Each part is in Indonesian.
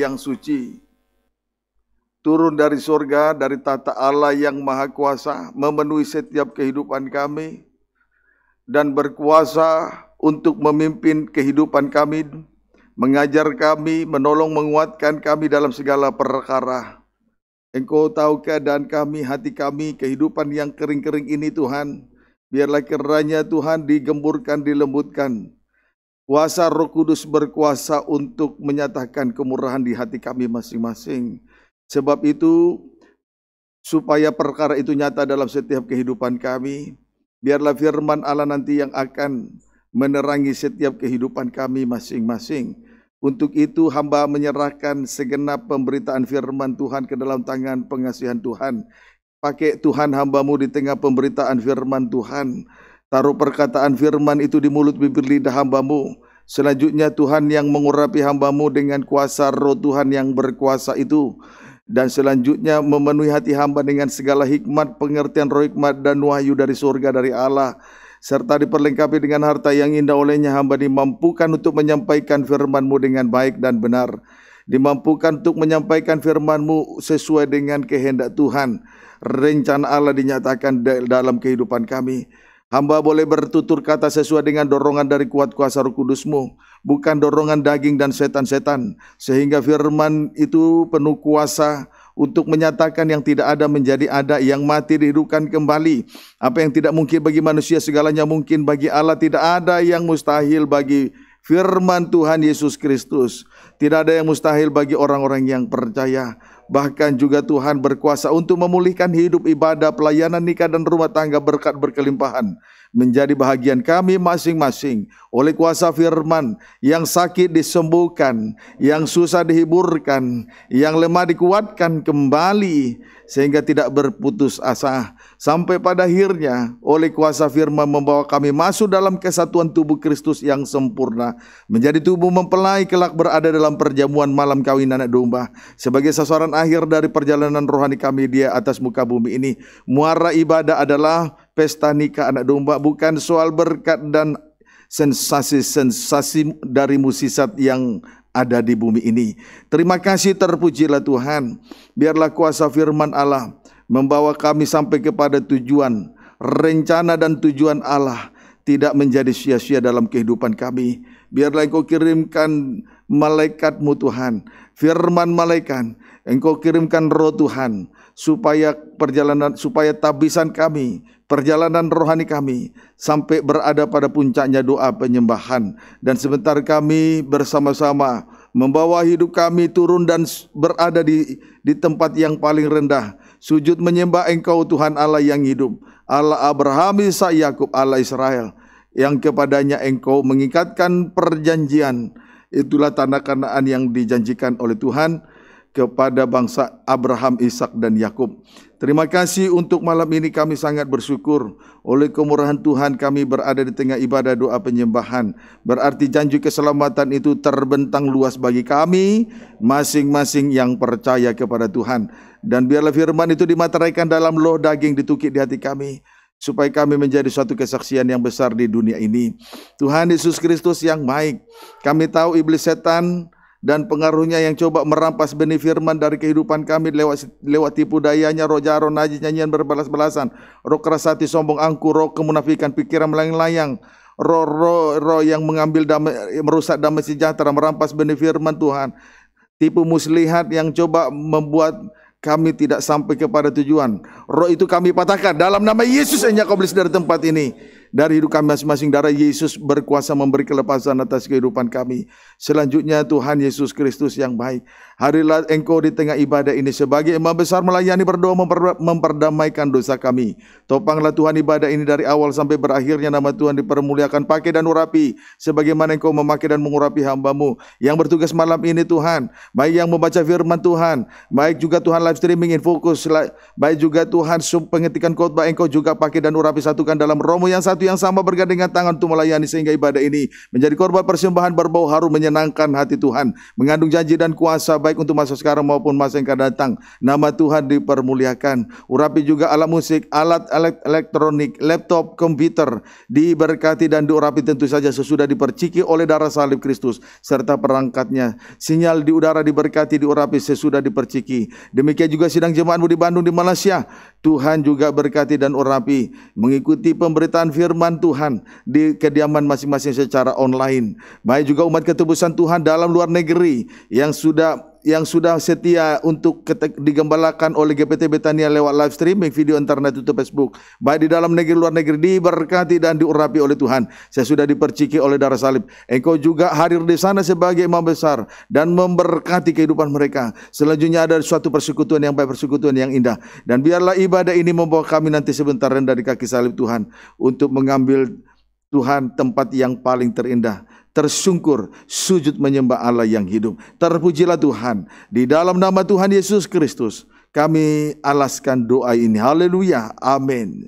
yang suci, turun dari surga, dari tata Allah yang maha kuasa, memenuhi setiap kehidupan kami, dan berkuasa untuk memimpin kehidupan kami, mengajar kami, menolong menguatkan kami dalam segala perkara. Engkau tahu keadaan kami, hati kami, kehidupan yang kering-kering ini Tuhan. Biarlah keranya Tuhan digemburkan, dilembutkan Kuasa Roh Kudus berkuasa untuk menyatakan kemurahan di hati kami masing-masing. Sebab itu, supaya perkara itu nyata dalam setiap kehidupan kami, biarlah firman Allah nanti yang akan menerangi setiap kehidupan kami masing-masing. Untuk itu hamba menyerahkan segenap pemberitaan firman Tuhan ke dalam tangan pengasihan Tuhan. Pakai Tuhan hambamu di tengah pemberitaan firman Tuhan. Taruh perkataan firman itu di mulut bibir lidah hambamu. Selanjutnya Tuhan yang mengurapi hambamu dengan kuasa roh Tuhan yang berkuasa itu. Dan selanjutnya memenuhi hati hamba dengan segala hikmat, pengertian roh hikmat dan wahyu dari surga dari Allah. Serta diperlengkapi dengan harta yang indah olehnya hamba dimampukan untuk menyampaikan firmanmu dengan baik dan benar. Dimampukan untuk menyampaikan firmanmu sesuai dengan kehendak Tuhan. Rencana Allah dinyatakan dalam kehidupan kami. Hamba boleh bertutur kata sesuai dengan dorongan dari kuat kuasa roh kudusmu, bukan dorongan daging dan setan-setan, sehingga firman itu penuh kuasa untuk menyatakan yang tidak ada menjadi ada, yang mati dihidupkan kembali. Apa yang tidak mungkin bagi manusia segalanya mungkin bagi Allah, tidak ada yang mustahil bagi firman Tuhan Yesus Kristus. Tidak ada yang mustahil bagi orang-orang yang percaya. Bahkan juga Tuhan berkuasa untuk memulihkan hidup ibadah, pelayanan nikah dan rumah tangga berkat berkelimpahan menjadi bahagian kami masing-masing oleh kuasa firman yang sakit disembuhkan, yang susah dihiburkan, yang lemah dikuatkan kembali sehingga tidak berputus asa Sampai pada akhirnya oleh kuasa firman membawa kami masuk dalam kesatuan tubuh Kristus yang sempurna. Menjadi tubuh mempelai kelak berada dalam perjamuan malam kawin anak domba. Sebagai sasaran akhir dari perjalanan rohani kami dia atas muka bumi ini. Muara ibadah adalah pesta nikah anak domba bukan soal berkat dan sensasi-sensasi dari musisat yang ada di bumi ini. Terima kasih terpujilah Tuhan. Biarlah kuasa firman Allah membawa kami sampai kepada tujuan, rencana dan tujuan Allah tidak menjadi sia-sia dalam kehidupan kami. Biarlah Engkau kirimkan malaikatmu Tuhan, firman malaikat, Engkau kirimkan roh Tuhan, supaya perjalanan supaya tabisan kami, perjalanan rohani kami sampai berada pada puncaknya doa penyembahan dan sebentar kami bersama-sama membawa hidup kami turun dan berada di di tempat yang paling rendah sujud menyembah engkau Tuhan Allah yang hidup. Allah Abraham, Isa, Yakub, Allah Israel. Yang kepadanya engkau mengikatkan perjanjian. Itulah tanda kanaan yang dijanjikan oleh Tuhan kepada bangsa Abraham, Ishak dan Yakub. Terima kasih untuk malam ini kami sangat bersyukur. Oleh kemurahan Tuhan kami berada di tengah ibadah doa penyembahan. Berarti janji keselamatan itu terbentang luas bagi kami masing-masing yang percaya kepada Tuhan. Dan biarlah firman itu dimateraikan dalam loh daging ditukik di hati kami supaya kami menjadi suatu kesaksian yang besar di dunia ini. Tuhan Yesus Kristus yang baik, kami tahu iblis setan dan pengaruhnya yang coba merampas benih firman dari kehidupan kami lewat lewat tipu dayanya, roh jaro, najis, nyanyian berbalas-balasan, roh kerasati sombong, angku, roh kemunafikan, pikiran melayang-layang, roh, roh, roh yang mengambil damai, merusak damai sejahtera, merampas benih firman Tuhan, tipu muslihat yang coba membuat kami tidak sampai kepada tujuan. Roh itu kami patahkan dalam nama Yesus hanya kau dari tempat ini dari hidup kami masing-masing darah Yesus berkuasa memberi kelepasan atas kehidupan kami. Selanjutnya Tuhan Yesus Kristus yang baik. Harilah engkau di tengah ibadah ini sebagai imam besar melayani berdoa memperdamaikan dosa kami. Topanglah Tuhan ibadah ini dari awal sampai berakhirnya nama Tuhan dipermuliakan pakai dan urapi. Sebagaimana engkau memakai dan mengurapi hambamu yang bertugas malam ini Tuhan. Baik yang membaca firman Tuhan. Baik juga Tuhan live streaming in fokus. Baik juga Tuhan pengetikan khotbah engkau juga pakai dan urapi satukan dalam romo yang satu yang sama bergandengan tangan untuk melayani sehingga ibadah ini menjadi korban persembahan berbau harum menyenangkan hati Tuhan, mengandung janji dan kuasa baik untuk masa sekarang maupun masa yang akan datang. Nama Tuhan dipermuliakan. Urapi juga alat musik, alat elektronik, laptop, komputer diberkati dan diurapi tentu saja sesudah diperciki oleh darah salib Kristus serta perangkatnya. Sinyal di udara diberkati diurapi sesudah diperciki. Demikian juga sidang jemaatmu di Bandung di Malaysia. Tuhan juga berkati dan urapi mengikuti pemberitaan firman firman Tuhan di kediaman masing-masing secara online. Baik juga umat ketebusan Tuhan dalam luar negeri yang sudah yang sudah setia untuk digembalakan oleh GPT Betania lewat live streaming, video internet YouTube Facebook, baik di dalam negeri luar negeri diberkati dan diurapi oleh Tuhan. Saya sudah diperciki oleh darah salib. Engkau juga hadir di sana sebagai imam besar dan memberkati kehidupan mereka. Selanjutnya ada suatu persekutuan yang baik, persekutuan yang indah. Dan biarlah ibadah ini membawa kami nanti sebentar rendah di kaki salib Tuhan untuk mengambil Tuhan tempat yang paling terindah tersungkur, sujud menyembah Allah yang hidup. Terpujilah Tuhan. Di dalam nama Tuhan Yesus Kristus, kami alaskan doa ini. Haleluya. Amin.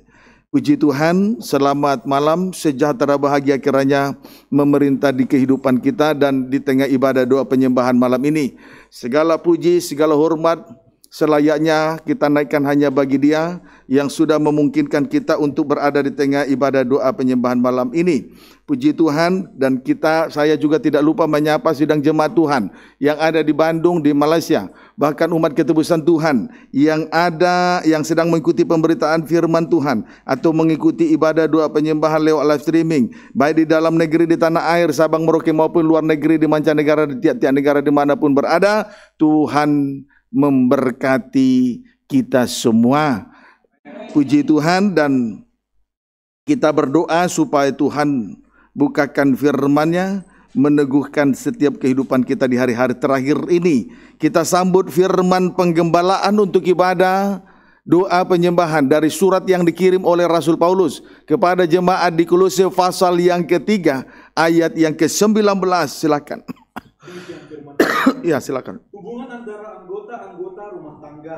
Puji Tuhan, selamat malam, sejahtera bahagia kiranya memerintah di kehidupan kita dan di tengah ibadah doa penyembahan malam ini. Segala puji, segala hormat, selayaknya kita naikkan hanya bagi Dia yang sudah memungkinkan kita untuk berada di tengah ibadah doa penyembahan malam ini. Puji Tuhan dan kita saya juga tidak lupa menyapa sidang jemaat Tuhan yang ada di Bandung di Malaysia, bahkan umat ketebusan Tuhan yang ada yang sedang mengikuti pemberitaan firman Tuhan atau mengikuti ibadah doa penyembahan lewat live streaming baik di dalam negeri di tanah air Sabang Merauke maupun luar negeri di mancanegara di tiap-tiap negara dimanapun berada Tuhan memberkati kita semua. Puji Tuhan dan kita berdoa supaya Tuhan bukakan firman-Nya, meneguhkan setiap kehidupan kita di hari-hari terakhir ini. Kita sambut firman penggembalaan untuk ibadah, doa penyembahan dari surat yang dikirim oleh Rasul Paulus kepada jemaat di Kolose pasal yang ketiga ayat yang ke-19 silakan. Iya, silakan. Hubungan antara anggota-anggota rumah tangga.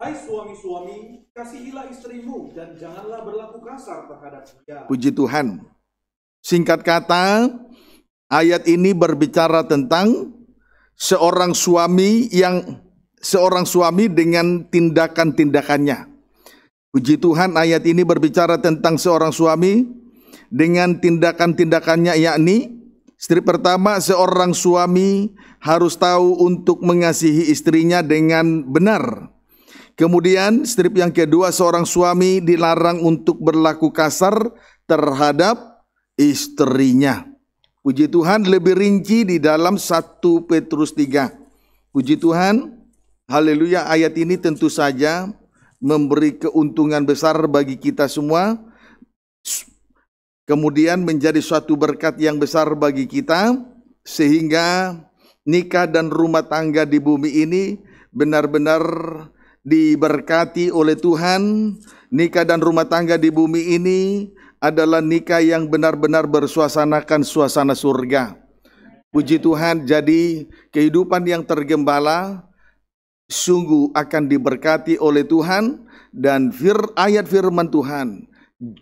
Hai suami-suami, kasihilah istrimu dan janganlah berlaku kasar terhadap dia. Puji Tuhan. Singkat kata, ayat ini berbicara tentang seorang suami yang seorang suami dengan tindakan-tindakannya. Puji Tuhan ayat ini berbicara tentang seorang suami dengan tindakan-tindakannya yakni Strip pertama, seorang suami harus tahu untuk mengasihi istrinya dengan benar. Kemudian, strip yang kedua, seorang suami dilarang untuk berlaku kasar terhadap istrinya. Puji Tuhan, lebih rinci di dalam 1 Petrus 3. Puji Tuhan, haleluya, ayat ini tentu saja memberi keuntungan besar bagi kita semua kemudian menjadi suatu berkat yang besar bagi kita sehingga nikah dan rumah tangga di bumi ini benar-benar diberkati oleh Tuhan. Nikah dan rumah tangga di bumi ini adalah nikah yang benar-benar bersuasanakan suasana surga. Puji Tuhan, jadi kehidupan yang tergembala sungguh akan diberkati oleh Tuhan dan fir ayat firman Tuhan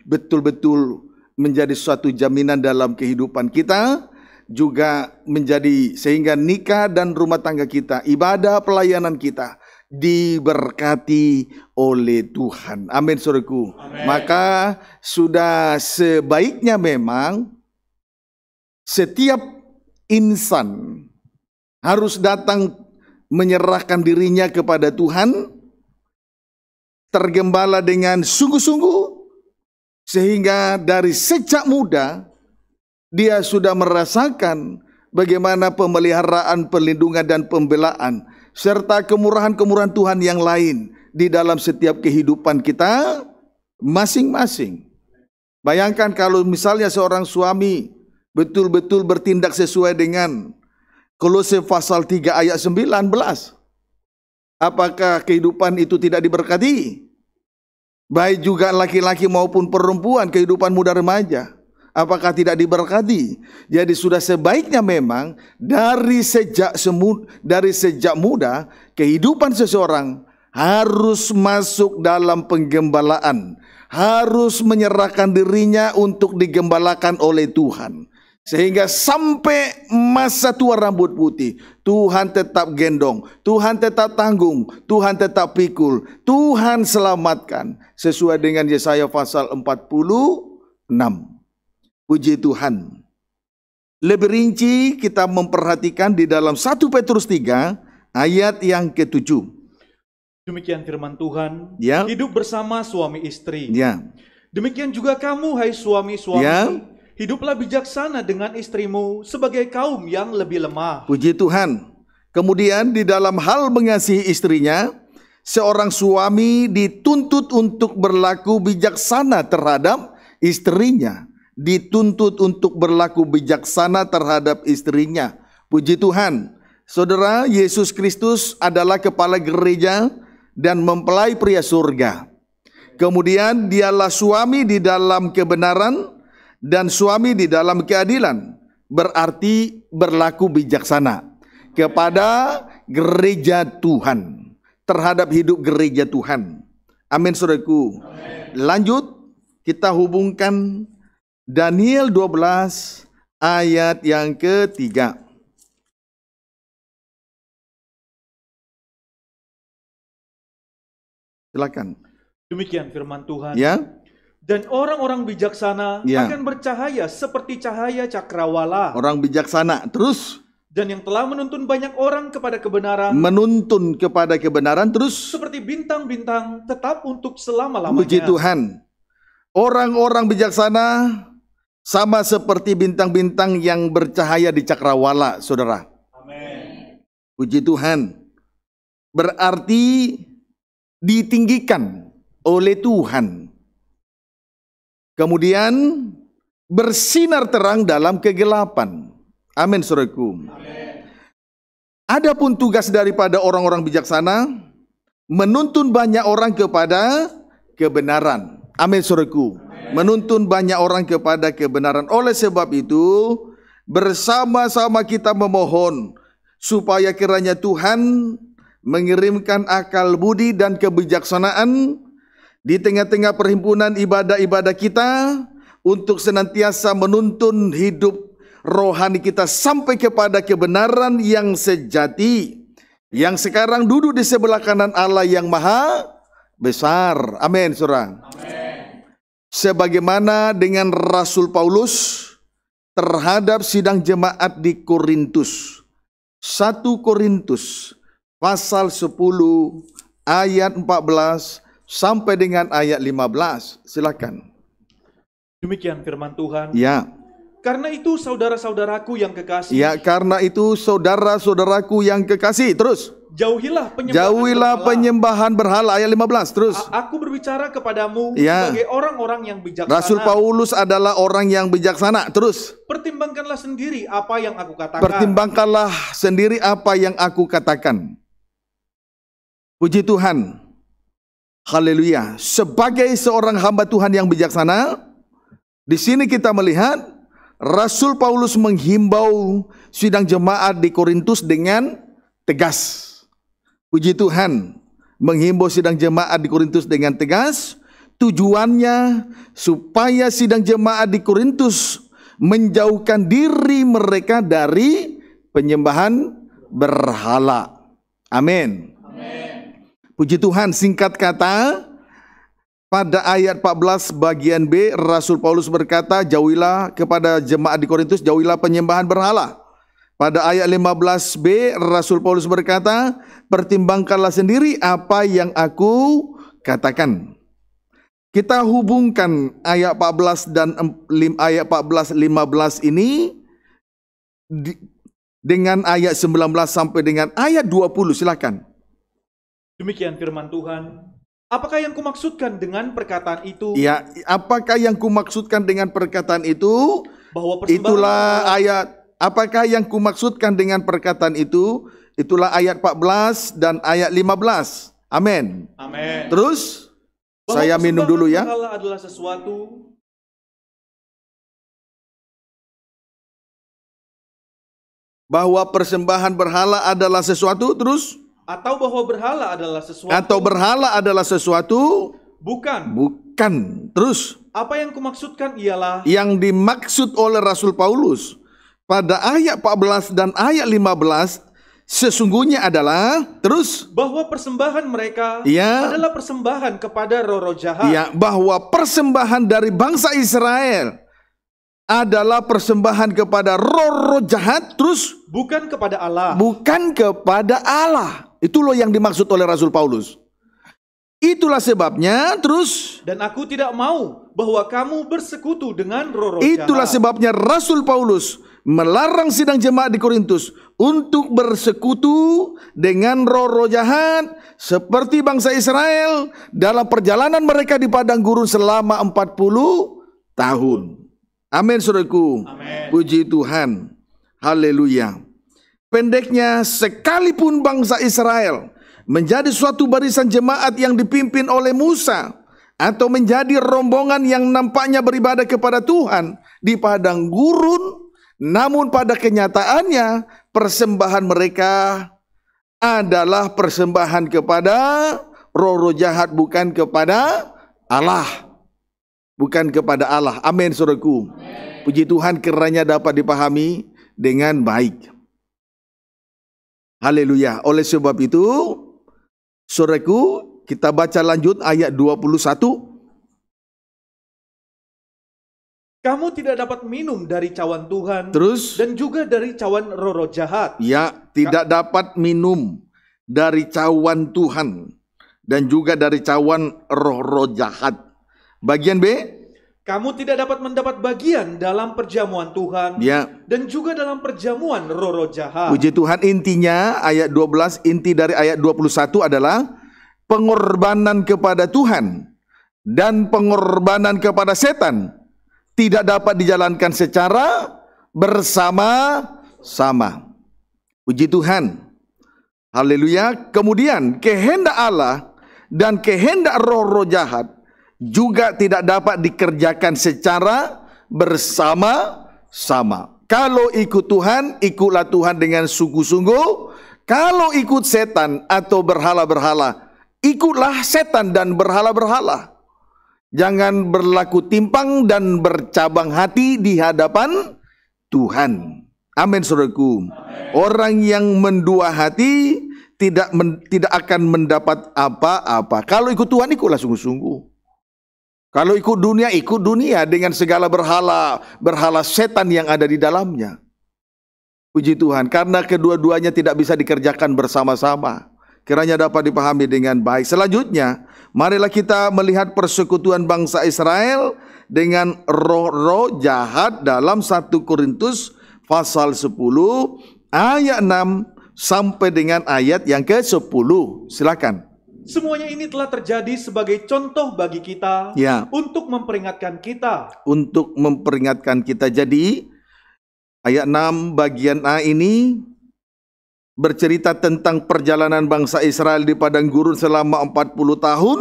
betul-betul menjadi suatu jaminan dalam kehidupan kita juga menjadi sehingga nikah dan rumah tangga kita, ibadah pelayanan kita diberkati oleh Tuhan. Amin suruhku. Maka sudah sebaiknya memang setiap insan harus datang menyerahkan dirinya kepada Tuhan tergembala dengan sungguh-sungguh sehingga dari sejak muda dia sudah merasakan bagaimana pemeliharaan, perlindungan dan pembelaan serta kemurahan-kemurahan Tuhan yang lain di dalam setiap kehidupan kita masing-masing. Bayangkan kalau misalnya seorang suami betul-betul bertindak sesuai dengan Kolose pasal 3 ayat 19. Apakah kehidupan itu tidak diberkati? Baik juga laki-laki maupun perempuan kehidupan muda remaja. Apakah tidak diberkati? Jadi sudah sebaiknya memang dari sejak semu, dari sejak muda kehidupan seseorang harus masuk dalam penggembalaan, harus menyerahkan dirinya untuk digembalakan oleh Tuhan. Sehingga sampai masa tua rambut putih, Tuhan tetap gendong, Tuhan tetap tanggung, Tuhan tetap pikul, Tuhan selamatkan. Sesuai dengan Yesaya pasal 46. Puji Tuhan. Lebih rinci kita memperhatikan di dalam 1 Petrus 3 ayat yang ketujuh. Demikian firman Tuhan, ya. hidup bersama suami istri. Ya. Demikian juga kamu hai suami-suami, ya Hiduplah bijaksana dengan istrimu sebagai kaum yang lebih lemah. Puji Tuhan. Kemudian di dalam hal mengasihi istrinya, seorang suami dituntut untuk berlaku bijaksana terhadap istrinya, dituntut untuk berlaku bijaksana terhadap istrinya. Puji Tuhan. Saudara, Yesus Kristus adalah kepala gereja dan mempelai pria surga. Kemudian dialah suami di dalam kebenaran dan suami di dalam keadilan berarti berlaku bijaksana kepada gereja Tuhan terhadap hidup gereja Tuhan. Amin saudaraku. Lanjut kita hubungkan Daniel 12 ayat yang ketiga. Silakan. Demikian firman Tuhan. Ya dan orang-orang bijaksana ya. akan bercahaya seperti cahaya cakrawala. Orang bijaksana, terus dan yang telah menuntun banyak orang kepada kebenaran. Menuntun kepada kebenaran terus seperti bintang-bintang tetap untuk selama-lamanya. Puji Tuhan. Orang-orang bijaksana sama seperti bintang-bintang yang bercahaya di cakrawala, Saudara. Amin. Puji Tuhan. Berarti ditinggikan oleh Tuhan Kemudian bersinar terang dalam kegelapan. Amin saudaraku. Adapun tugas daripada orang-orang bijaksana menuntun banyak orang kepada kebenaran. Amin saudaraku. Menuntun banyak orang kepada kebenaran. Oleh sebab itu, bersama-sama kita memohon supaya kiranya Tuhan mengirimkan akal budi dan kebijaksanaan di tengah-tengah perhimpunan ibadah-ibadah kita untuk senantiasa menuntun hidup rohani kita sampai kepada kebenaran yang sejati yang sekarang duduk di sebelah kanan Allah yang maha besar. Amin, surah. Sebagaimana dengan Rasul Paulus terhadap sidang jemaat di Korintus. 1 Korintus pasal 10 ayat 14 sampai dengan ayat 15. Silakan. Demikian firman Tuhan. Ya. Karena itu saudara-saudaraku yang kekasih. Ya, karena itu saudara-saudaraku yang kekasih. Terus. Jauhilah penyembahan, Jauhilah berhala. penyembahan berhala ayat 15 terus. A aku berbicara kepadamu ya. sebagai orang-orang yang bijaksana. Rasul Paulus adalah orang yang bijaksana terus. Pertimbangkanlah sendiri apa yang aku katakan. Pertimbangkanlah sendiri apa yang aku katakan. Puji Tuhan. Haleluya. Sebagai seorang hamba Tuhan yang bijaksana, di sini kita melihat Rasul Paulus menghimbau sidang jemaat di Korintus dengan tegas. Puji Tuhan, menghimbau sidang jemaat di Korintus dengan tegas. Tujuannya supaya sidang jemaat di Korintus menjauhkan diri mereka dari penyembahan berhala. Amin. Puji Tuhan, singkat kata, pada ayat 14 bagian B, Rasul Paulus berkata, jauhilah kepada jemaat di Korintus, jauhilah penyembahan berhala. Pada ayat 15b, Rasul Paulus berkata, pertimbangkanlah sendiri apa yang aku katakan. Kita hubungkan ayat 14 dan ayat 14 15 ini dengan ayat 19 sampai dengan ayat 20 silakan. Demikian firman Tuhan. Apakah yang kumaksudkan dengan perkataan itu? Ya, apakah yang kumaksudkan dengan perkataan itu? Bahwa itulah ayat. Apakah yang kumaksudkan dengan perkataan itu? Itulah ayat 14 dan ayat 15. Amin. Amin. Terus bahwa saya minum dulu ya. adalah sesuatu bahwa persembahan berhala adalah sesuatu terus atau bahwa berhala adalah sesuatu atau berhala adalah sesuatu bukan bukan terus apa yang kumaksudkan ialah yang dimaksud oleh Rasul Paulus pada ayat 14 dan ayat 15 sesungguhnya adalah terus bahwa persembahan mereka ya, adalah persembahan kepada roh-roh jahat ya bahwa persembahan dari bangsa Israel adalah persembahan kepada roh-roh jahat terus bukan kepada Allah bukan kepada Allah itu loh yang dimaksud oleh Rasul Paulus. Itulah sebabnya terus dan aku tidak mau bahwa kamu bersekutu dengan roh-roh Itulah sebabnya Rasul Paulus melarang sidang jemaat di Korintus untuk bersekutu dengan roh-roh jahat seperti bangsa Israel dalam perjalanan mereka di padang gurun selama 40 tahun. Amin Saudaraku. Puji Tuhan. Haleluya. Pendeknya, sekalipun bangsa Israel menjadi suatu barisan jemaat yang dipimpin oleh Musa atau menjadi rombongan yang nampaknya beribadah kepada Tuhan di padang gurun, namun pada kenyataannya persembahan mereka adalah persembahan kepada roh-roh jahat bukan kepada Allah. Bukan kepada Allah. Amin saudaraku. Puji Tuhan kiranya dapat dipahami dengan baik. Haleluya. Oleh sebab itu, soreku kita baca lanjut ayat 21. Kamu tidak dapat minum dari cawan Tuhan. Terus? Dan juga dari cawan roro jahat. Ya, tidak Ka dapat minum dari cawan Tuhan. Dan juga dari cawan roro jahat. Bagian B. Kamu tidak dapat mendapat bagian dalam perjamuan Tuhan ya. dan juga dalam perjamuan roro jahat. Puji Tuhan, intinya ayat 12 inti dari ayat 21 adalah pengorbanan kepada Tuhan dan pengorbanan kepada setan tidak dapat dijalankan secara bersama-sama. Puji Tuhan. Haleluya. Kemudian kehendak Allah dan kehendak roh-roh jahat juga tidak dapat dikerjakan secara bersama-sama. Kalau ikut Tuhan, ikutlah Tuhan dengan sungguh-sungguh. Kalau ikut setan atau berhala-berhala, ikutlah setan dan berhala-berhala. Jangan berlaku timpang dan bercabang hati di hadapan Tuhan. Amin saudaraku. Orang yang mendua hati tidak men, tidak akan mendapat apa-apa. Kalau ikut Tuhan ikutlah sungguh-sungguh. Kalau ikut dunia, ikut dunia dengan segala berhala, berhala setan yang ada di dalamnya. Puji Tuhan, karena kedua-duanya tidak bisa dikerjakan bersama-sama. Kiranya dapat dipahami dengan baik. Selanjutnya, marilah kita melihat persekutuan bangsa Israel dengan roh-roh jahat dalam 1 Korintus pasal 10 ayat 6 sampai dengan ayat yang ke-10. Silakan. Semuanya ini telah terjadi sebagai contoh bagi kita ya. untuk memperingatkan kita. Untuk memperingatkan kita. Jadi ayat 6 bagian A ini bercerita tentang perjalanan bangsa Israel di padang gurun selama 40 tahun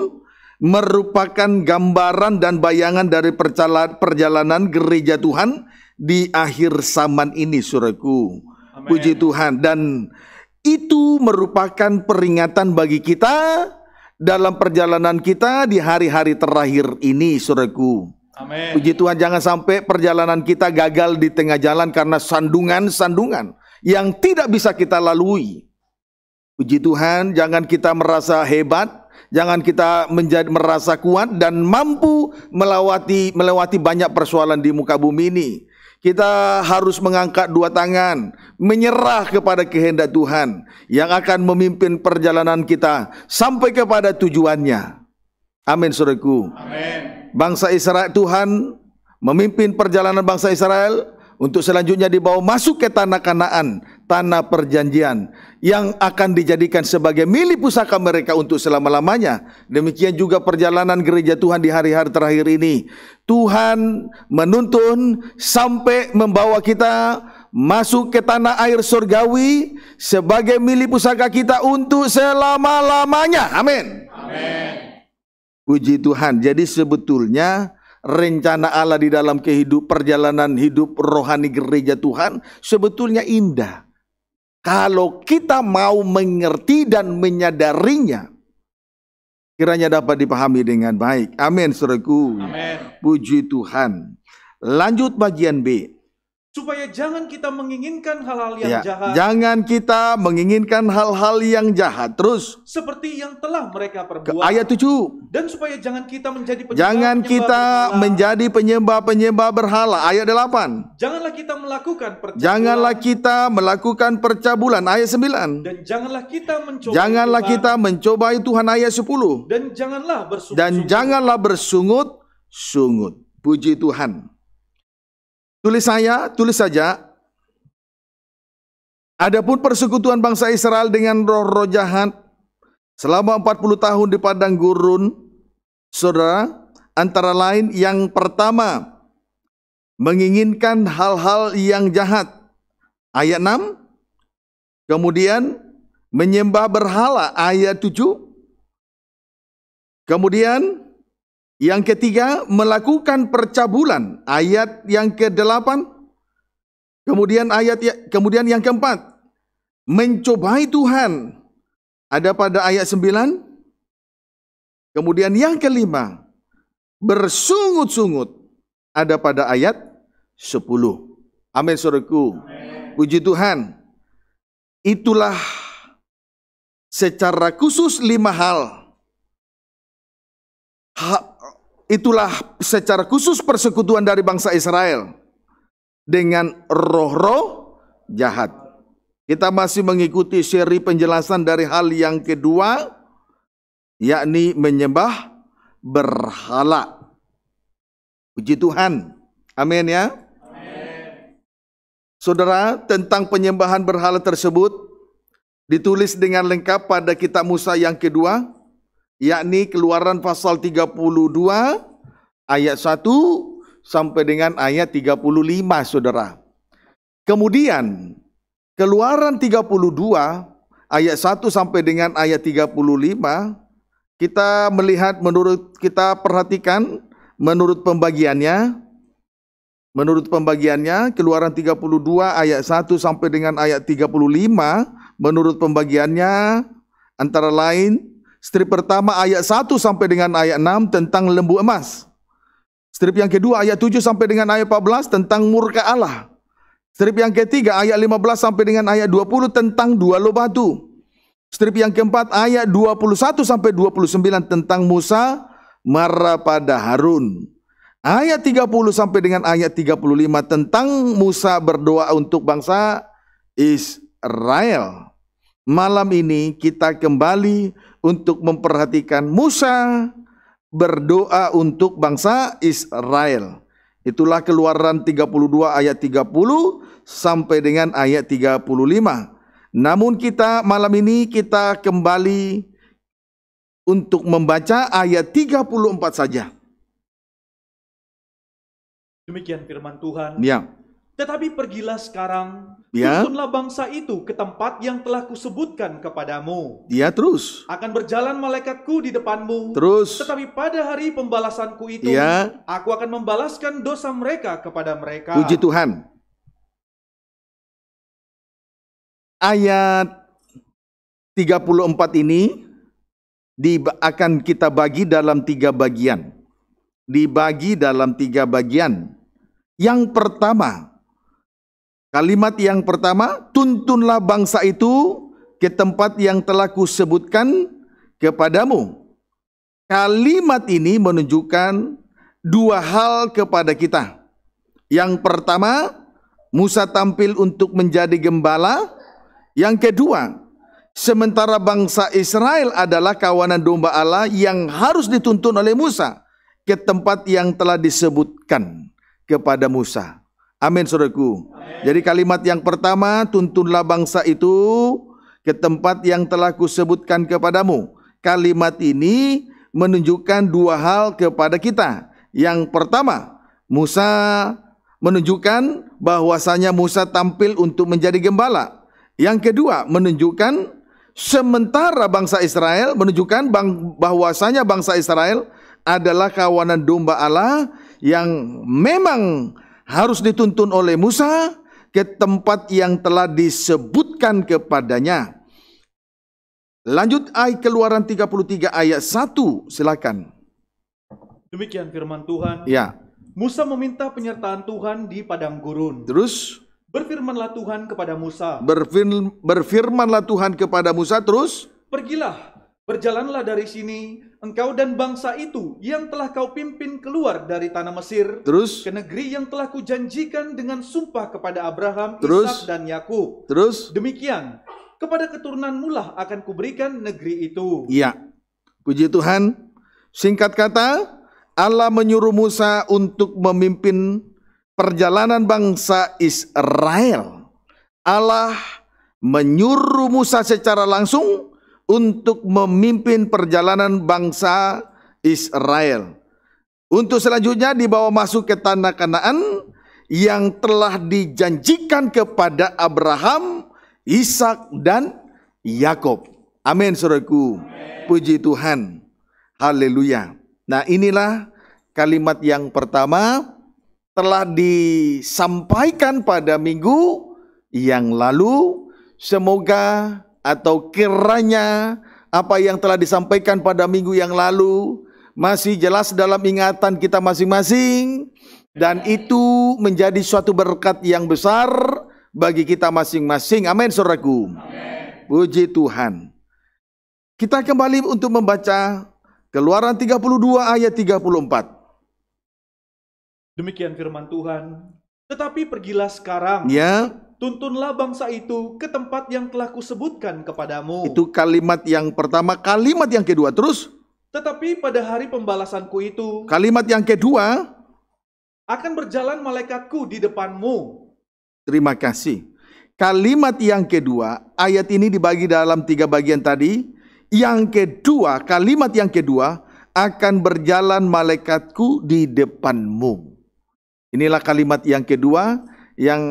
merupakan gambaran dan bayangan dari perjalanan gereja Tuhan di akhir zaman ini suraku. Puji Tuhan dan itu merupakan peringatan bagi kita dalam perjalanan kita di hari-hari terakhir ini, suraku. Amen. Puji Tuhan, jangan sampai perjalanan kita gagal di tengah jalan karena sandungan-sandungan yang tidak bisa kita lalui. Puji Tuhan, jangan kita merasa hebat, jangan kita menjadi merasa kuat dan mampu melewati melewati banyak persoalan di muka bumi ini. Kita harus mengangkat dua tangan, menyerah kepada kehendak Tuhan yang akan memimpin perjalanan kita sampai kepada tujuannya. Amin, saudaraku. Amin. Bangsa Israel Tuhan memimpin perjalanan bangsa Israel untuk selanjutnya dibawa masuk ke tanah Kanaan tanah perjanjian yang akan dijadikan sebagai milik pusaka mereka untuk selama-lamanya. Demikian juga perjalanan gereja Tuhan di hari-hari terakhir ini. Tuhan menuntun sampai membawa kita masuk ke tanah air surgawi sebagai milik pusaka kita untuk selama-lamanya. Amin. Amin. Puji Tuhan. Jadi sebetulnya rencana Allah di dalam kehidupan perjalanan hidup rohani gereja Tuhan sebetulnya indah. Kalau kita mau mengerti dan menyadarinya, kiranya dapat dipahami dengan baik. Amin, saudaraku. Puji Tuhan. Lanjut bagian B supaya jangan kita menginginkan hal-hal yang ya, jahat. Jangan kita menginginkan hal-hal yang jahat. Terus seperti yang telah mereka perbuat. Ayat 7. Dan supaya jangan kita menjadi penyembah Jangan penyembah kita berhala. menjadi penyembah-penyembah berhala. Ayat 8. Janganlah kita melakukan percabulan. Janganlah kita melakukan percabulan. Ayat 9. Dan janganlah kita mencoba Janganlah Tuhan. kita mencobai Tuhan ayat 10. Dan janganlah bersungut. Dan janganlah bersungut-sungut. Puji Tuhan. Tulis saya, tulis saja. Adapun persekutuan bangsa Israel dengan roh-roh jahat selama 40 tahun di padang gurun, saudara, antara lain yang pertama menginginkan hal-hal yang jahat. Ayat 6. Kemudian menyembah berhala ayat 7. Kemudian yang ketiga, melakukan percabulan. Ayat yang ke-8. Kemudian ayat ya, kemudian yang keempat, mencobai Tuhan. Ada pada ayat 9. Kemudian yang kelima, bersungut-sungut. Ada pada ayat 10. Amin suruhku. Puji Tuhan. Itulah secara khusus lima hal. hal itulah secara khusus persekutuan dari bangsa Israel dengan roh-roh jahat. Kita masih mengikuti seri penjelasan dari hal yang kedua, yakni menyembah berhala. Puji Tuhan. Amin ya. Amen. Saudara, tentang penyembahan berhala tersebut ditulis dengan lengkap pada kitab Musa yang kedua, yakni Keluaran pasal 32 ayat 1 sampai dengan ayat 35 Saudara. Kemudian Keluaran 32 ayat 1 sampai dengan ayat 35 kita melihat menurut kita perhatikan menurut pembagiannya menurut pembagiannya Keluaran 32 ayat 1 sampai dengan ayat 35 menurut pembagiannya antara lain Strip pertama ayat 1 sampai dengan ayat 6 tentang lembu emas. Strip yang kedua ayat 7 sampai dengan ayat 14 tentang murka Allah. Strip yang ketiga ayat 15 sampai dengan ayat 20 tentang dua lo batu. Strip yang keempat ayat 21 sampai 29 tentang Musa marah pada Harun. Ayat 30 sampai dengan ayat 35 tentang Musa berdoa untuk bangsa Israel. Malam ini kita kembali untuk memperhatikan Musa berdoa untuk bangsa Israel. Itulah keluaran 32 ayat 30 sampai dengan ayat 35. Namun kita malam ini kita kembali untuk membaca ayat 34 saja. Demikian firman Tuhan. Ya. Tetapi pergilah sekarang, ya. susunlah bangsa itu ke tempat yang telah kusebutkan kepadamu. Dia ya, terus. Akan berjalan malaikatku di depanmu. Terus. Tetapi pada hari pembalasanku itu, ya. aku akan membalaskan dosa mereka kepada mereka. Puji Tuhan. Ayat 34 ini di, akan kita bagi dalam tiga bagian. Dibagi dalam tiga bagian. Yang pertama, Kalimat yang pertama, tuntunlah bangsa itu ke tempat yang telah kusebutkan kepadamu. Kalimat ini menunjukkan dua hal kepada kita. Yang pertama, Musa tampil untuk menjadi gembala. Yang kedua, sementara bangsa Israel adalah kawanan domba Allah yang harus dituntun oleh Musa ke tempat yang telah disebutkan kepada Musa. Amin, saudaraku. Jadi kalimat yang pertama, tuntunlah bangsa itu ke tempat yang telah kusebutkan kepadamu. Kalimat ini menunjukkan dua hal kepada kita. Yang pertama, Musa menunjukkan bahwasanya Musa tampil untuk menjadi gembala. Yang kedua, menunjukkan sementara bangsa Israel menunjukkan bang, bahwasanya bangsa Israel adalah kawanan domba Allah yang memang harus dituntun oleh Musa ke tempat yang telah disebutkan kepadanya. Lanjut ayat keluaran 33 ayat 1, silakan. Demikian firman Tuhan. Ya. Musa meminta penyertaan Tuhan di padang gurun. Terus? Berfirmanlah Tuhan kepada Musa. berfirmanlah Tuhan kepada Musa terus. Pergilah Berjalanlah dari sini, engkau dan bangsa itu yang telah kau pimpin keluar dari tanah Mesir, terus ke negeri yang telah kujanjikan dengan sumpah kepada Abraham, terus, Ishak dan Yakub. Terus demikian, kepada keturunan lah akan kuberikan negeri itu. Iya. Puji Tuhan. Singkat kata, Allah menyuruh Musa untuk memimpin perjalanan bangsa Israel. Allah menyuruh Musa secara langsung untuk memimpin perjalanan bangsa Israel. Untuk selanjutnya dibawa masuk ke tanah Kanaan yang telah dijanjikan kepada Abraham, Ishak dan Yakob. Amin saudaraku. Puji Tuhan. Haleluya. Nah, inilah kalimat yang pertama telah disampaikan pada minggu yang lalu. Semoga atau kiranya apa yang telah disampaikan pada minggu yang lalu masih jelas dalam ingatan kita masing-masing dan itu menjadi suatu berkat yang besar bagi kita masing-masing. Amin saudaraku. Puji Tuhan. Kita kembali untuk membaca Keluaran 32 ayat 34. Demikian firman Tuhan. Tetapi pergilah sekarang. Ya tuntunlah bangsa itu ke tempat yang telah kusebutkan kepadamu. Itu kalimat yang pertama, kalimat yang kedua terus. Tetapi pada hari pembalasanku itu, kalimat yang kedua akan berjalan malaikatku di depanmu. Terima kasih. Kalimat yang kedua, ayat ini dibagi dalam tiga bagian tadi. Yang kedua, kalimat yang kedua akan berjalan malaikatku di depanmu. Inilah kalimat yang kedua yang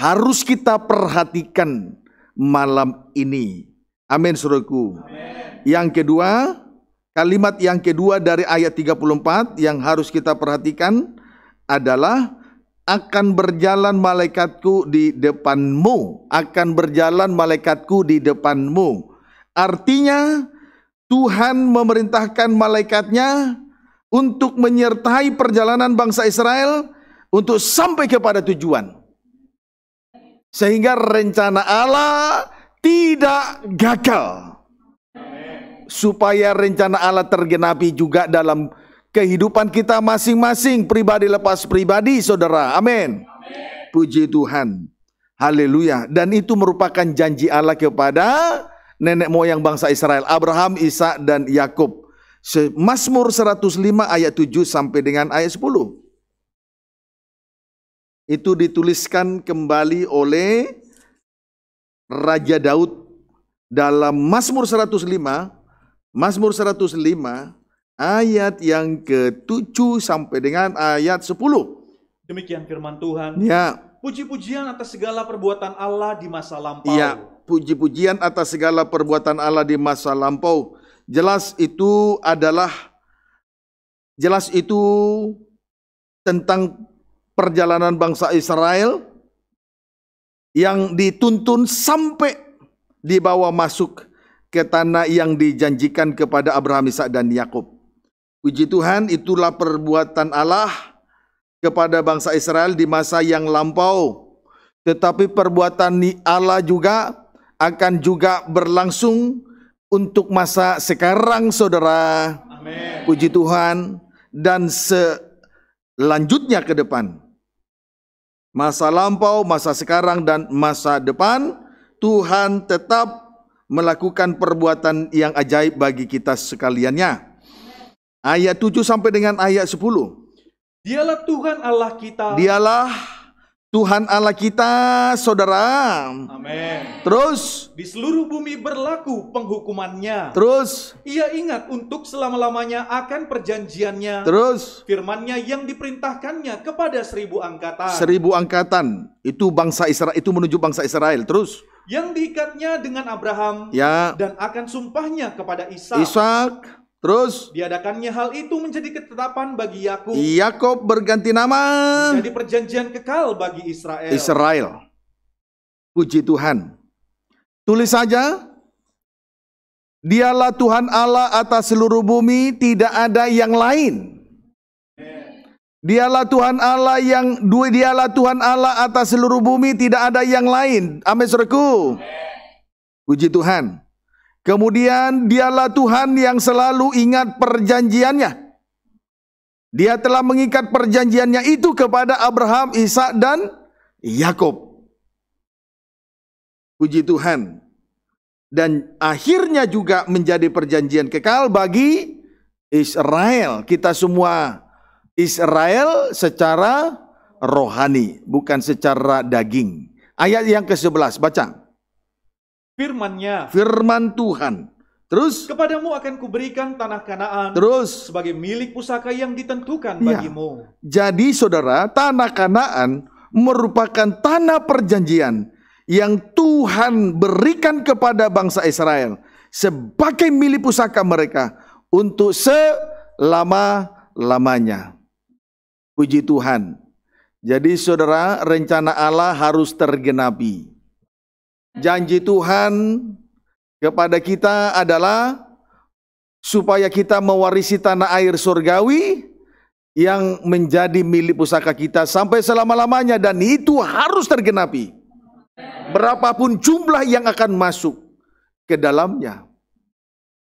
harus kita perhatikan malam ini. Amin suruhku. Amen. Yang kedua, kalimat yang kedua dari ayat 34 yang harus kita perhatikan adalah akan berjalan malaikatku di depanmu, akan berjalan malaikatku di depanmu. Artinya Tuhan memerintahkan malaikatnya untuk menyertai perjalanan bangsa Israel untuk sampai kepada tujuan. Sehingga rencana Allah tidak gagal. Supaya rencana Allah tergenapi juga dalam kehidupan kita masing-masing, pribadi lepas pribadi, saudara. Amin. Puji Tuhan. Haleluya. Dan itu merupakan janji Allah kepada nenek moyang bangsa Israel, Abraham, Isa dan Yakub. Mazmur 105 ayat 7 sampai dengan ayat 10 itu dituliskan kembali oleh Raja Daud dalam Mazmur 105, Mazmur 105 ayat yang ke-7 sampai dengan ayat 10. Demikian firman Tuhan. Ya. Puji-pujian atas segala perbuatan Allah di masa lampau. Ya, puji-pujian atas segala perbuatan Allah di masa lampau. Jelas itu adalah jelas itu tentang perjalanan bangsa Israel yang dituntun sampai dibawa masuk ke tanah yang dijanjikan kepada Abraham, Ishak dan Yakub. Puji Tuhan, itulah perbuatan Allah kepada bangsa Israel di masa yang lampau. Tetapi perbuatan Allah juga akan juga berlangsung untuk masa sekarang saudara. Amen. Puji Tuhan dan selanjutnya ke depan masa lampau, masa sekarang, dan masa depan, Tuhan tetap melakukan perbuatan yang ajaib bagi kita sekaliannya. Ayat 7 sampai dengan ayat 10. Dialah Tuhan Allah kita. Dialah Tuhan Allah kita, saudara. Amin. Terus di seluruh bumi berlaku penghukumannya. Terus ia ingat untuk selama-lamanya akan perjanjiannya. Terus firmannya yang diperintahkannya kepada seribu angkatan. Seribu angkatan itu bangsa Israel itu menuju bangsa Israel. Terus yang diikatnya dengan Abraham ya. dan akan sumpahnya kepada Ishak. Ishak Terus diadakannya hal itu menjadi ketetapan bagi Yakub. Yakub berganti nama menjadi perjanjian kekal bagi Israel. Israel. Puji Tuhan. Tulis saja Dialah Tuhan Allah atas seluruh bumi, tidak ada yang lain. Dialah Tuhan Allah yang dua dialah Tuhan Allah atas seluruh bumi, tidak ada yang lain. Amin, Saudaraku. Puji Tuhan. Kemudian dialah Tuhan yang selalu ingat perjanjiannya. Dia telah mengikat perjanjiannya itu kepada Abraham, Ishak dan Yakob. Puji Tuhan. Dan akhirnya juga menjadi perjanjian kekal bagi Israel. Kita semua Israel secara rohani, bukan secara daging. Ayat yang ke-11, baca firmannya. Firman Tuhan. Terus kepadamu akan kuberikan tanah Kanaan. Terus sebagai milik pusaka yang ditentukan ya. bagimu. Jadi saudara, tanah Kanaan merupakan tanah perjanjian yang Tuhan berikan kepada bangsa Israel sebagai milik pusaka mereka untuk selama-lamanya. Puji Tuhan. Jadi saudara, rencana Allah harus tergenapi. Janji Tuhan kepada kita adalah supaya kita mewarisi tanah air surgawi yang menjadi milik pusaka kita sampai selama-lamanya dan itu harus tergenapi. Berapapun jumlah yang akan masuk ke dalamnya.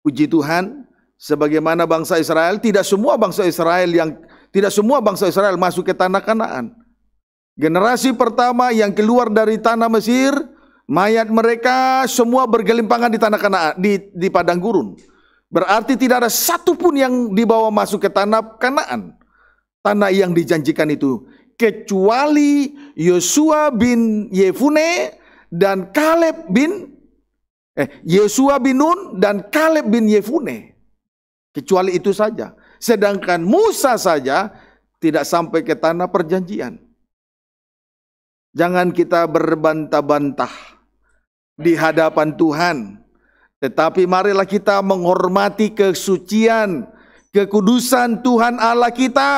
Puji Tuhan, sebagaimana bangsa Israel, tidak semua bangsa Israel yang tidak semua bangsa Israel masuk ke tanah Kanaan. Generasi pertama yang keluar dari tanah Mesir Mayat mereka semua bergelimpangan di tanah Kanaan, di, di padang gurun. Berarti tidak ada satupun yang dibawa masuk ke tanah Kanaan. Tanah yang dijanjikan itu. Kecuali Yosua bin Yefune dan Kaleb bin eh Yosua bin Nun dan Kaleb bin Yefune. Kecuali itu saja. Sedangkan Musa saja tidak sampai ke tanah perjanjian. Jangan kita berbantah-bantah di hadapan Tuhan. Tetapi marilah kita menghormati kesucian, kekudusan Tuhan Allah kita.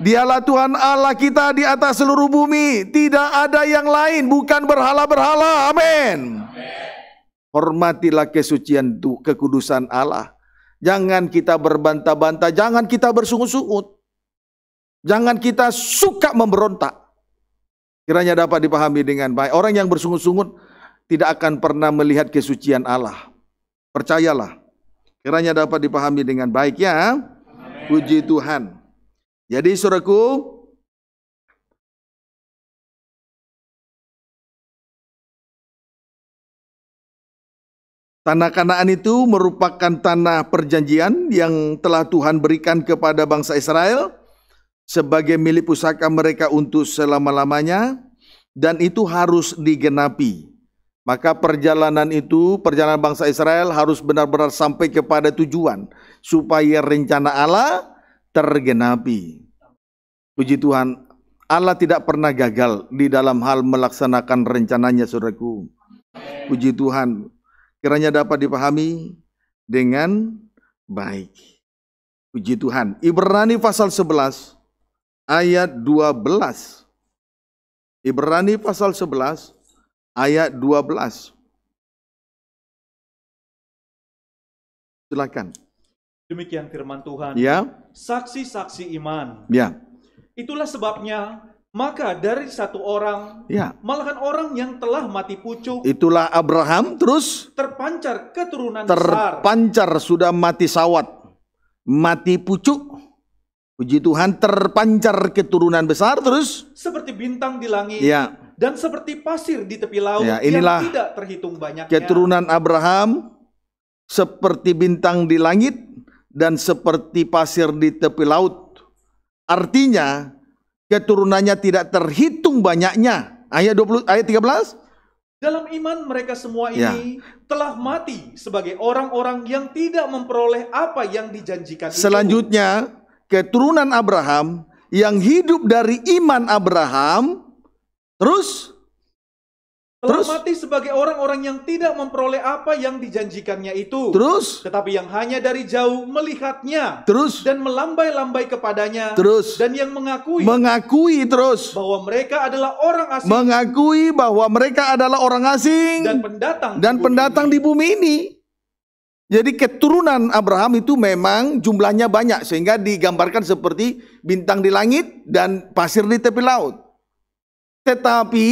Dialah Tuhan Allah kita di atas seluruh bumi, tidak ada yang lain, bukan berhala-berhala. Amin. Hormatilah kesucian kekudusan Allah. Jangan kita berbantah-bantah, jangan kita bersungut-sungut. Jangan kita suka memberontak. Kiranya dapat dipahami dengan baik. Orang yang bersungut-sungut tidak akan pernah melihat kesucian Allah. Percayalah. Kiranya dapat dipahami dengan baik ya. Amen. Puji Tuhan. Jadi suraku, Tanah Kanaan itu merupakan tanah perjanjian yang telah Tuhan berikan kepada bangsa Israel sebagai milik pusaka mereka untuk selama-lamanya dan itu harus digenapi. Maka perjalanan itu, perjalanan bangsa Israel harus benar-benar sampai kepada tujuan supaya rencana Allah tergenapi. Puji Tuhan, Allah tidak pernah gagal di dalam hal melaksanakan rencananya, Saudaraku. Puji Tuhan, kiranya dapat dipahami dengan baik. Puji Tuhan. Ibrani pasal 11 ayat 12. Ibrani pasal 11 ayat 12. Silakan. Demikian firman Tuhan. Ya. Saksi-saksi iman. Ya. Itulah sebabnya maka dari satu orang ya. malahan orang yang telah mati pucuk. Itulah Abraham terus terpancar keturunan terpancar besar. sudah mati sawat. Mati pucuk. Puji Tuhan terpancar keturunan besar terus seperti bintang di langit. Ya dan seperti pasir di tepi laut ya, inilah yang tidak terhitung banyaknya. Keturunan Abraham seperti bintang di langit dan seperti pasir di tepi laut. Artinya keturunannya tidak terhitung banyaknya. Ayat 20 ayat 13 dalam iman mereka semua ini ya. telah mati sebagai orang-orang yang tidak memperoleh apa yang dijanjikan. Selanjutnya, itu. keturunan Abraham yang hidup dari iman Abraham Terus telah mati sebagai orang-orang yang tidak memperoleh apa yang dijanjikannya itu. Terus? Tetapi yang hanya dari jauh melihatnya. Terus? Dan melambai-lambai kepadanya. Terus? Dan yang mengakui. Mengakui terus. Bahwa mereka adalah orang asing. Mengakui bahwa mereka adalah orang asing. Dan pendatang. Dan di pendatang ini. di bumi ini. Jadi keturunan Abraham itu memang jumlahnya banyak. Sehingga digambarkan seperti bintang di langit dan pasir di tepi laut. Tetapi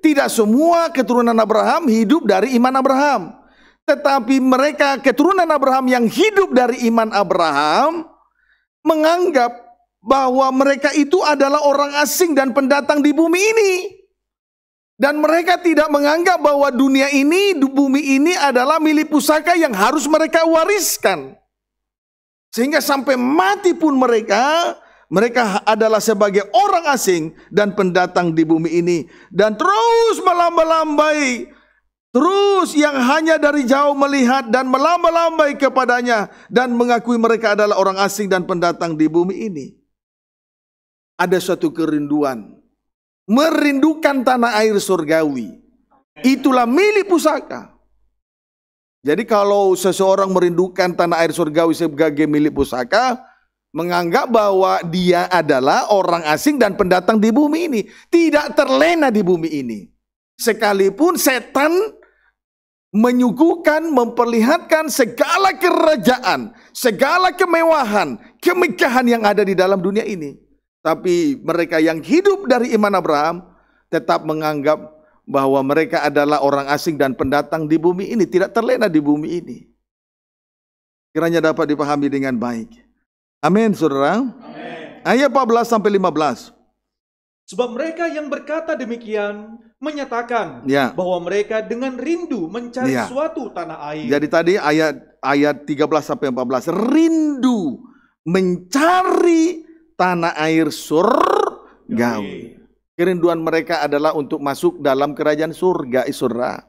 tidak semua keturunan Abraham hidup dari iman Abraham. Tetapi mereka keturunan Abraham yang hidup dari iman Abraham menganggap bahwa mereka itu adalah orang asing dan pendatang di bumi ini. Dan mereka tidak menganggap bahwa dunia ini, bumi ini adalah milik pusaka yang harus mereka wariskan. Sehingga sampai mati pun mereka mereka adalah sebagai orang asing dan pendatang di bumi ini dan terus melambai-lambai Terus yang hanya dari jauh melihat dan melambai-lambai kepadanya dan mengakui mereka adalah orang asing dan pendatang di bumi ini. Ada suatu kerinduan. Merindukan tanah air surgawi. Itulah milik pusaka. Jadi kalau seseorang merindukan tanah air surgawi sebagai milik pusaka, menganggap bahwa dia adalah orang asing dan pendatang di bumi ini, tidak terlena di bumi ini. Sekalipun setan menyuguhkan, memperlihatkan segala kerajaan, segala kemewahan, kemegahan yang ada di dalam dunia ini. Tapi mereka yang hidup dari iman Abraham tetap menganggap bahwa mereka adalah orang asing dan pendatang di bumi ini, tidak terlena di bumi ini. Kiranya dapat dipahami dengan baik. Amin, saudara. Ayat 14 sampai 15. Sebab mereka yang berkata demikian menyatakan ya. bahwa mereka dengan rindu mencari ya. suatu tanah air. Jadi tadi ayat ayat 13 sampai 14 rindu mencari tanah air surga. Kerinduan mereka adalah untuk masuk dalam kerajaan surga, isra.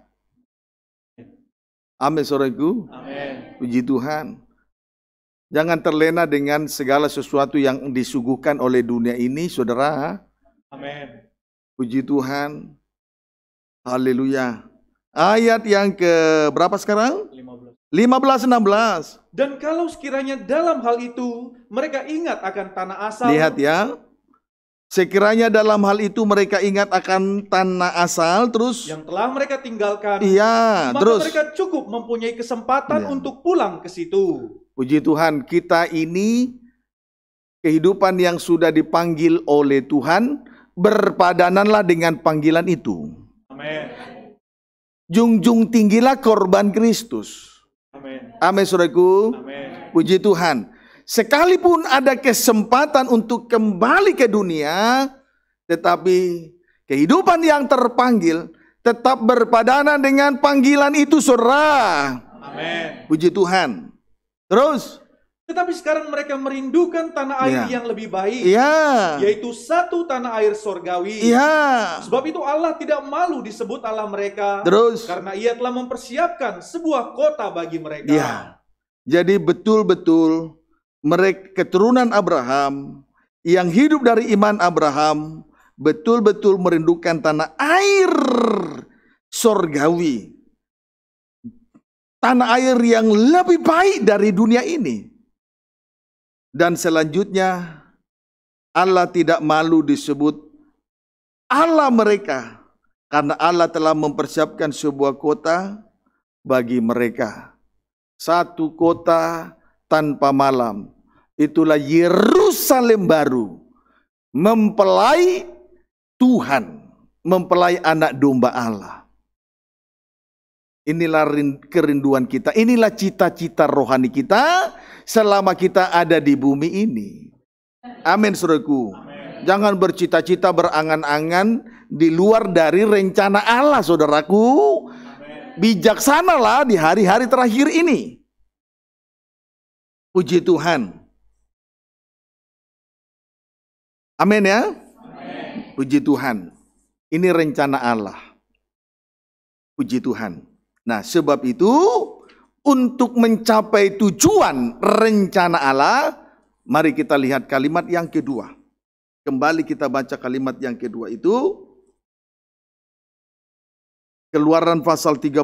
Amin, saudaraku. Amin. Puji Tuhan. Jangan terlena dengan segala sesuatu yang disuguhkan oleh dunia ini, saudara. Amin. Puji Tuhan. Haleluya. Ayat yang ke berapa sekarang? 15. 15 16. Dan kalau sekiranya dalam hal itu mereka ingat akan tanah asal. Lihat ya. Sekiranya dalam hal itu mereka ingat akan tanah asal, terus yang telah mereka tinggalkan, iya, maka terus mereka cukup mempunyai kesempatan iya. untuk pulang ke situ. Puji Tuhan, kita ini kehidupan yang sudah dipanggil oleh Tuhan, berpadananlah dengan panggilan itu. Amin. Jungjung tinggilah korban Kristus. Amin. Amin, saudaraku. Puji Tuhan. Sekalipun ada kesempatan untuk kembali ke dunia, tetapi kehidupan yang terpanggil tetap berpadanan dengan panggilan itu, saudara. Amin. Puji Tuhan. Terus. Tetapi sekarang mereka merindukan tanah air yeah. yang lebih baik, yeah. yaitu satu tanah air sorgawi. Yeah. Sebab itu Allah tidak malu disebut Allah mereka, Terus. karena Ia telah mempersiapkan sebuah kota bagi mereka. Yeah. Jadi betul-betul mereka keturunan Abraham yang hidup dari iman Abraham betul-betul merindukan tanah air sorgawi tanah air yang lebih baik dari dunia ini. Dan selanjutnya Allah tidak malu disebut Allah mereka karena Allah telah mempersiapkan sebuah kota bagi mereka. Satu kota tanpa malam. Itulah Yerusalem baru. Mempelai Tuhan, mempelai anak domba Allah. Inilah kerinduan kita, inilah cita-cita rohani kita selama kita ada di bumi ini. Amin, saudaraku. Jangan bercita-cita berangan-angan di luar dari rencana Allah, saudaraku. Bijaksanalah di hari-hari terakhir ini. Puji Tuhan. Amin ya. Amen. Puji Tuhan. Ini rencana Allah. Puji Tuhan. Nah, sebab itu untuk mencapai tujuan rencana Allah, mari kita lihat kalimat yang kedua. Kembali kita baca kalimat yang kedua itu. Keluaran pasal 32.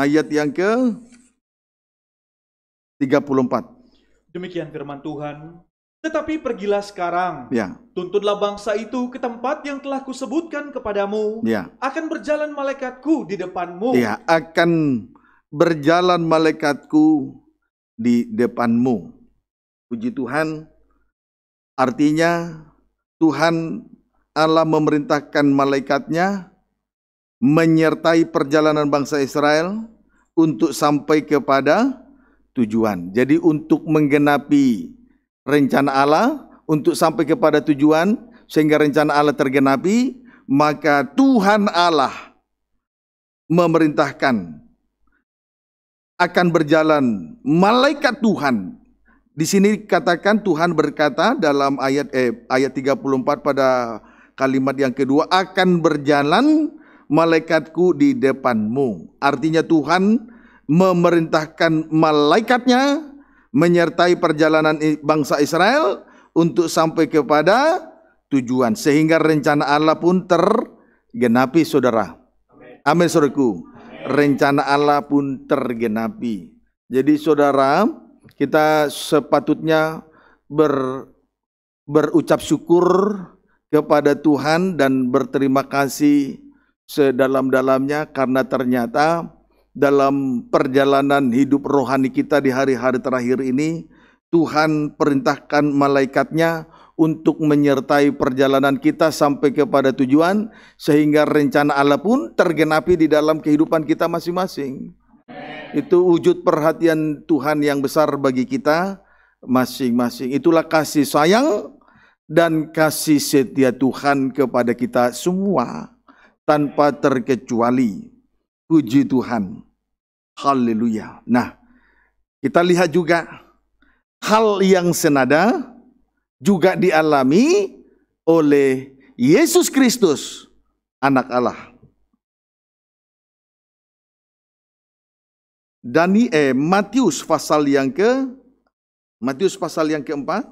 ayat yang ke 34. Demikian firman Tuhan. Tetapi pergilah sekarang, ya. tuntutlah bangsa itu ke tempat yang telah kusebutkan kepadamu. Ya. Akan berjalan malaikatku di depanmu. Ya, akan berjalan malaikatku di depanmu. Puji Tuhan, artinya Tuhan Allah memerintahkan malaikatnya menyertai perjalanan bangsa Israel untuk sampai kepada tujuan. Jadi untuk menggenapi rencana Allah, untuk sampai kepada tujuan sehingga rencana Allah tergenapi, maka Tuhan Allah memerintahkan akan berjalan malaikat Tuhan. Di sini katakan Tuhan berkata dalam ayat eh, ayat 34 pada kalimat yang kedua akan berjalan malaikatku di depanmu. Artinya Tuhan memerintahkan malaikatnya menyertai perjalanan bangsa Israel untuk sampai kepada tujuan sehingga rencana Allah pun tergenapi saudara. Amin saudaraku. Rencana Allah pun tergenapi. Jadi saudara, kita sepatutnya ber, berucap syukur kepada Tuhan dan berterima kasih sedalam-dalamnya karena ternyata dalam perjalanan hidup rohani kita di hari-hari terakhir ini Tuhan perintahkan malaikatnya untuk menyertai perjalanan kita sampai kepada tujuan sehingga rencana Allah pun tergenapi di dalam kehidupan kita masing-masing. Itu wujud perhatian Tuhan yang besar bagi kita masing-masing. Itulah kasih sayang dan kasih setia Tuhan kepada kita semua tanpa terkecuali. Puji Tuhan. Haleluya. Nah, kita lihat juga hal yang senada juga dialami oleh Yesus Kristus, anak Allah. Dani eh, Matius pasal yang ke Matius pasal yang keempat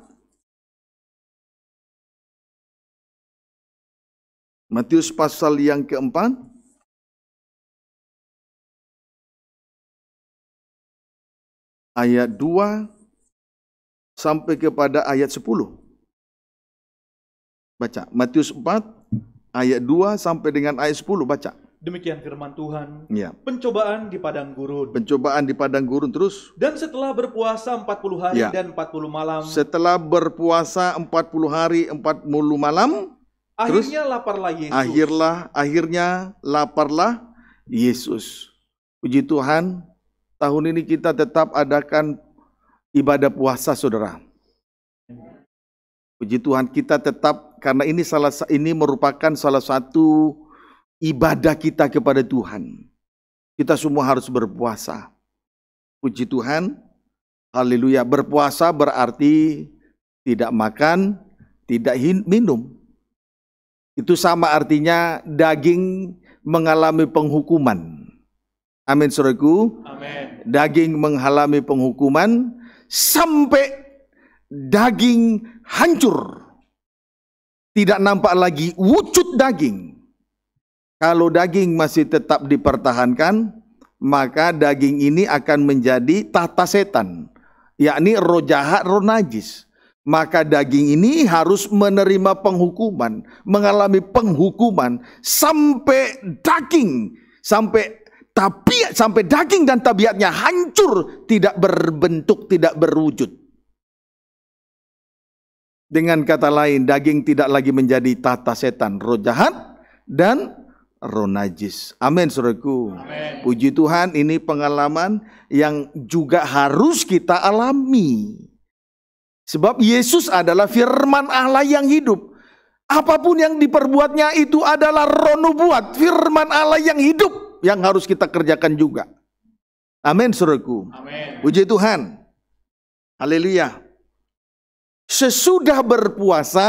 Matius pasal yang keempat. Ayat 2 sampai kepada ayat 10. Baca. Matius 4 ayat 2 sampai dengan ayat 10. Baca. Demikian firman Tuhan. Ya. Pencobaan di padang gurun. Pencobaan di padang gurun terus. Dan setelah berpuasa 40 hari ya. dan 40 malam. Setelah berpuasa 40 hari 40 malam Akhirnya Terus, laparlah Yesus. Akhirlah, akhirnya laparlah Yesus. Puji Tuhan, tahun ini kita tetap adakan ibadah puasa, saudara. Puji Tuhan kita tetap karena ini salah ini merupakan salah satu ibadah kita kepada Tuhan. Kita semua harus berpuasa. Puji Tuhan. Haleluya. Berpuasa berarti tidak makan, tidak minum. Itu sama artinya daging mengalami penghukuman. Amin suruhku. Amin. Daging mengalami penghukuman sampai daging hancur. Tidak nampak lagi wujud daging. Kalau daging masih tetap dipertahankan, maka daging ini akan menjadi tahta setan, yakni roh jahat, roh najis maka daging ini harus menerima penghukuman, mengalami penghukuman sampai daging, sampai tapi sampai daging dan tabiatnya hancur, tidak berbentuk, tidak berwujud. Dengan kata lain, daging tidak lagi menjadi tata setan, roh jahat dan roh najis. Amin, saudaraku. Puji Tuhan, ini pengalaman yang juga harus kita alami. Sebab Yesus adalah firman Allah yang hidup. Apapun yang diperbuatnya itu adalah roh buat firman Allah yang hidup yang harus kita kerjakan juga. Amin, suruhku. Amin. Puji Tuhan. Haleluya. Sesudah berpuasa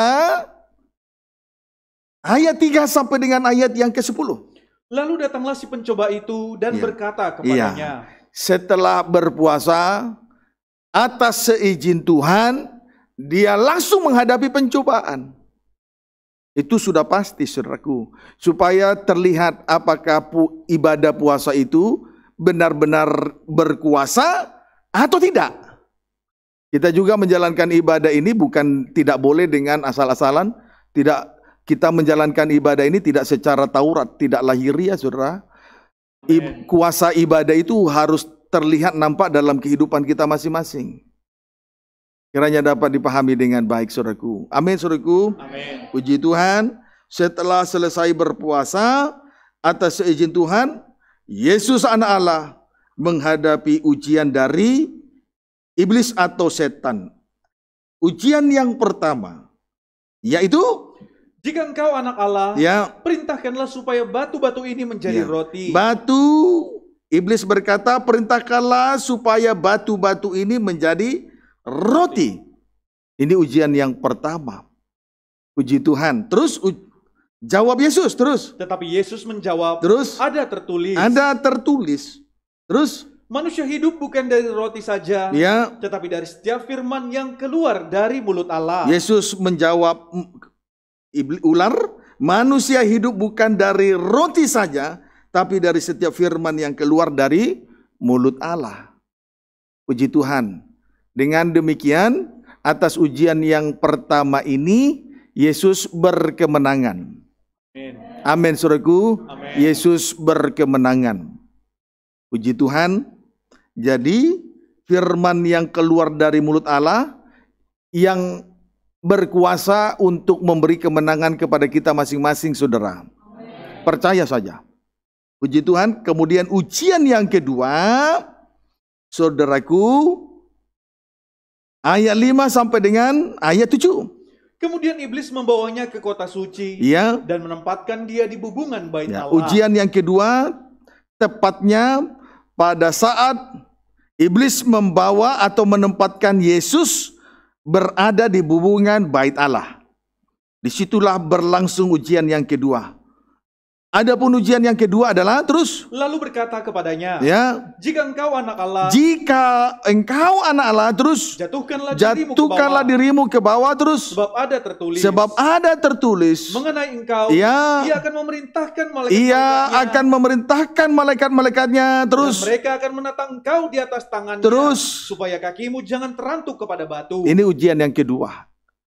ayat 3 sampai dengan ayat yang ke-10. Lalu datanglah si pencoba itu dan iya. berkata kepadanya, iya. "Setelah berpuasa, atas seizin Tuhan dia langsung menghadapi pencobaan. Itu sudah pasti saudaraku. Supaya terlihat apakah pu ibadah puasa itu benar-benar berkuasa atau tidak. Kita juga menjalankan ibadah ini bukan tidak boleh dengan asal-asalan. Tidak kita menjalankan ibadah ini tidak secara taurat, tidak lahiriah, saudara. I, kuasa ibadah itu harus terlihat nampak dalam kehidupan kita masing-masing. Kiranya dapat dipahami dengan baik saudaraku. Amin saudaraku. Amin. Puji Tuhan, setelah selesai berpuasa atas seizin Tuhan, Yesus anak Allah menghadapi ujian dari iblis atau setan. Ujian yang pertama yaitu jika engkau anak Allah, ya. perintahkanlah supaya batu-batu ini menjadi ya. roti. Batu Iblis berkata, perintahkanlah supaya batu-batu ini menjadi roti. Ini ujian yang pertama. Uji Tuhan. Terus jawab Yesus, terus. Tetapi Yesus menjawab, terus ada tertulis. Ada tertulis. Terus manusia hidup bukan dari roti saja, ya. tetapi dari setiap firman yang keluar dari mulut Allah. Yesus menjawab iblis ular, manusia hidup bukan dari roti saja, tapi dari setiap firman yang keluar dari mulut Allah. Puji Tuhan. Dengan demikian, atas ujian yang pertama ini, Yesus berkemenangan. Amin, suruhku. Amen. Yesus berkemenangan. Puji Tuhan. Jadi, firman yang keluar dari mulut Allah yang berkuasa untuk memberi kemenangan kepada kita masing-masing, saudara. Amen. Percaya saja. Puji Tuhan, kemudian ujian yang kedua, saudaraku, ayat 5 sampai dengan ayat 7. Kemudian iblis membawanya ke kota suci ya. dan menempatkan dia di bubungan bait ya. Allah. Ujian yang kedua tepatnya pada saat iblis membawa atau menempatkan Yesus berada di bubungan bait Allah. Disitulah berlangsung ujian yang kedua. Adapun ujian yang kedua adalah terus lalu berkata kepadanya, ya, jika engkau anak Allah, jika engkau anak Allah, terus jatuhkanlah, jatuhkanlah dirimu, ke bawah, dirimu ke bawah terus sebab ada tertulis, sebab ada tertulis mengenai engkau, ya, ia akan memerintahkan malaikat, ia akan memerintahkan malaikat-malaikatnya terus, dan mereka akan menatang engkau di atas tangannya, terus supaya kakimu jangan terantuk kepada batu. Ini ujian yang kedua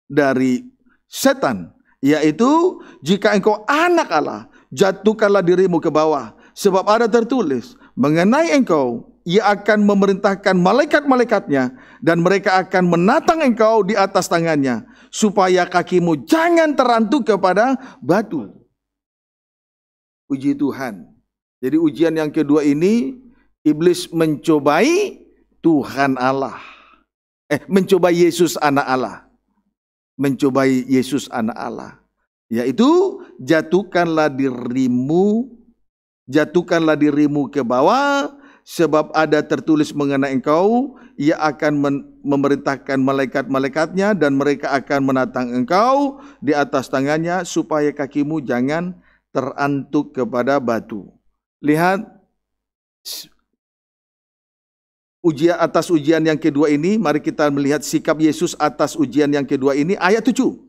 dari setan, yaitu jika engkau anak Allah jatuhkanlah dirimu ke bawah. Sebab ada tertulis, mengenai engkau, ia akan memerintahkan malaikat-malaikatnya dan mereka akan menatang engkau di atas tangannya supaya kakimu jangan terantuk kepada batu. Uji Tuhan. Jadi ujian yang kedua ini iblis mencobai Tuhan Allah. Eh mencobai Yesus anak Allah. Mencobai Yesus anak Allah. Yaitu jatuhkanlah dirimu jatuhkanlah dirimu ke bawah sebab ada tertulis mengenai engkau ia akan memerintahkan malaikat-malaikatnya dan mereka akan menatang engkau di atas tangannya supaya kakimu jangan terantuk kepada batu. Lihat ujian atas ujian yang kedua ini, mari kita melihat sikap Yesus atas ujian yang kedua ini ayat 7.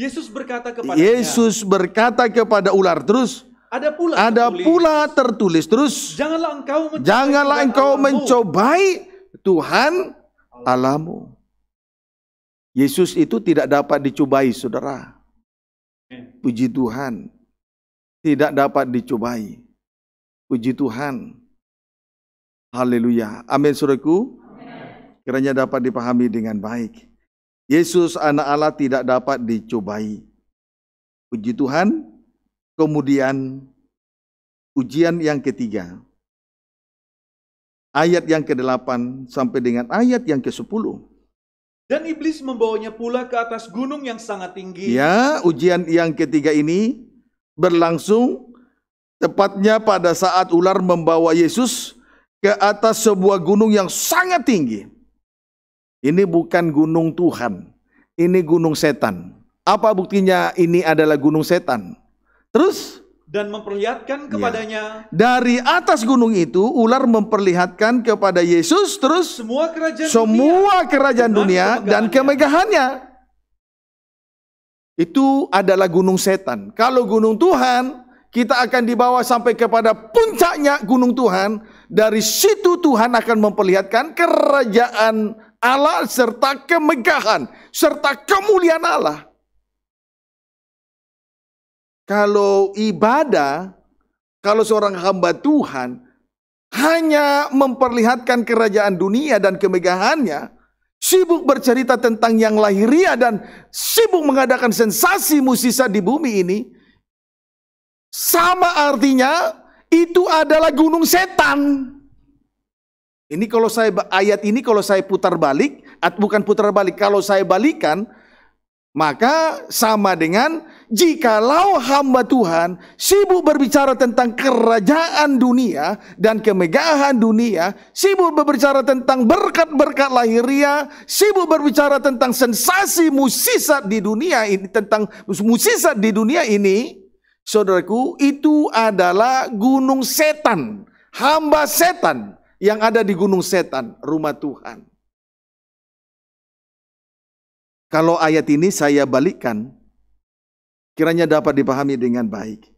Yesus berkata kepada Yesus berkata kepada ular terus ada pula ada tertulis, pula tertulis terus janganlah engkau mencobai janganlah engkau mencobai Tuhan alamu. Yesus itu tidak dapat dicobai saudara. Puji Tuhan. Tidak dapat dicobai. Puji Tuhan. Haleluya. Amin suruhku. Kiranya dapat dipahami dengan baik. Yesus anak Allah tidak dapat dicobai. Puji Tuhan. Kemudian ujian yang ketiga. Ayat yang ke-8 sampai dengan ayat yang ke-10. Dan iblis membawanya pula ke atas gunung yang sangat tinggi. Ya, ujian yang ketiga ini berlangsung tepatnya pada saat ular membawa Yesus ke atas sebuah gunung yang sangat tinggi. Ini bukan gunung Tuhan, ini gunung setan. Apa buktinya ini adalah gunung setan? Terus dan memperlihatkan ya. kepadanya ya. dari atas gunung itu ular memperlihatkan kepada Yesus terus semua kerajaan semua kerajaan dunia dan kemegahannya. Itu adalah gunung setan. Kalau gunung Tuhan, kita akan dibawa sampai kepada puncaknya gunung Tuhan. Dari situ Tuhan akan memperlihatkan kerajaan Allah serta kemegahan serta kemuliaan Allah. Kalau ibadah, kalau seorang hamba Tuhan hanya memperlihatkan kerajaan dunia dan kemegahannya, sibuk bercerita tentang yang lahiria dan sibuk mengadakan sensasi musisa di bumi ini, sama artinya itu adalah gunung setan. Ini kalau saya ayat ini kalau saya putar balik, bukan putar balik, kalau saya balikan maka sama dengan jikalau hamba Tuhan sibuk berbicara tentang kerajaan dunia dan kemegahan dunia, sibuk berbicara tentang berkat-berkat lahiriah, sibuk berbicara tentang sensasi musisat di dunia ini, tentang musisat di dunia ini, saudaraku, itu adalah gunung setan, hamba setan yang ada di gunung setan, rumah Tuhan. Kalau ayat ini saya balikkan, kiranya dapat dipahami dengan baik.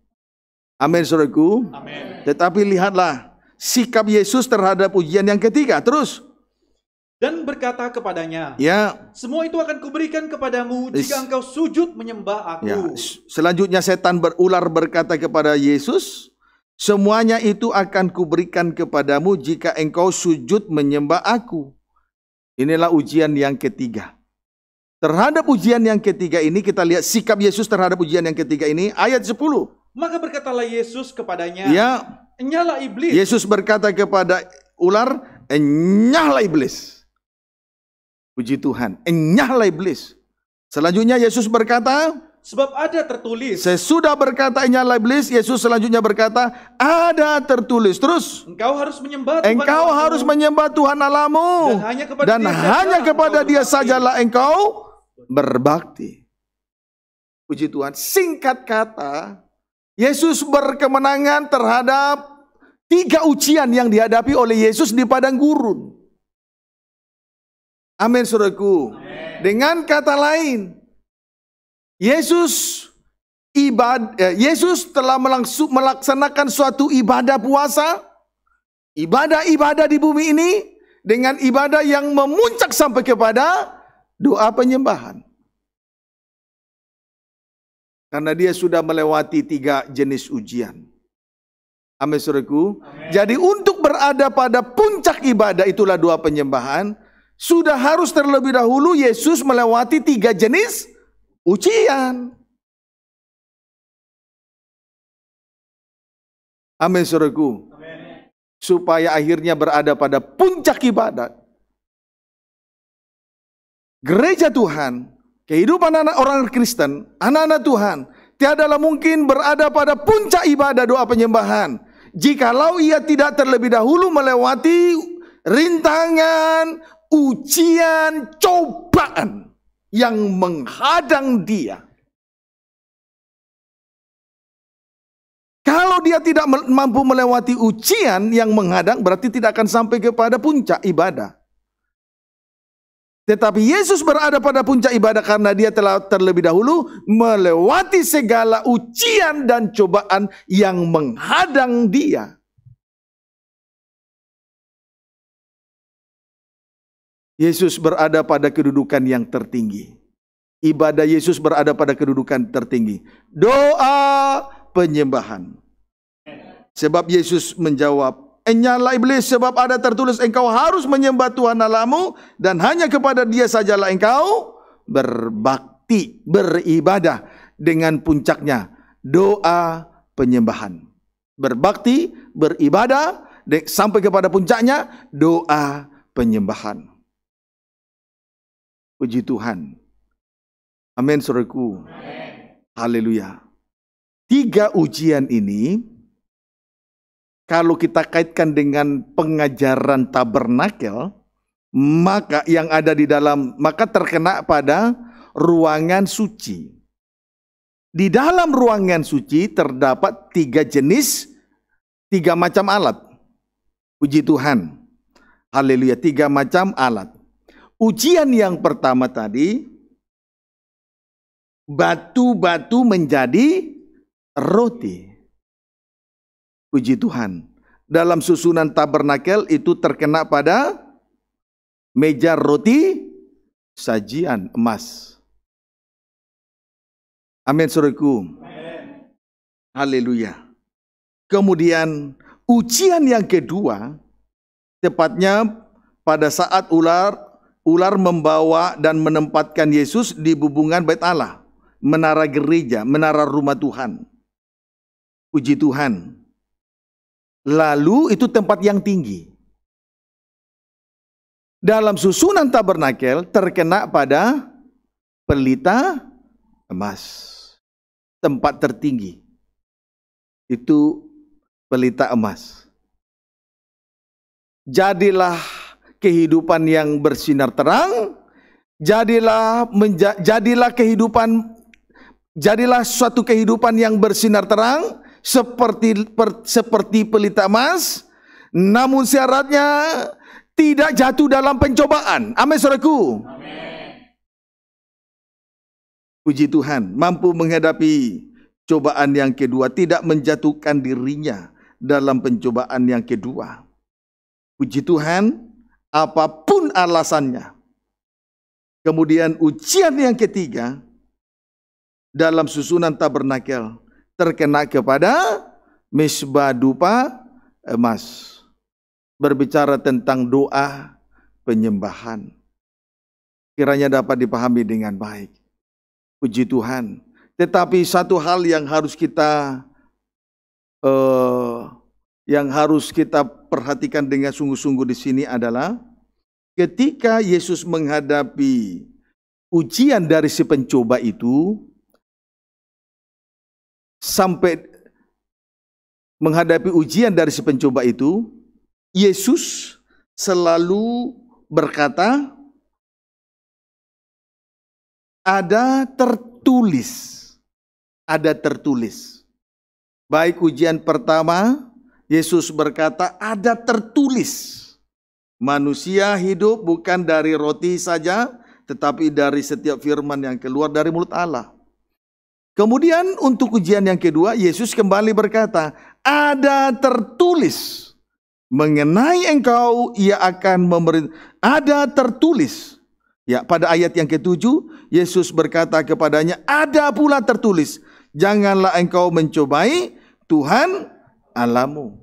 Amin, saudaraku. Amin. Tetapi lihatlah sikap Yesus terhadap ujian yang ketiga. Terus, dan berkata kepadanya, "Ya, semua itu akan kuberikan kepadamu jika engkau sujud menyembah Aku." Ya. Selanjutnya setan berular berkata kepada Yesus, Semuanya itu akan kuberikan kepadamu jika engkau sujud menyembah aku. Inilah ujian yang ketiga. Terhadap ujian yang ketiga ini kita lihat sikap Yesus terhadap ujian yang ketiga ini ayat 10. Maka berkatalah Yesus kepadanya, "Ya, Enyahlah iblis." Yesus berkata kepada ular, "Enyahlah iblis." Puji Tuhan, enyahlah iblis. Selanjutnya Yesus berkata, Sebab ada tertulis. Sesudah berkata inyalah iblis, Yesus selanjutnya berkata, ada tertulis. Terus. Engkau harus menyembah Tuhan Engkau Allahmu, harus menyembah Tuhan Alamu. Dan hanya kepada dan dia, hanya kepada dia sajalah engkau berbakti. Puji Tuhan. Singkat kata, Yesus berkemenangan terhadap tiga ujian yang dihadapi oleh Yesus di padang gurun. Amin, saudaraku. Dengan kata lain, Yesus ibad ya, Yesus telah melaksanakan suatu ibadah puasa, ibadah-ibadah di bumi ini dengan ibadah yang memuncak sampai kepada doa penyembahan. Karena dia sudah melewati tiga jenis ujian. Amin suruhku. Jadi untuk berada pada puncak ibadah itulah doa penyembahan. Sudah harus terlebih dahulu Yesus melewati tiga jenis ujian. Amin suruhku. Supaya akhirnya berada pada puncak ibadat. Gereja Tuhan, kehidupan anak orang Kristen, anak-anak Tuhan, tiadalah mungkin berada pada puncak ibadah doa penyembahan. Jikalau ia tidak terlebih dahulu melewati rintangan, ujian, cobaan yang menghadang dia. Kalau dia tidak mampu melewati ujian yang menghadang, berarti tidak akan sampai kepada puncak ibadah. Tetapi Yesus berada pada puncak ibadah karena dia telah terlebih dahulu melewati segala ujian dan cobaan yang menghadang dia. Yesus berada pada kedudukan yang tertinggi. Ibadah Yesus berada pada kedudukan tertinggi. Doa penyembahan. Sebab Yesus menjawab, Enyala iblis sebab ada tertulis engkau harus menyembah Tuhan alamu dan hanya kepada dia sajalah engkau berbakti, beribadah dengan puncaknya doa penyembahan. Berbakti, beribadah sampai kepada puncaknya doa penyembahan. Puji Tuhan. Amin saudaraku. Haleluya. Tiga ujian ini kalau kita kaitkan dengan pengajaran tabernakel, maka yang ada di dalam maka terkena pada ruangan suci. Di dalam ruangan suci terdapat tiga jenis, tiga macam alat. Puji Tuhan. Haleluya, tiga macam alat ujian yang pertama tadi batu-batu menjadi roti. Puji Tuhan. Dalam susunan tabernakel itu terkena pada meja roti sajian emas. Amin suruhku. Haleluya. Kemudian ujian yang kedua tepatnya pada saat ular ular membawa dan menempatkan Yesus di bubungan bait Allah, menara gereja, menara rumah Tuhan. Puji Tuhan. Lalu itu tempat yang tinggi. Dalam susunan tabernakel terkena pada pelita emas. Tempat tertinggi. Itu pelita emas. Jadilah kehidupan yang bersinar terang, jadilah menja, jadilah kehidupan jadilah suatu kehidupan yang bersinar terang seperti per, seperti pelita emas, namun syaratnya tidak jatuh dalam pencobaan. Amin saudaraku. Amin. Puji Tuhan, mampu menghadapi cobaan yang kedua, tidak menjatuhkan dirinya dalam pencobaan yang kedua. Puji Tuhan, apapun alasannya. Kemudian ujian yang ketiga dalam susunan tabernakel terkena kepada misbah dupa emas. Berbicara tentang doa penyembahan. Kiranya dapat dipahami dengan baik. Puji Tuhan. Tetapi satu hal yang harus kita uh, yang harus kita perhatikan dengan sungguh-sungguh di sini adalah ketika Yesus menghadapi ujian dari si pencoba itu sampai menghadapi ujian dari si pencoba itu Yesus selalu berkata ada tertulis ada tertulis baik ujian pertama Yesus berkata, "Ada tertulis, manusia hidup bukan dari roti saja, tetapi dari setiap firman yang keluar dari mulut Allah." Kemudian, untuk ujian yang kedua, Yesus kembali berkata, "Ada tertulis mengenai engkau, ia akan memerintah." Ada tertulis. Ya, pada ayat yang ketujuh, Yesus berkata kepadanya, "Ada pula tertulis: Janganlah engkau mencobai Tuhan alamu.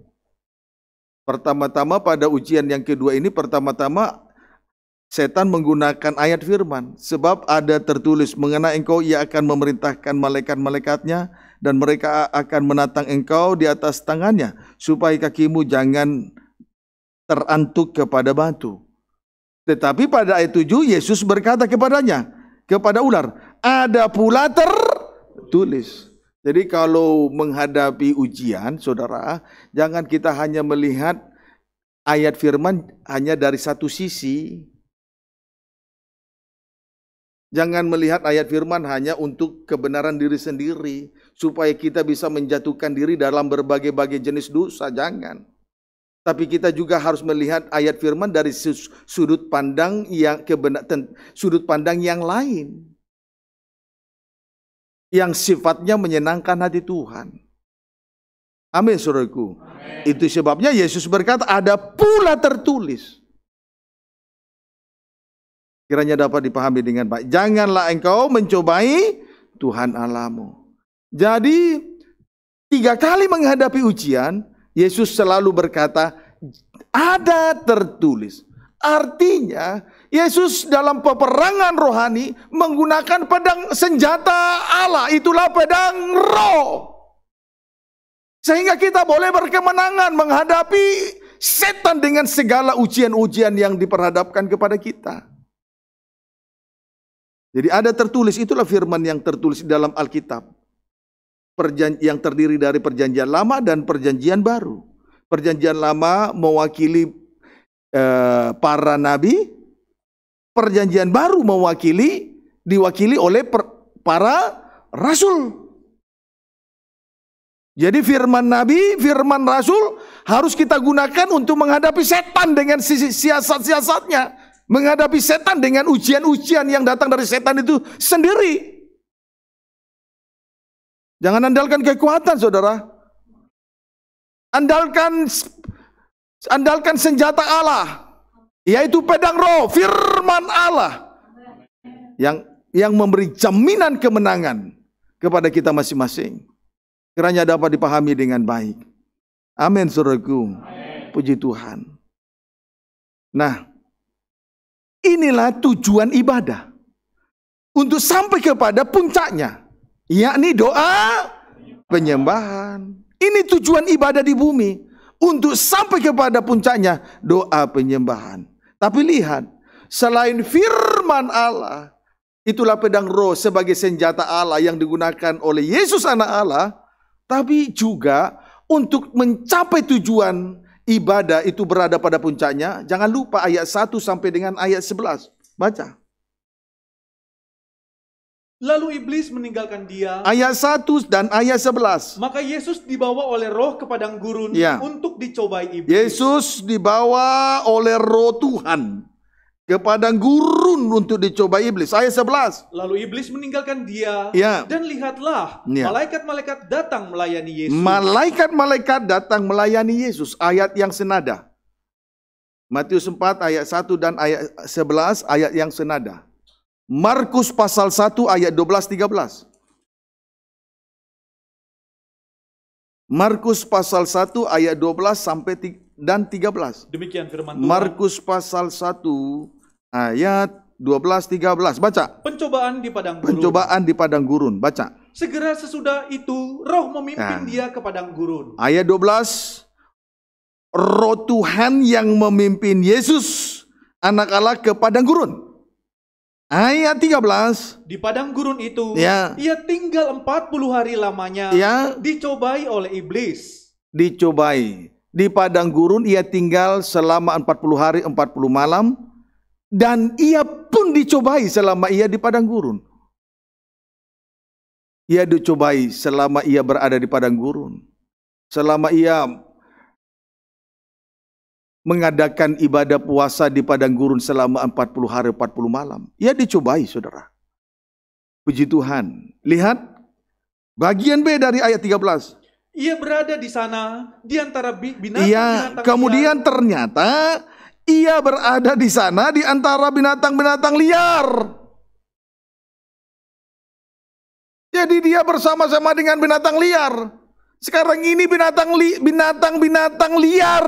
Pertama-tama pada ujian yang kedua ini pertama-tama setan menggunakan ayat firman sebab ada tertulis mengenai engkau ia akan memerintahkan malaikat-malaikatnya dan mereka akan menatang engkau di atas tangannya supaya kakimu jangan terantuk kepada batu. Tetapi pada ayat 7 Yesus berkata kepadanya kepada ular, ada pula tertulis. Jadi kalau menghadapi ujian, saudara, jangan kita hanya melihat ayat firman hanya dari satu sisi. Jangan melihat ayat firman hanya untuk kebenaran diri sendiri, supaya kita bisa menjatuhkan diri dalam berbagai-bagai jenis dosa. Jangan. Tapi kita juga harus melihat ayat firman dari sudut pandang yang sudut pandang yang lain yang sifatnya menyenangkan hati Tuhan. Amin, saudaraku. Itu sebabnya Yesus berkata, ada pula tertulis. Kiranya dapat dipahami dengan baik. Janganlah engkau mencobai Tuhan Allahmu. Jadi, tiga kali menghadapi ujian, Yesus selalu berkata, ada tertulis. Artinya, Yesus dalam peperangan rohani menggunakan pedang senjata Allah, itulah pedang roh. Sehingga kita boleh berkemenangan menghadapi setan dengan segala ujian-ujian yang diperhadapkan kepada kita. Jadi ada tertulis, itulah firman yang tertulis dalam Alkitab. yang terdiri dari perjanjian lama dan perjanjian baru. Perjanjian lama mewakili eh, para nabi, perjanjian baru mewakili diwakili oleh per, para rasul. Jadi firman Nabi, firman Rasul harus kita gunakan untuk menghadapi setan dengan siasat-siasatnya. Menghadapi setan dengan ujian-ujian yang datang dari setan itu sendiri. Jangan andalkan kekuatan saudara. Andalkan andalkan senjata Allah yaitu pedang roh, firman Allah yang yang memberi jaminan kemenangan kepada kita masing-masing. Kiranya dapat dipahami dengan baik. Amin saudaraku. Puji Tuhan. Nah, inilah tujuan ibadah. Untuk sampai kepada puncaknya, yakni doa penyembahan. Ini tujuan ibadah di bumi untuk sampai kepada puncaknya doa penyembahan. Tapi lihat, selain firman Allah, itulah pedang roh sebagai senjata Allah yang digunakan oleh Yesus anak Allah, tapi juga untuk mencapai tujuan ibadah itu berada pada puncaknya. Jangan lupa ayat 1 sampai dengan ayat 11. Baca. Lalu iblis meninggalkan dia. Ayat 1 dan ayat 11. Maka Yesus dibawa oleh roh ke padang gurun ya. untuk dicobai iblis. Yesus dibawa oleh roh Tuhan ke padang gurun untuk dicobai iblis. Ayat 11. Lalu iblis meninggalkan dia ya. dan lihatlah ya. malaikat-malaikat ya. datang melayani Yesus. Malaikat-malaikat datang melayani Yesus. Ayat yang senada. Matius 4 ayat 1 dan ayat 11 ayat yang senada. Markus pasal 1 ayat 12 13. Markus pasal 1 ayat 12 sampai dan 13. Demikian firman Tuhan. Markus pasal 1 ayat 12 13. Baca. Pencobaan di padang gurun. Pencobaan di padang gurun. Baca. Segera sesudah itu roh memimpin nah. dia ke padang gurun. Ayat 12 Roh Tuhan yang memimpin Yesus anak Allah ke padang gurun Ayat 13. Di padang gurun itu, ya. ia tinggal 40 hari lamanya ya. dicobai oleh iblis. Dicobai. Di padang gurun ia tinggal selama 40 hari 40 malam dan ia pun dicobai selama ia di padang gurun. Ia dicobai selama ia berada di padang gurun. Selama ia mengadakan ibadah puasa di padang gurun selama 40 hari 40 malam. Ya dicobai saudara. Puji Tuhan. Lihat bagian B dari ayat 13. Ia berada di sana di antara binatang Ia kemudian liar. ternyata ia berada di sana di antara binatang-binatang liar. Jadi dia bersama-sama dengan binatang liar. Sekarang ini binatang li, binatang-binatang liar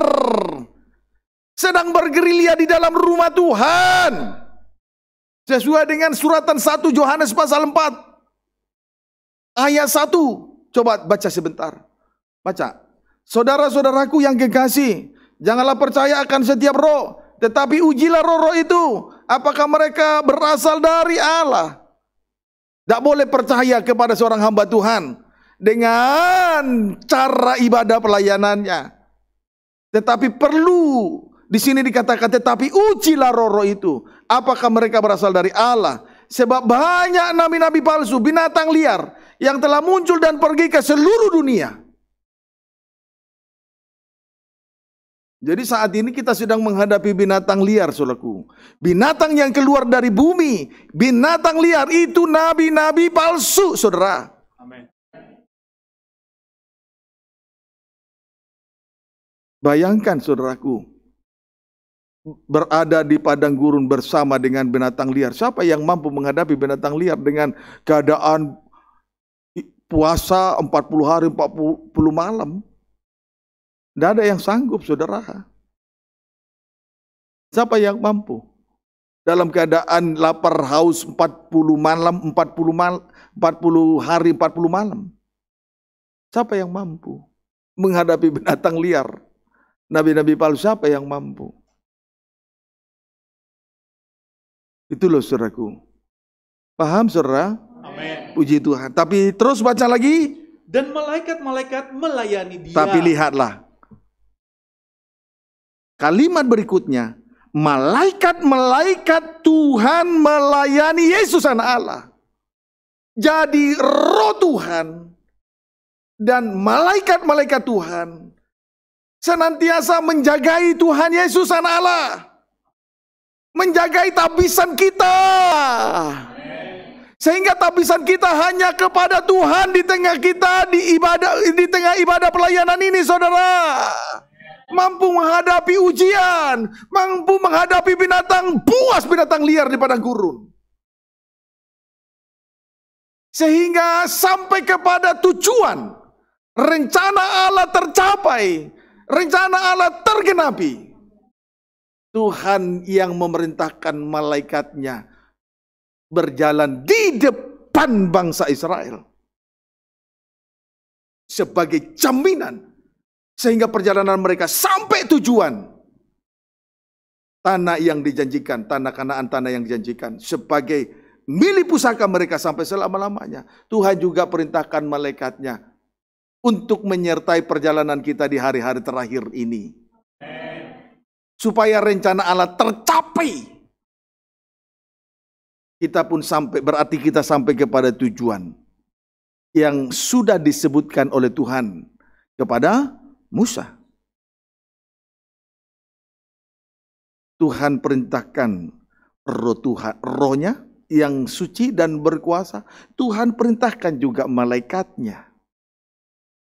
sedang bergerilya di dalam rumah Tuhan. Sesuai dengan suratan 1 Yohanes pasal 4 ayat 1. Coba baca sebentar. Baca. Saudara-saudaraku yang kekasih, janganlah percaya akan setiap roh, tetapi ujilah roh-roh itu apakah mereka berasal dari Allah. Tidak boleh percaya kepada seorang hamba Tuhan dengan cara ibadah pelayanannya. Tetapi perlu di sini dikatakan tetapi ujilah roro itu. Apakah mereka berasal dari Allah? Sebab banyak nabi-nabi palsu, binatang liar yang telah muncul dan pergi ke seluruh dunia. Jadi saat ini kita sedang menghadapi binatang liar, saudaraku. Binatang yang keluar dari bumi, binatang liar itu nabi-nabi palsu, saudara. amen Bayangkan, saudaraku, berada di padang gurun bersama dengan binatang liar. Siapa yang mampu menghadapi binatang liar dengan keadaan puasa 40 hari 40 malam? Tidak ada yang sanggup, saudara. Siapa yang mampu? Dalam keadaan lapar haus 40 malam, 40 mal, 40 hari 40 malam. Siapa yang mampu menghadapi binatang liar? Nabi-nabi palsu siapa yang mampu? Itu loh saudaraku. Paham saudara? Amin. Puji Tuhan. Tapi terus baca lagi. Dan malaikat-malaikat melayani dia. Tapi lihatlah. Kalimat berikutnya. Malaikat-malaikat Tuhan melayani Yesus anak Allah. Jadi roh Tuhan dan malaikat-malaikat Tuhan senantiasa menjagai Tuhan Yesus anak Allah menjagai tabisan kita. Sehingga tabisan kita hanya kepada Tuhan di tengah kita di ibadah di tengah ibadah pelayanan ini Saudara. Mampu menghadapi ujian, mampu menghadapi binatang buas binatang liar di padang gurun. Sehingga sampai kepada tujuan rencana Allah tercapai, rencana Allah tergenapi. Tuhan yang memerintahkan malaikatnya berjalan di depan bangsa Israel. Sebagai jaminan. Sehingga perjalanan mereka sampai tujuan. Tanah yang dijanjikan, tanah kanaan tanah yang dijanjikan. Sebagai milik pusaka mereka sampai selama-lamanya. Tuhan juga perintahkan malaikatnya untuk menyertai perjalanan kita di hari-hari terakhir ini supaya rencana Allah tercapai. Kita pun sampai berarti kita sampai kepada tujuan yang sudah disebutkan oleh Tuhan kepada Musa. Tuhan perintahkan roh Tuhan, rohnya yang suci dan berkuasa. Tuhan perintahkan juga malaikatnya.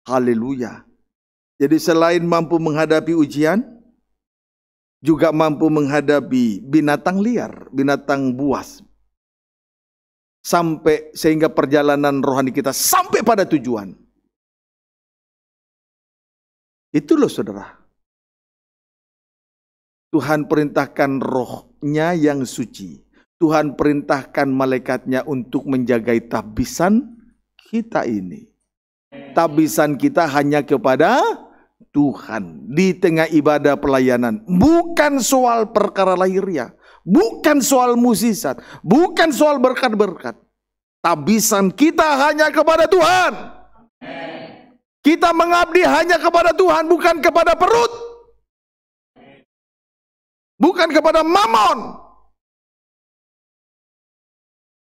Haleluya. Jadi selain mampu menghadapi ujian, juga mampu menghadapi binatang liar, binatang buas. Sampai sehingga perjalanan rohani kita sampai pada tujuan. Itu loh saudara. Tuhan perintahkan rohnya yang suci. Tuhan perintahkan malaikatnya untuk menjaga tabisan kita ini. Tabisan kita hanya kepada Tuhan di tengah ibadah pelayanan. Bukan soal perkara lahirnya. bukan soal musisat, bukan soal berkat-berkat. Tabisan kita hanya kepada Tuhan. Kita mengabdi hanya kepada Tuhan, bukan kepada perut. Bukan kepada mamon.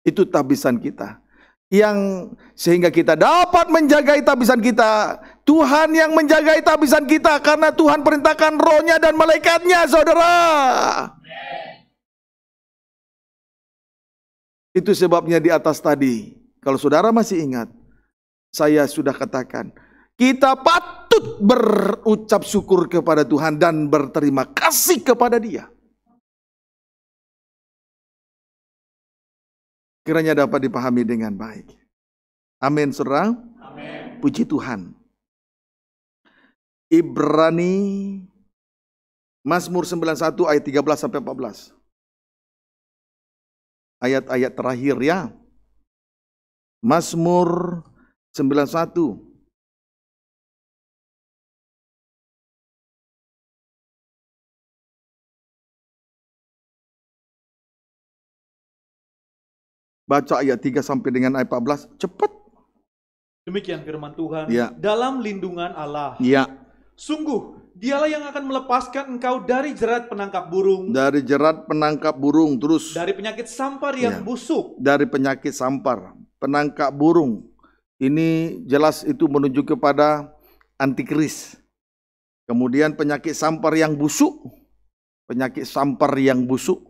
Itu tabisan kita yang sehingga kita dapat menjaga tabisan kita. Tuhan yang menjaga tabisan kita karena Tuhan perintahkan rohnya dan malaikatnya saudara. Itu sebabnya di atas tadi. Kalau saudara masih ingat, saya sudah katakan. Kita patut berucap syukur kepada Tuhan dan berterima kasih kepada dia. kiranya dapat dipahami dengan baik. Amin, saudara. Amin. Puji Tuhan. Ibrani Mazmur 91 ayat 13 sampai 14. Ayat-ayat terakhir ya. Mazmur 91 Baca ayat 3 sampai dengan ayat 14, cepat. Demikian firman Tuhan. Ya. Dalam lindungan Allah. Ya. Sungguh, dialah yang akan melepaskan engkau dari jerat penangkap burung. Dari jerat penangkap burung, terus. Dari penyakit sampar yang ya. busuk. Dari penyakit sampar, penangkap burung. Ini jelas itu menunjuk kepada antikris. Kemudian penyakit sampar yang busuk. Penyakit sampar yang busuk.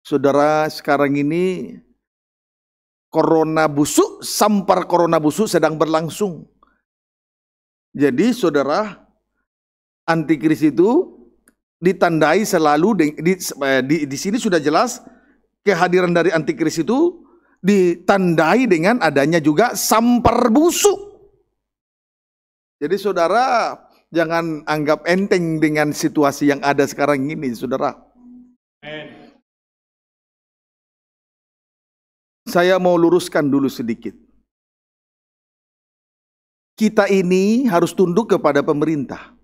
Saudara, sekarang ini corona busuk, sampar corona busuk sedang berlangsung. Jadi saudara, antikris itu ditandai selalu di, eh, di, di sini sudah jelas kehadiran dari antikris itu ditandai dengan adanya juga sampar busuk. Jadi saudara jangan anggap enteng dengan situasi yang ada sekarang ini saudara. Amen. Saya mau luruskan dulu sedikit. Kita ini harus tunduk kepada pemerintah.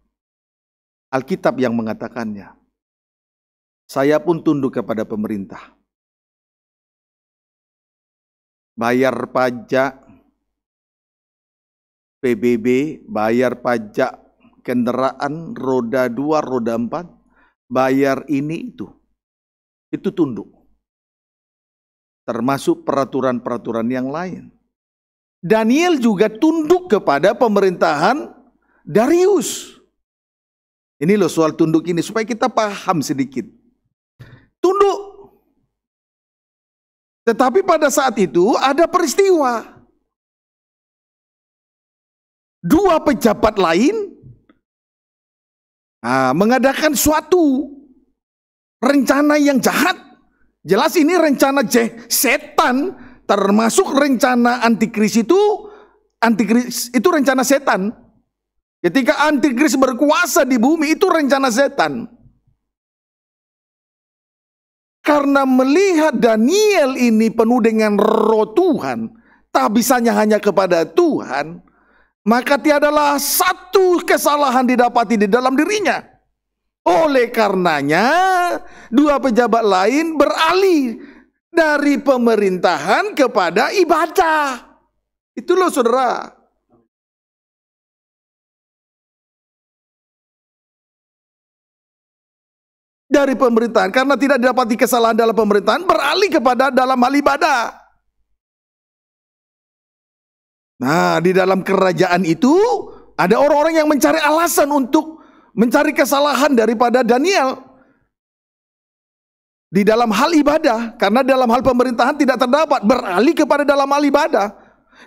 Alkitab yang mengatakannya. Saya pun tunduk kepada pemerintah. Bayar pajak PBB, bayar pajak kendaraan roda dua, roda empat, bayar ini itu. Itu tunduk termasuk peraturan-peraturan yang lain. Daniel juga tunduk kepada pemerintahan Darius. Ini loh soal tunduk ini supaya kita paham sedikit. Tunduk. Tetapi pada saat itu ada peristiwa. Dua pejabat lain nah, mengadakan suatu rencana yang jahat Jelas ini rencana setan termasuk rencana antikris itu antikris itu rencana setan. Ketika antikris berkuasa di bumi itu rencana setan. Karena melihat Daniel ini penuh dengan roh Tuhan, tak bisanya hanya kepada Tuhan, maka tiadalah satu kesalahan didapati di dalam dirinya. Oleh karenanya, dua pejabat lain beralih dari pemerintahan kepada ibadah. Itu loh saudara. Dari pemerintahan, karena tidak didapati kesalahan dalam pemerintahan, beralih kepada dalam hal ibadah. Nah, di dalam kerajaan itu ada orang-orang yang mencari alasan untuk mencari kesalahan daripada Daniel di dalam hal ibadah karena dalam hal pemerintahan tidak terdapat beralih kepada dalam hal ibadah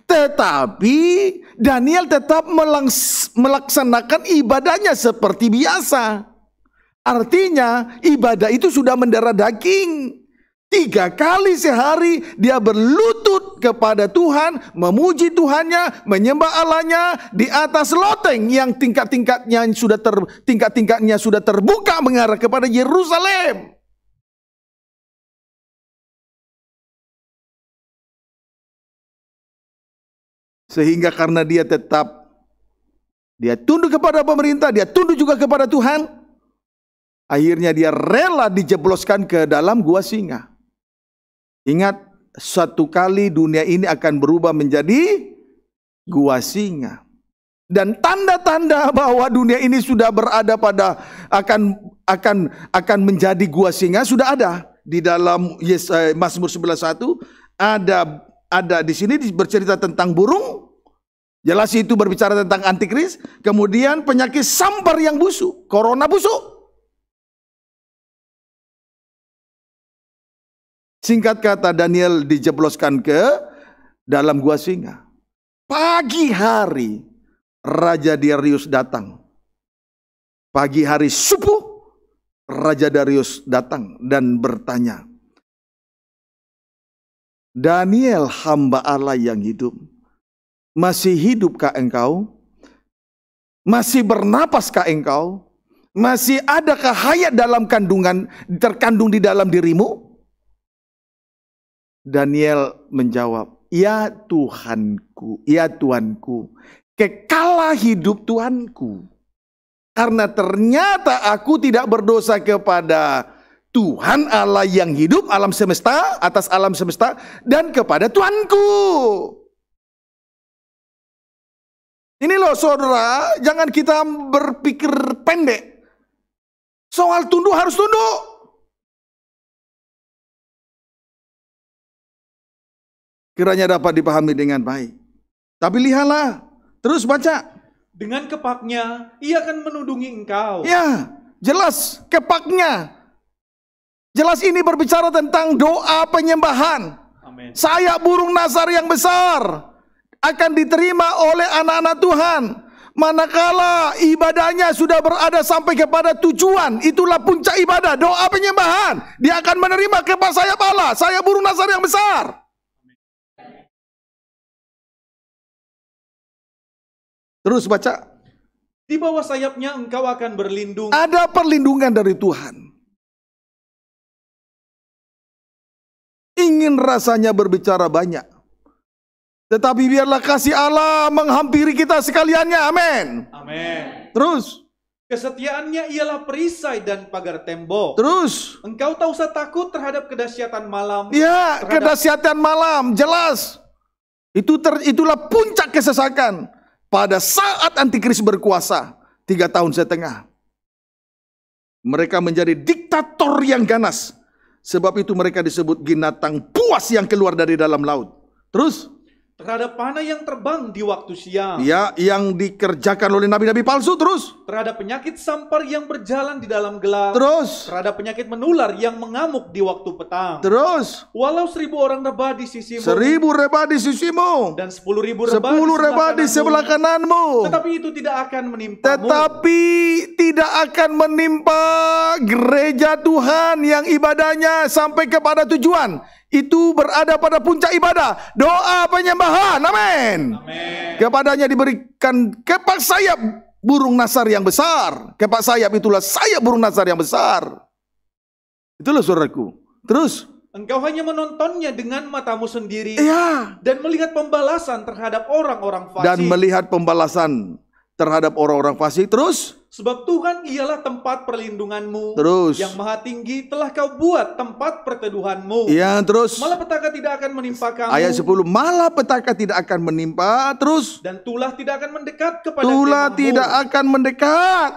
tetapi Daniel tetap melaksanakan ibadahnya seperti biasa artinya ibadah itu sudah mendarah daging tiga kali sehari dia berlutut kepada Tuhan, memuji Tuhannya, menyembah Allahnya di atas loteng yang tingkat-tingkatnya sudah ter, tingkat-tingkatnya sudah terbuka mengarah kepada Yerusalem. Sehingga karena dia tetap dia tunduk kepada pemerintah, dia tunduk juga kepada Tuhan. Akhirnya dia rela dijebloskan ke dalam gua singa. Ingat satu kali dunia ini akan berubah menjadi gua singa. Dan tanda-tanda bahwa dunia ini sudah berada pada akan akan akan menjadi gua singa sudah ada di dalam yes, eh, Mazmur 11:1 ada ada di sini bercerita tentang burung jelas itu berbicara tentang antikris kemudian penyakit sampar yang busuk corona busuk Singkat kata Daniel dijebloskan ke dalam gua singa. Pagi hari Raja Darius datang. Pagi hari subuh Raja Darius datang dan bertanya. Daniel hamba Allah yang hidup. Masih hidupkah engkau? Masih bernapaskah engkau? Masih adakah hayat dalam kandungan terkandung di dalam dirimu? Daniel menjawab, "Ya Tuhanku, ya Tuanku, kekala hidup Tuanku. Karena ternyata aku tidak berdosa kepada Tuhan Allah yang hidup alam semesta, atas alam semesta dan kepada Tuanku." Ini loh saudara, jangan kita berpikir pendek. Soal tunduk harus tunduk. Kiranya dapat dipahami dengan baik. Tapi lihatlah, terus baca. Dengan kepaknya, ia akan menudungi engkau. Ya, jelas kepaknya. Jelas ini berbicara tentang doa penyembahan. Saya Saya burung nasar yang besar akan diterima oleh anak-anak Tuhan. Manakala ibadahnya sudah berada sampai kepada tujuan, itulah puncak ibadah, doa penyembahan. Dia akan menerima kepada saya pala, saya burung nasar yang besar. Terus baca. Di bawah sayapnya engkau akan berlindung. Ada perlindungan dari Tuhan. Ingin rasanya berbicara banyak. Tetapi biarlah kasih Allah menghampiri kita sekaliannya. Amin. Amin. Terus. Kesetiaannya ialah perisai dan pagar tembok. Terus. Engkau tak usah takut terhadap kedahsyatan malam. Iya, kedahsyatan malam. Jelas. Itu ter, itulah puncak kesesakan pada saat antikris berkuasa tiga tahun setengah. Mereka menjadi diktator yang ganas. Sebab itu mereka disebut ginatang puas yang keluar dari dalam laut. Terus, terhadap panah yang terbang di waktu siang. Ya, yang dikerjakan oleh nabi-nabi palsu terus. Terhadap penyakit sampar yang berjalan di dalam gelap. Terus. Terhadap penyakit menular yang mengamuk di waktu petang. Terus. Walau seribu orang rebah di sisimu. Seribu rebah di sisimu. Dan sepuluh ribu rebah, sepuluh rebah di sebelah kananmu. Tetapi itu tidak akan menimpa. Tetapi tidak akan menimpa gereja Tuhan yang ibadahnya sampai kepada tujuan itu berada pada puncak ibadah, doa penyembahan. Amin. Kepadanya diberikan kepak sayap burung nasar yang besar. Kepak sayap itulah sayap burung nasar yang besar. Itulah suaraku Terus Engkau hanya menontonnya dengan matamu sendiri iya. dan melihat pembalasan terhadap orang-orang fasik. Dan melihat pembalasan terhadap orang-orang fasik. Terus Sebab Tuhan ialah tempat perlindunganmu. Terus. Yang maha tinggi telah kau buat tempat perteduhanmu. Iya, terus. Malapetaka tidak akan menimpa kamu. Ayat 10. Malapetaka tidak akan menimpa. Terus. Dan tulah tidak akan mendekat kepada Tulah kemahmu. tidak akan mendekat.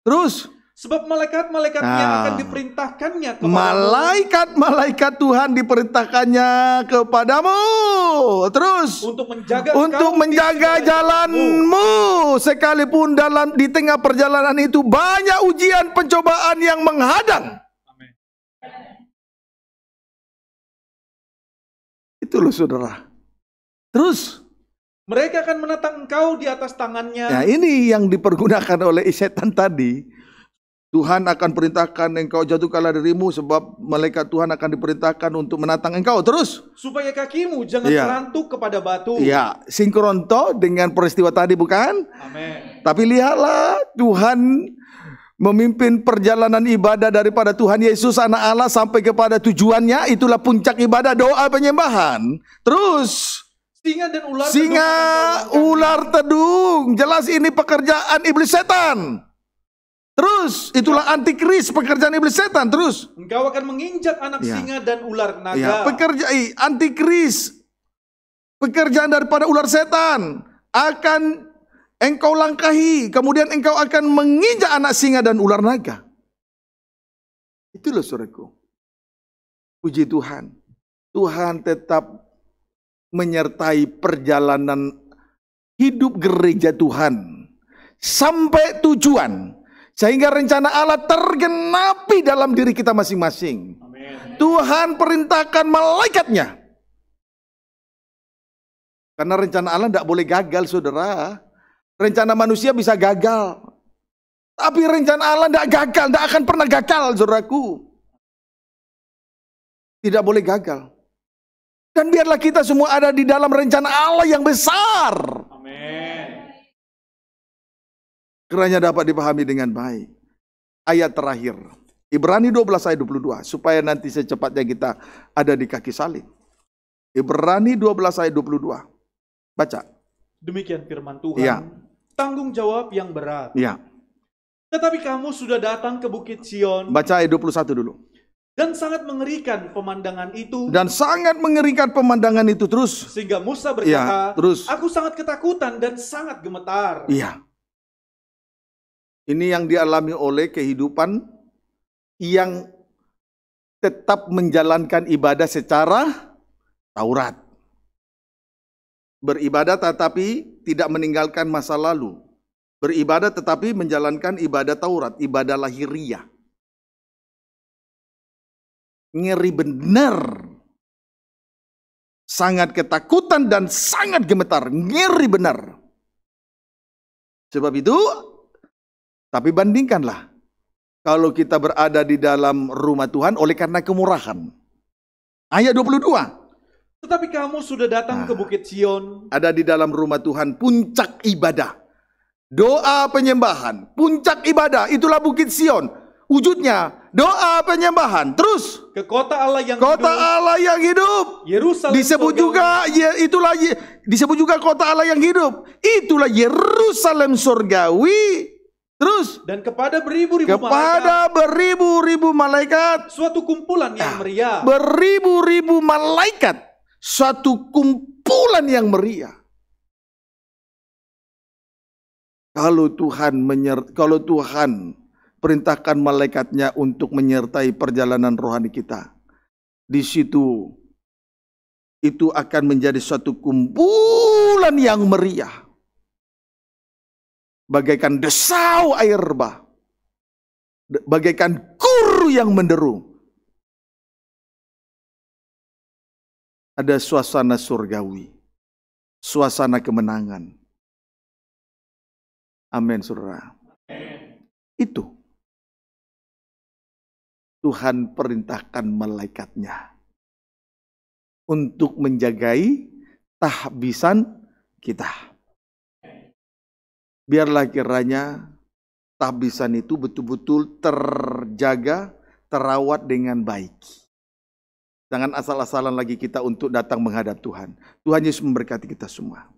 Terus. Sebab malaikat-malaikatnya nah, akan diperintahkannya kepadamu. Malaikat-malaikat Tuhan diperintahkannya kepadamu. Terus untuk menjaga untuk menjaga jalanmu sekalipun dalam di tengah perjalanan itu banyak ujian pencobaan yang menghadang. Amin. Itu loh saudara. Terus mereka akan menatang engkau di atas tangannya. Nah, ini yang dipergunakan oleh setan tadi Tuhan akan perintahkan engkau jatuhkanlah dirimu sebab malaikat Tuhan akan diperintahkan untuk menatang engkau terus supaya kakimu jangan ya. terantuk kepada batu. Iya, sinkron to dengan peristiwa tadi bukan? Amin. Tapi lihatlah Tuhan memimpin perjalanan ibadah daripada Tuhan Yesus anak Allah sampai kepada tujuannya itulah puncak ibadah doa penyembahan. Terus Singa dan ular Singa, ular tedung. Jelas ini pekerjaan iblis setan. Terus itulah ya. antikris pekerjaan iblis setan terus. Engkau akan menginjak anak ya. singa dan ular naga. Ya, pekerja antikris pekerjaan daripada ular setan akan engkau langkahi, kemudian engkau akan menginjak anak singa dan ular naga. Itulah soreku. Puji Tuhan. Tuhan tetap menyertai perjalanan hidup gereja Tuhan sampai tujuan sehingga rencana Allah tergenapi dalam diri kita masing-masing. Tuhan perintahkan malaikatnya. Karena rencana Allah tidak boleh gagal, saudara. Rencana manusia bisa gagal. Tapi rencana Allah tidak gagal, tidak akan pernah gagal, saudaraku. Tidak boleh gagal. Dan biarlah kita semua ada di dalam rencana Allah yang besar. Amin. Kiranya dapat dipahami dengan baik. Ayat terakhir. Ibrani 12 ayat 22. Supaya nanti secepatnya kita ada di kaki salib. Ibrani 12 ayat 22. Baca. Demikian firman Tuhan. Ya. Tanggung jawab yang berat. Ya. Tetapi kamu sudah datang ke Bukit Sion. Baca ayat 21 dulu. Dan sangat mengerikan pemandangan itu. Dan sangat mengerikan pemandangan itu terus. Sehingga Musa berkata, ya, terus. aku sangat ketakutan dan sangat gemetar. Iya. Ini yang dialami oleh kehidupan yang tetap menjalankan ibadah secara Taurat. Beribadah tetapi tidak meninggalkan masa lalu. Beribadah tetapi menjalankan ibadah Taurat, ibadah lahiriah. Ngeri benar. Sangat ketakutan dan sangat gemetar. Ngeri benar. Sebab itu tapi bandingkanlah. Kalau kita berada di dalam rumah Tuhan oleh karena kemurahan. Ayat 22. Tetapi kamu sudah datang nah, ke Bukit Sion. Ada di dalam rumah Tuhan puncak ibadah. Doa penyembahan, puncak ibadah, itulah Bukit Sion. Wujudnya doa penyembahan. Terus ke kota Allah yang kota hidup. Allah yang hidup. Yerusalem disebut juga ya itulah disebut juga kota Allah yang hidup. Itulah Yerusalem surgawi Terus dan kepada beribu-ribu kepada beribu-ribu malaikat suatu kumpulan yang meriah. Beribu-ribu malaikat suatu kumpulan yang meriah. Kalau Tuhan menyer, kalau Tuhan perintahkan malaikatnya untuk menyertai perjalanan rohani kita, di situ itu akan menjadi suatu kumpulan yang meriah bagaikan desau air bah, bagaikan kur yang menderu. Ada suasana surgawi, suasana kemenangan. Amin, saudara. Itu Tuhan perintahkan malaikatnya untuk menjagai tahbisan kita. Biarlah kiranya tabisan itu betul-betul terjaga, terawat dengan baik. Jangan asal-asalan lagi kita untuk datang menghadap Tuhan. Tuhan Yesus memberkati kita semua.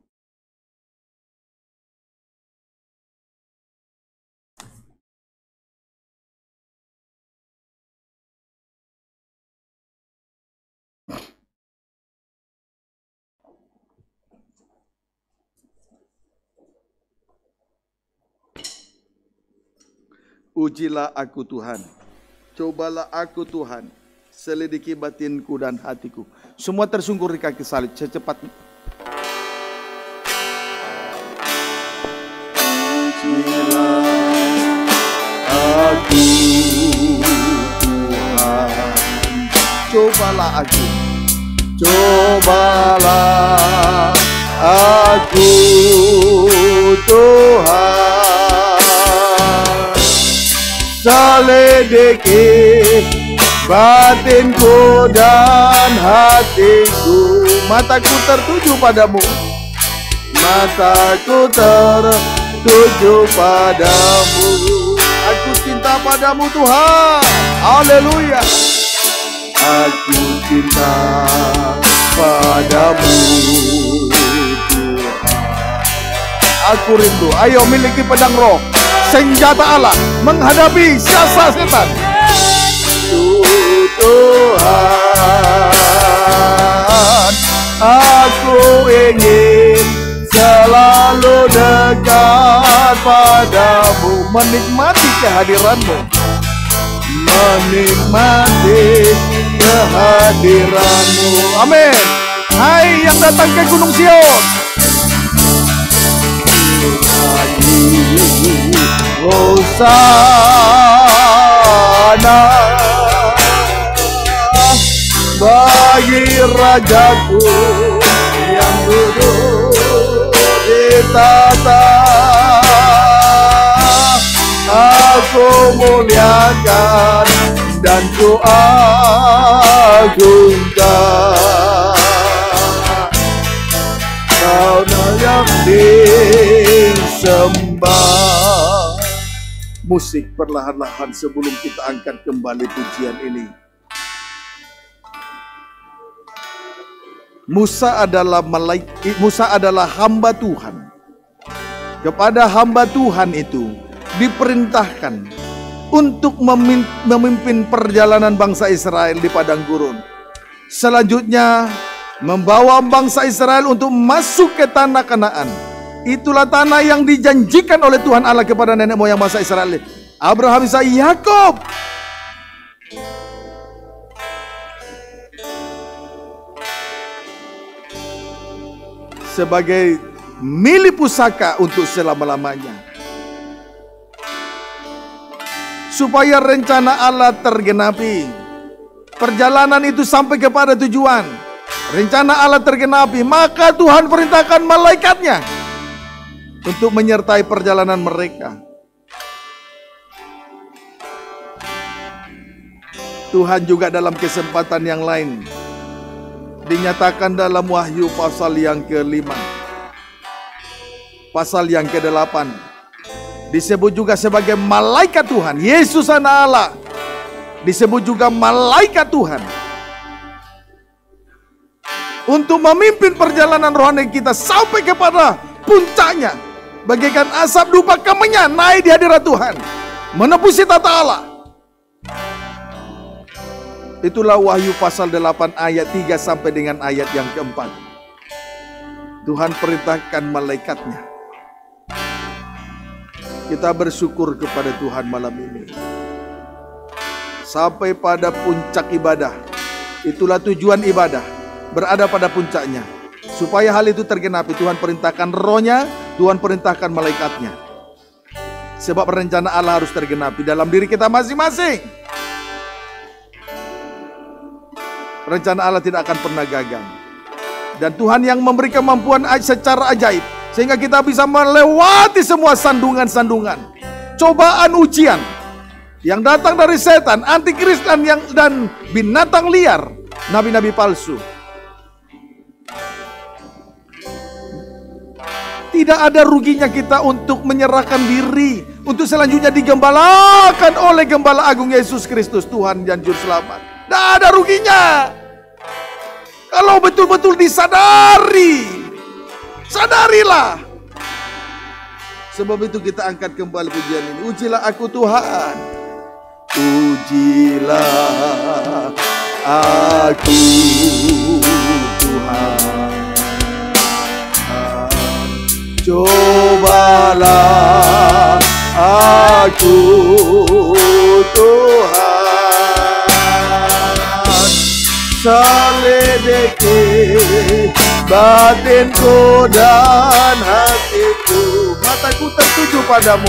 Ujilah aku Tuhan. Cobalah aku Tuhan. Selidiki batinku dan hatiku. Semua tersungkur di kaki salib secepatnya. Ujilah aku Tuhan. Cobalah aku. Cobalah aku Tuhan selidiki batinku dan hatiku mataku tertuju padamu mataku tertuju padamu aku cinta padamu Tuhan haleluya aku cinta padamu Tuhan aku rindu ayo miliki pedang roh senjata Allah menghadapi siasat setan. Tuhan, aku ingin selalu dekat padamu, menikmati kehadiranmu, menikmati kehadiranmu. Amin. Hai yang datang ke Gunung Sion. Hosana Bagi Rajaku Yang duduk di tata Aku muliakan dan ku agungkan Kau yang disembah musik perlahan-lahan sebelum kita angkat kembali pujian ini. Musa adalah malaik, Musa adalah hamba Tuhan. Kepada hamba Tuhan itu diperintahkan untuk memimpin perjalanan bangsa Israel di padang gurun. Selanjutnya membawa bangsa Israel untuk masuk ke tanah Kanaan Itulah tanah yang dijanjikan oleh Tuhan Allah kepada nenek moyang bangsa Israel. Abraham, Isa, Yakob. Sebagai milik pusaka untuk selama-lamanya. Supaya rencana Allah tergenapi. Perjalanan itu sampai kepada tujuan. Rencana Allah tergenapi, maka Tuhan perintahkan malaikatnya untuk menyertai perjalanan mereka. Tuhan juga dalam kesempatan yang lain dinyatakan dalam Wahyu pasal yang kelima. Pasal yang kedelapan disebut juga sebagai malaikat Tuhan. Yesus anak Allah disebut juga malaikat Tuhan. Untuk memimpin perjalanan rohani kita sampai kepada puncaknya Bagaikan asap dupa kemenyan naik di hadirat Tuhan. menepusi tata Allah. Itulah Wahyu pasal 8 ayat 3 sampai dengan ayat yang keempat. Tuhan perintahkan malaikatnya. Kita bersyukur kepada Tuhan malam ini. Sampai pada puncak ibadah. Itulah tujuan ibadah. Berada pada puncaknya Supaya hal itu tergenapi, Tuhan perintahkan rohnya, Tuhan perintahkan malaikatnya. Sebab rencana Allah harus tergenapi dalam diri kita masing-masing. Rencana Allah tidak akan pernah gagal. Dan Tuhan yang memberi kemampuan secara ajaib. Sehingga kita bisa melewati semua sandungan-sandungan. Cobaan ujian. Yang datang dari setan, antikristen yang, dan binatang liar. Nabi-nabi palsu. Tidak ada ruginya kita untuk menyerahkan diri untuk selanjutnya digembalakan oleh gembala agung Yesus Kristus Tuhan dan juru selamat. Tidak ada ruginya. Kalau betul-betul disadari, sadarilah. Sebab itu kita angkat kembali pujian ini. Ujilah aku Tuhan. Ujilah aku Tuhan cobalah aku Tuhan selidiki batinku dan hatiku mataku tertuju padamu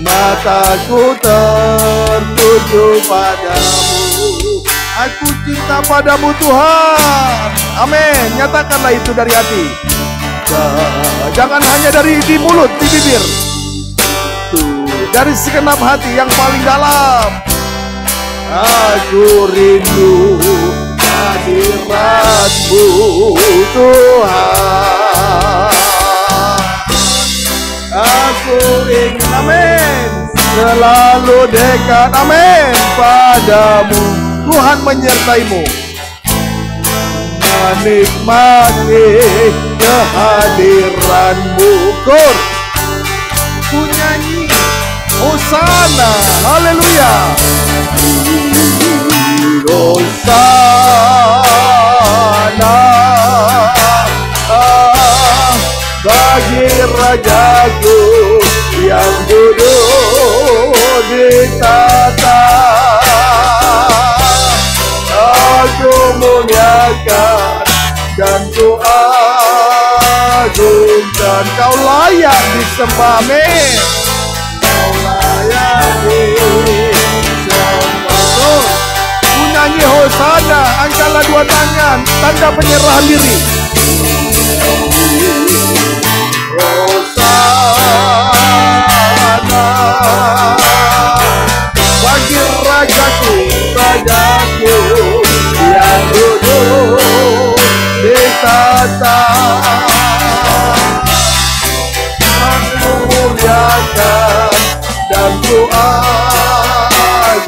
mataku tertuju padamu aku cinta padamu Tuhan amin nyatakanlah itu dari hati kita jangan hanya dari di mulut di bibir dari segenap hati yang paling dalam aku rindu hadiratmu Tuhan aku ingin amin selalu dekat amin padamu Tuhan menyertaimu menikmati kehadiranmu Kur Ku nyanyi Haleluya Hosana bagi Bagi Rajaku Yang duduk di tata Aku muliakan dan doa dan kau layak disembah amin kau layak disembah nyanyi hosana angkatlah dua tangan tanda penyerahan diri hosana bagi yang duduk di ku agungkan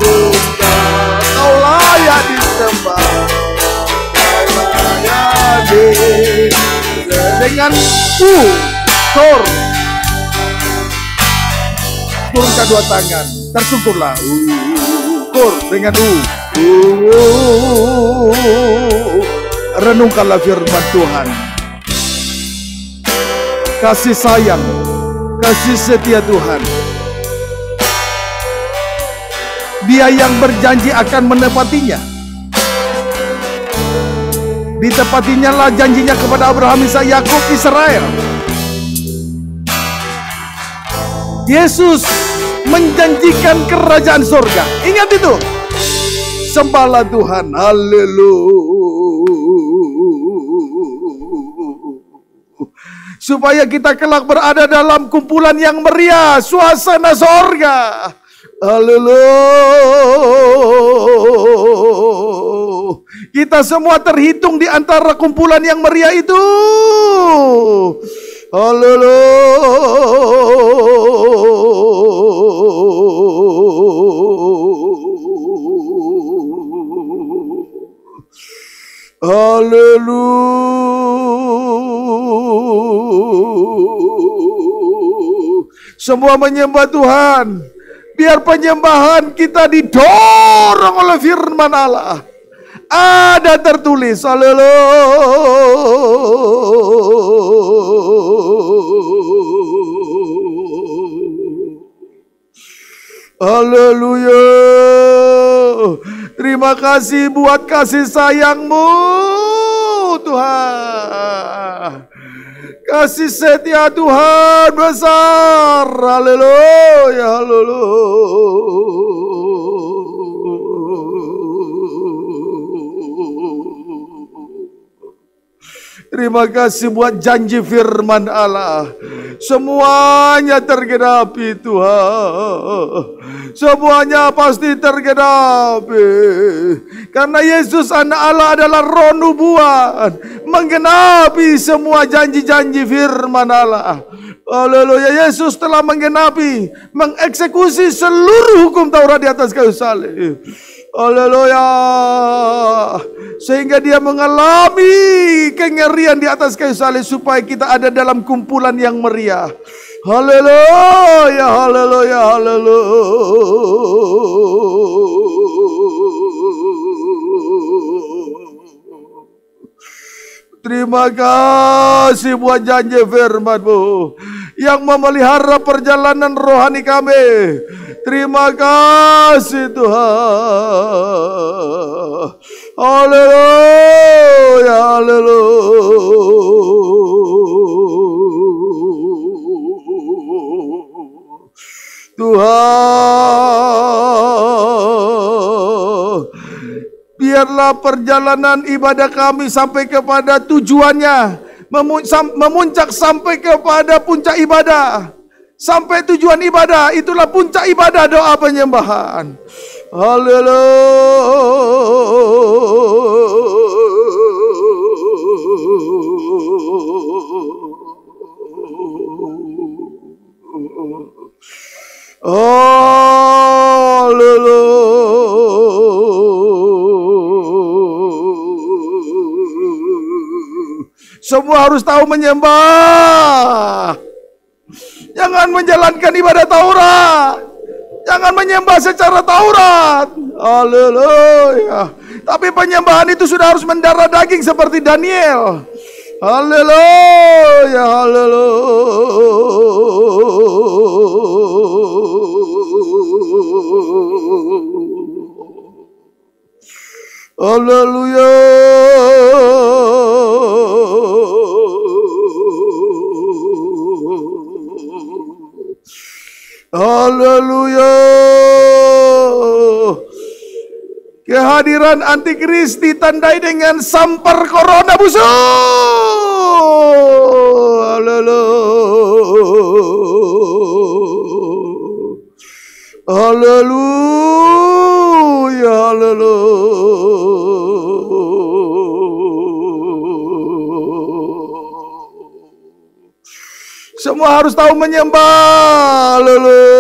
Kau layak disembah Kau layak disembah Dengan U Tur Turunkan dua tangan Tersungkurlah U Tur dengan U Uh, renungkanlah firman Tuhan. Kasih sayang, kasih setia Tuhan dia yang berjanji akan menepatinya. Ditepatinya lah janjinya kepada Abraham, Isa, Yakub, Israel. Yesus menjanjikan kerajaan surga. Ingat itu. Sembahlah Tuhan. Haleluya. Supaya kita kelak berada dalam kumpulan yang meriah, suasana surga. Haleluya. Kita semua terhitung di antara kumpulan yang meriah itu. Haleluya. Haleluya. Semua menyembah Tuhan. Biar penyembahan kita didorong oleh firman Allah. Ada tertulis, haleluya. Haleluya. Terima kasih buat kasih sayangmu Tuhan. Kasih setia Tuhan besar. Haleluya, haleluya. Terima kasih buat janji firman Allah. Semuanya tergenapi Tuhan. Semuanya pasti tergenapi. Karena Yesus anak Allah adalah roh nubuat. Menggenapi semua janji-janji firman Allah. Haleluya. Yesus telah menggenapi. Mengeksekusi seluruh hukum Taurat di atas kayu salib. Haleluya. Sehingga dia mengalami kengerian di atas kayu salib supaya kita ada dalam kumpulan yang meriah. Haleluya, haleluya, haleluya. Terima kasih buat janji firman-Mu yang memelihara perjalanan rohani kami. Terima kasih Tuhan. Haleluya, haleluya. Tuhan, biarlah perjalanan ibadah kami sampai kepada tujuannya memuncak sampai kepada puncak ibadah. Sampai tujuan ibadah, itulah puncak ibadah doa penyembahan. Haleluya. Haleluya. Semua harus tahu menyembah. Jangan menjalankan ibadah Taurat. Jangan menyembah secara Taurat. Haleluya. Tapi penyembahan itu sudah harus mendarah daging seperti Daniel. Haleluya, haleluya. Haleluya. Haleluya. Kehadiran antikris ditandai dengan sampar corona busuk. Haleluya. Haleluya. Haleluya. semua harus tahu menyembah. Lulu.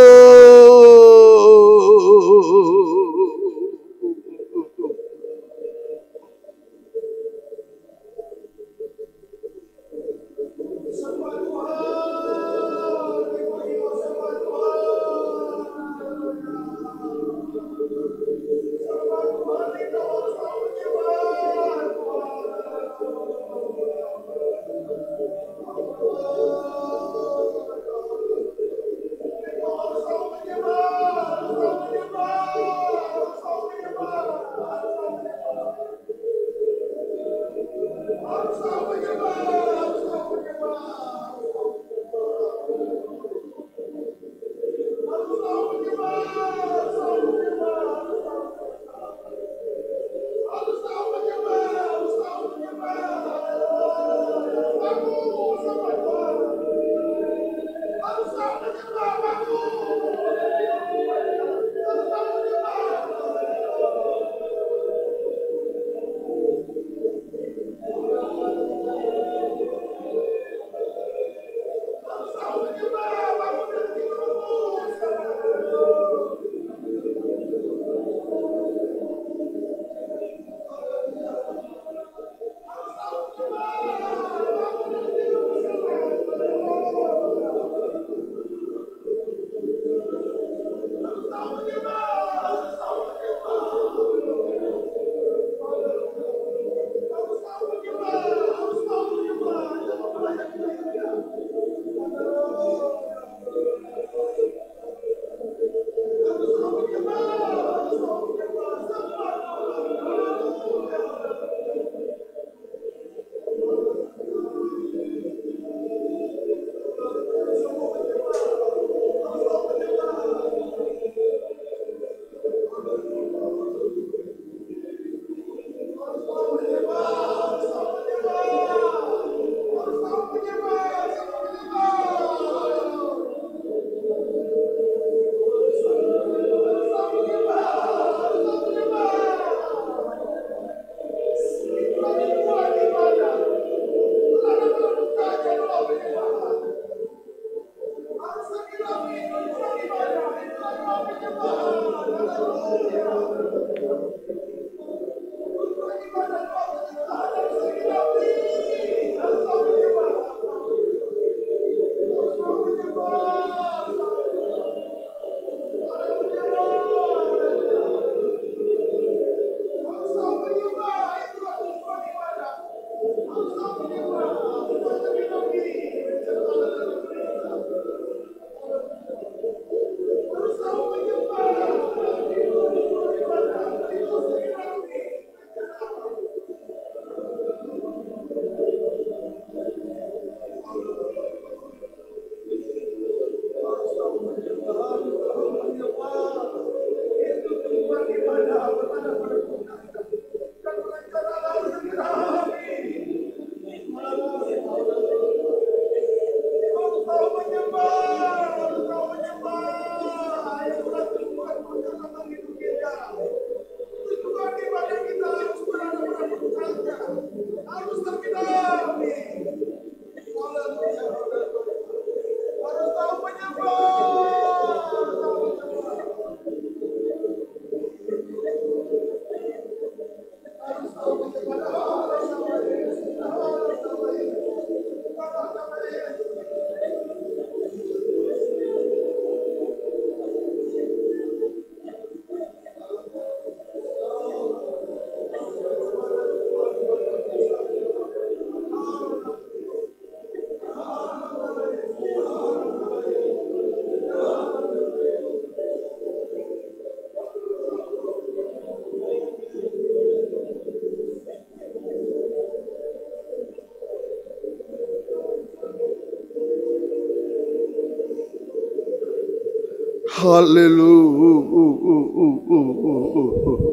Haleluya.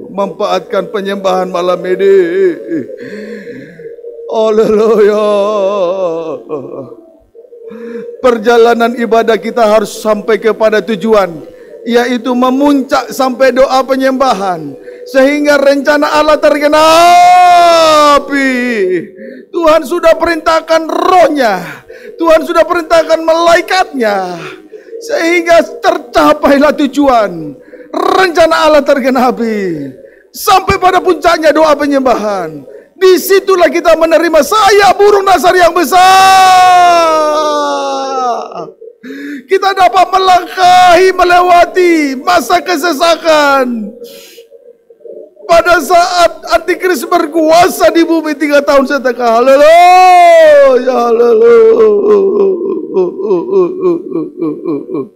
Mempaatkan penyembahan malam ini. Haleluya. Perjalanan ibadah kita harus sampai kepada tujuan, yaitu memuncak sampai doa penyembahan sehingga rencana Allah tergenapi. Tuhan sudah perintahkan rohnya. Tuhan sudah perintahkan malaikatnya. Sehingga tercapailah tujuan. Rencana Allah tergenapi. Sampai pada puncaknya doa penyembahan. Disitulah kita menerima sayap burung dasar yang besar. Kita dapat melangkahi melewati masa kesesakan. Pada saat antikris berkuasa di bumi tiga tahun, saya katakan haleluya, haleluya.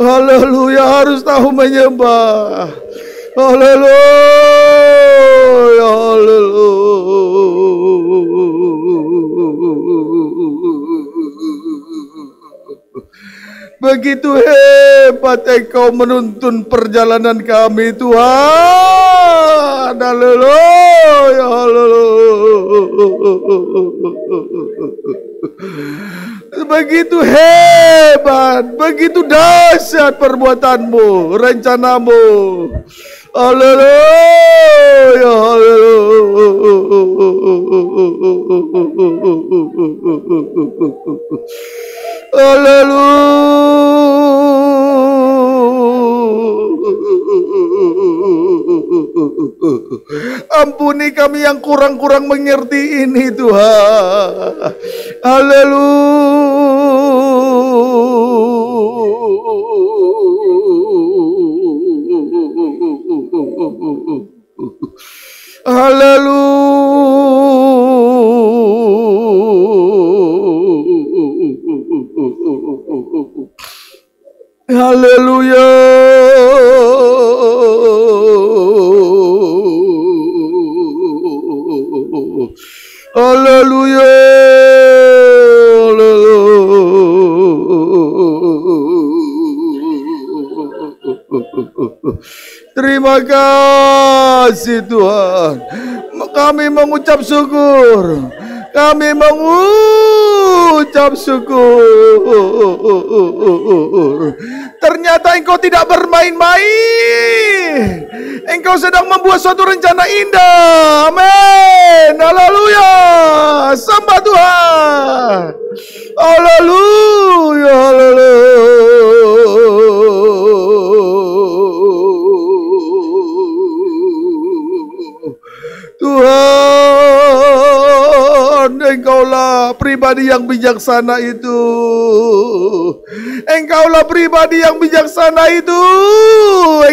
Haleluya harus tahu menyembah. Haleluya, haleluya. Begitu hebat engkau menuntun perjalanan kami Tuhan. Haleluya. Begitu hebat, begitu dahsyat perbuatanmu, rencanamu. Haleluya, haleluya. Ampuni kami yang kurang-kurang mengerti ini Tuhan. Haleluya. Haleluya. Haleluya. Haleluya. Terima kasih Tuhan. Kami mengucap syukur. Kami mengucap syukur. Ternyata engkau tidak bermain-main. Engkau sedang membuat suatu rencana indah. Amin. Haleluya. Sembah Tuhan. Haleluya. Haleluya. Tuhan Tuhan, engkaulah pribadi yang bijaksana itu. Engkaulah pribadi yang bijaksana itu.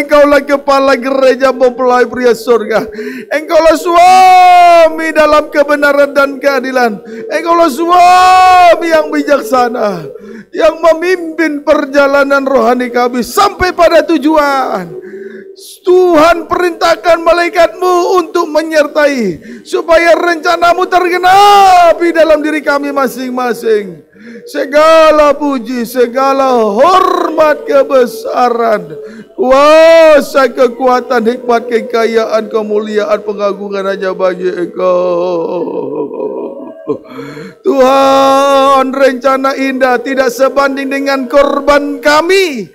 Engkaulah kepala gereja mempelai pria surga. Engkaulah suami dalam kebenaran dan keadilan. Engkaulah suami yang bijaksana. Yang memimpin perjalanan rohani kami sampai pada tujuan. Tuhan perintahkan malaikatmu untuk menyertai supaya rencanamu di dalam diri kami masing-masing. Segala puji, segala hormat kebesaran, kuasa kekuatan, hikmat, kekayaan, kemuliaan, pengagungan hanya bagi Engkau. Tuhan rencana indah tidak sebanding dengan korban kami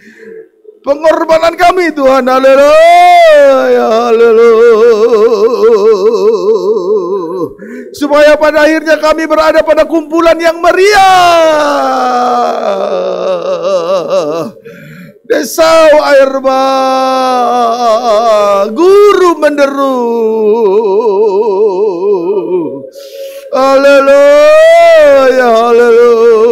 Pengorbanan kami Tuhan. Haleluya. Haleluya. Supaya pada akhirnya kami berada pada kumpulan yang meriah. Desau air bah, guru menderu. Haleluya, haleluya.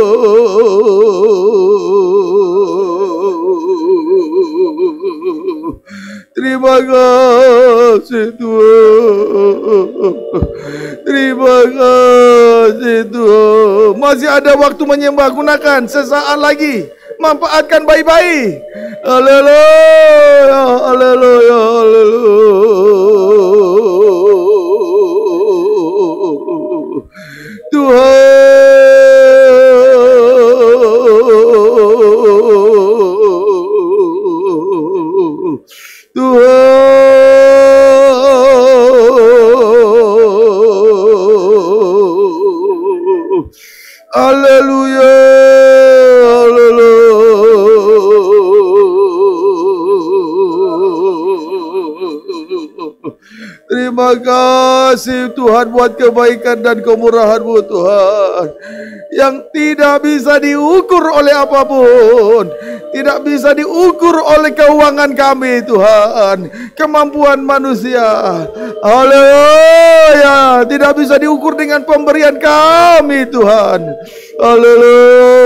Terima kasih Tuhan. Terima kasih Tuhan. Masih ada waktu menyembah gunakan sesaat lagi. Manfaatkan bayi-bayi. Haleluya, haleluya, haleluya. Tuhan kasih Tuhan buat kebaikan dan kemurahan-Mu Tuhan. Yang tidak bisa diukur oleh apapun. Tidak bisa diukur oleh keuangan kami Tuhan. Kemampuan manusia. Haleluya. Tidak bisa diukur dengan pemberian kami Tuhan. Haleluya.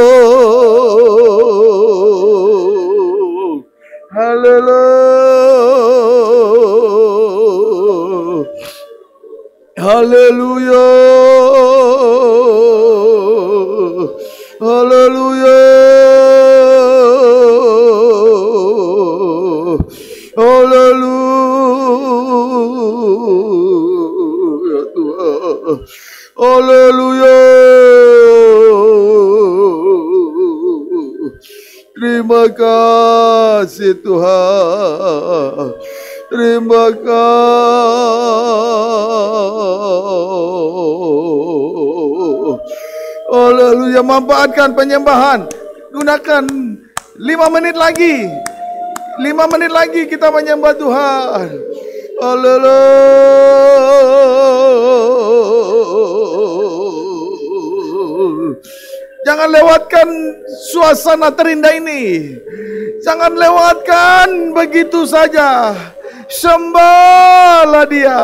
Haleluya. Hallelujah. Hallelujah. Hallelujah. Hallelujah. Terima kasih Tuhan. Terima kasih. Haleluya. Manfaatkan penyembahan. Gunakan lima menit lagi. Lima menit lagi kita menyembah Tuhan. Haleluya. Jangan lewatkan suasana terindah ini. Jangan lewatkan begitu saja. Sembahlah dia.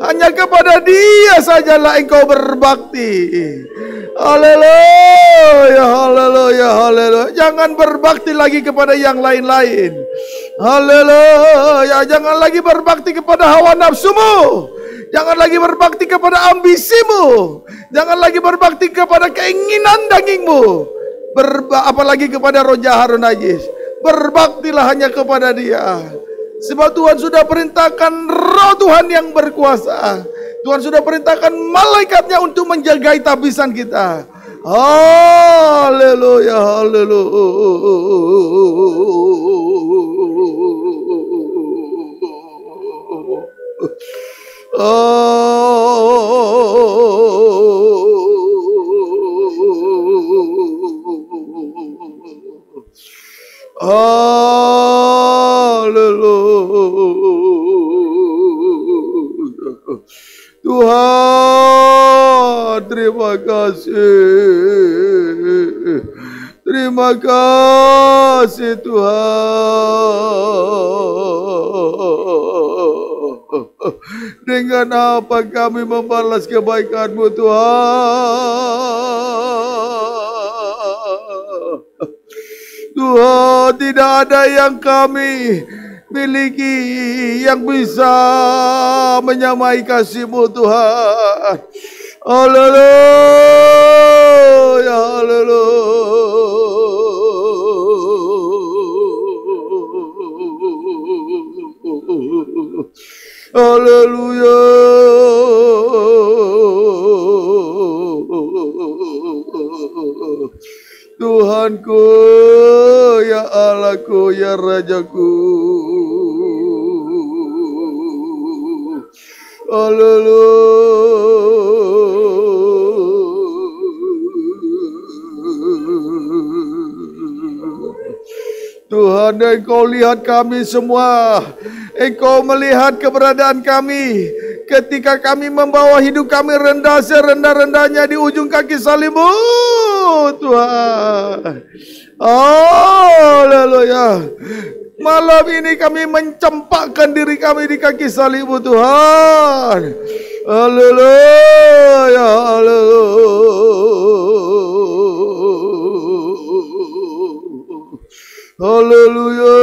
Hanya kepada dia sajalah engkau berbakti. Haleluya, haleluya, haleluya. Jangan berbakti lagi kepada yang lain-lain. Haleluya, jangan lagi berbakti kepada hawa nafsumu. Jangan lagi berbakti kepada ambisimu. Jangan lagi berbakti kepada keinginan dagingmu. Berba apalagi kepada roh harun najis. Berbaktilah hanya kepada dia. Sebab Tuhan sudah perintahkan roh Tuhan yang berkuasa. Tuhan sudah perintahkan malaikatnya untuk menjagai tabisan kita. Haleluya, haleluya. Oh. Tuhan, terima kasih. Terima kasih Tuhan. Dengan apa kami membalas kebaikanmu Tuhan. Tuhan tidak ada yang kami miliki yang bisa menyamai kasihmu Tuhan. Haleluya, haleluya. Haleluya. Tuhanku, ya Allahku, ya Rajaku. Haleluya. Tuhan, Engkau lihat kami semua. Engkau melihat keberadaan kami. Ketika kami membawa hidup kami rendah serendah-rendahnya di ujung kaki salimu. Tuhan. Haleluya. Malam ini kami mencempakkan diri kami di kaki salimu Tuhan. Haleluya. Haleluya. Haleluya.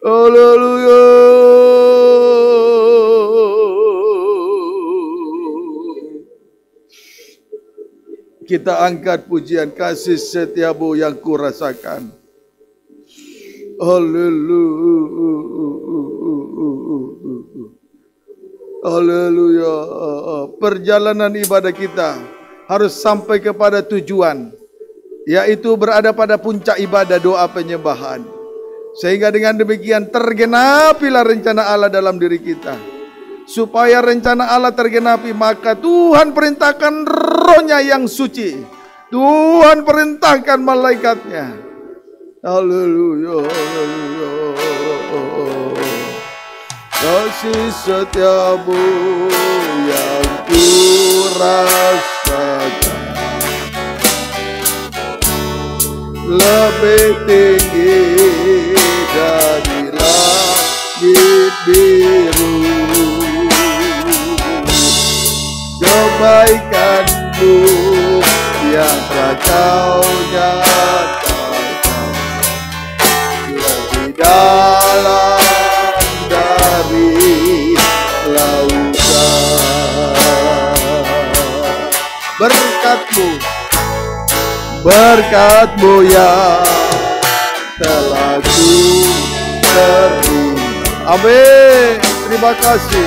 Haleluya. Kita angkat pujian kasih setiamu yang kurasakan. Haleluya. Haleluya. Perjalanan ibadah kita harus sampai kepada tujuan, yaitu berada pada puncak ibadah doa penyembahan. Sehingga dengan demikian tergenapilah rencana Allah dalam diri kita. Supaya rencana Allah tergenapi, maka Tuhan perintahkan rohnya yang suci. Tuhan perintahkan malaikatnya. Haleluya, haleluya. Kasih setiamu yang kurasa saja Lebih tinggi dari langit biru Kebaikanmu yang telah kau nyatakan Lebih dari berkatmu yang telah ku terima. Amin. Terima kasih.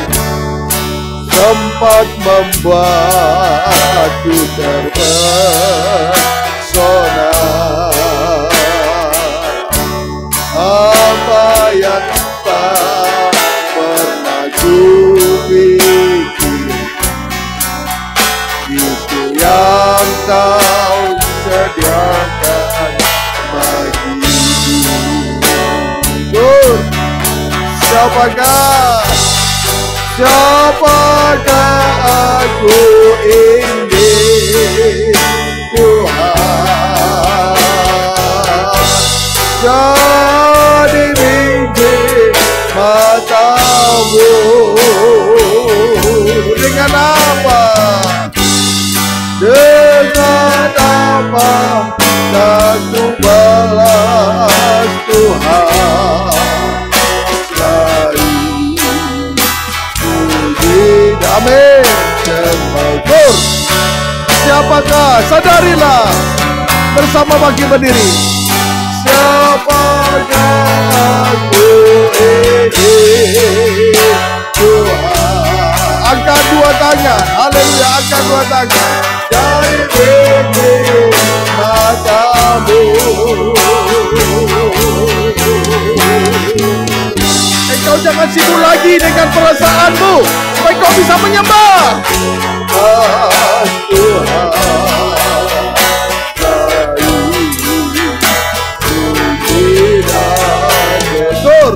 Sempat membuatku terpesona. Apa yang tak pernah ku pikir itu yang tak Siapakah Siapakah aku ini Tuhan Jadi tinggi matamu Dengan apa Dengan apa Dan balas Tuhan Amin. Jemagur. Siapakah? Sadarilah. Bersama bagi berdiri. Siapakah aku ini? Tuhan. Angkat dua tangan. Haleluya. Angkat dua tangan. Dari Kau jangan sibuk lagi dengan perasaanmu Supaya kau bisa menyembah ah,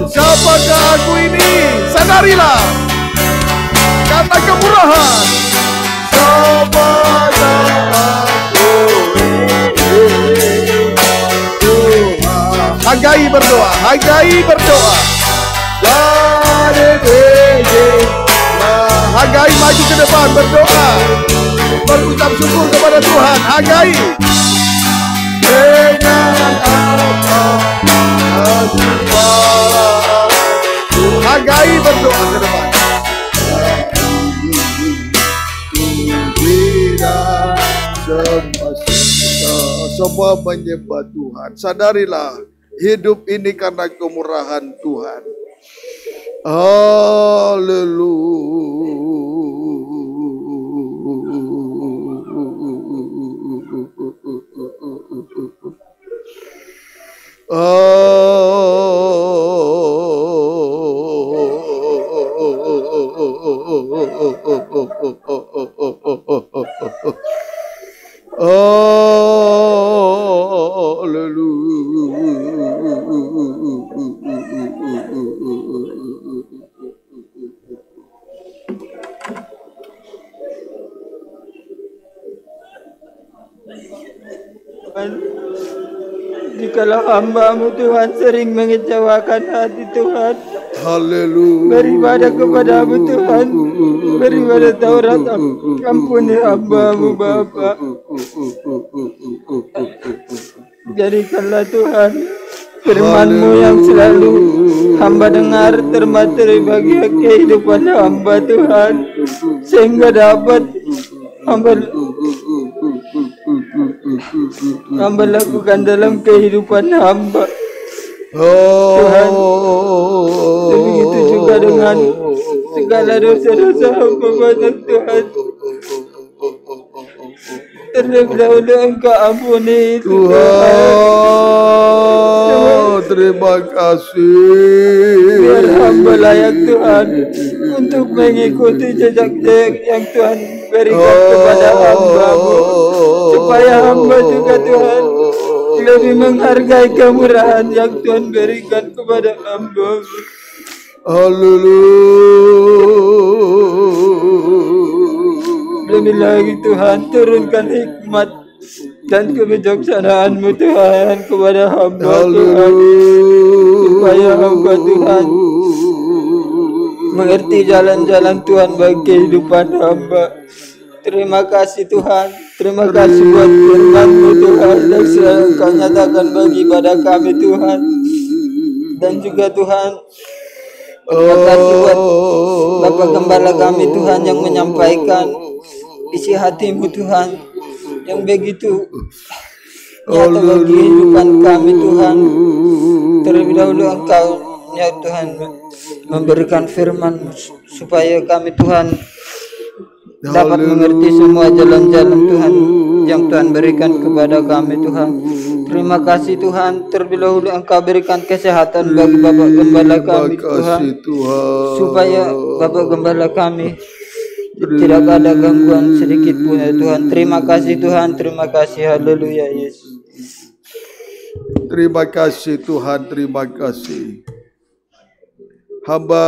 Siapakah aku ini? Sadarilah Kata kemurahan ini? Hagai berdoa Hagai berdoa dari nah, Hagai maju ke depan berdoa Berucap syukur kepada Tuhan Hagai Dengan apa Hagai berdoa ke depan Semua menyembah Tuhan Sadarilah hidup ini karena kemurahan Tuhan Hallelujah. Oh, hallelujah. kalau hambamu Tuhan sering mengecewakan hati Tuhan. Haleluya. Beribadah kepadamu Tuhan. Beribadah Taurat. Ampuni hambamu Bapa. Jadikanlah Tuhan firmanmu yang selalu hamba dengar termateri bagi kehidupan hamba Tuhan sehingga dapat hamba hamba lakukan dalam kehidupan hamba. Tuhan, begitu juga dengan segala dosa-dosa hamba banyak Tuhan. Terlebih dahulu engkau ampuni Tuhan. Tuhan. terima kasih Biar hamba layak Tuhan Untuk mengikuti jejak-jejak yang Tuhan berikan kepada hambamu Supaya hamba juga Tuhan Lebih menghargai kemurahan yang Tuhan berikan kepada hamba. Haleluya Demi lagi Tuhan turunkan hikmat dan kebijaksanaanmu Tuhan kepada hamba Tuhan supaya hamba Tuhan mengerti jalan-jalan Tuhan bagi kehidupan hamba Terima kasih Tuhan. Terima kasih buat firmanmu Tuhan dan selalu Kau nyatakan bagi pada kami Tuhan. Dan juga Tuhan Terima kasih buat Bapak Gembala kami Tuhan yang menyampaikan isi hatimu Tuhan yang begitu nyata bagi kehidupan kami Tuhan terlebih dahulu engkau ya Tuhan memberikan firman supaya kami Tuhan dapat mengerti semua jalan-jalan Tuhan yang Tuhan berikan kepada kami Tuhan terima kasih Tuhan terlebih dahulu engkau berikan kesehatan bagi Bapak Gembala kami Tuhan supaya Bapak Gembala kami tidak ada gangguan sedikit pun ya Tuhan. Terima kasih Tuhan, terima kasih. Haleluya Yesus. Terima kasih Tuhan, terima kasih. Hamba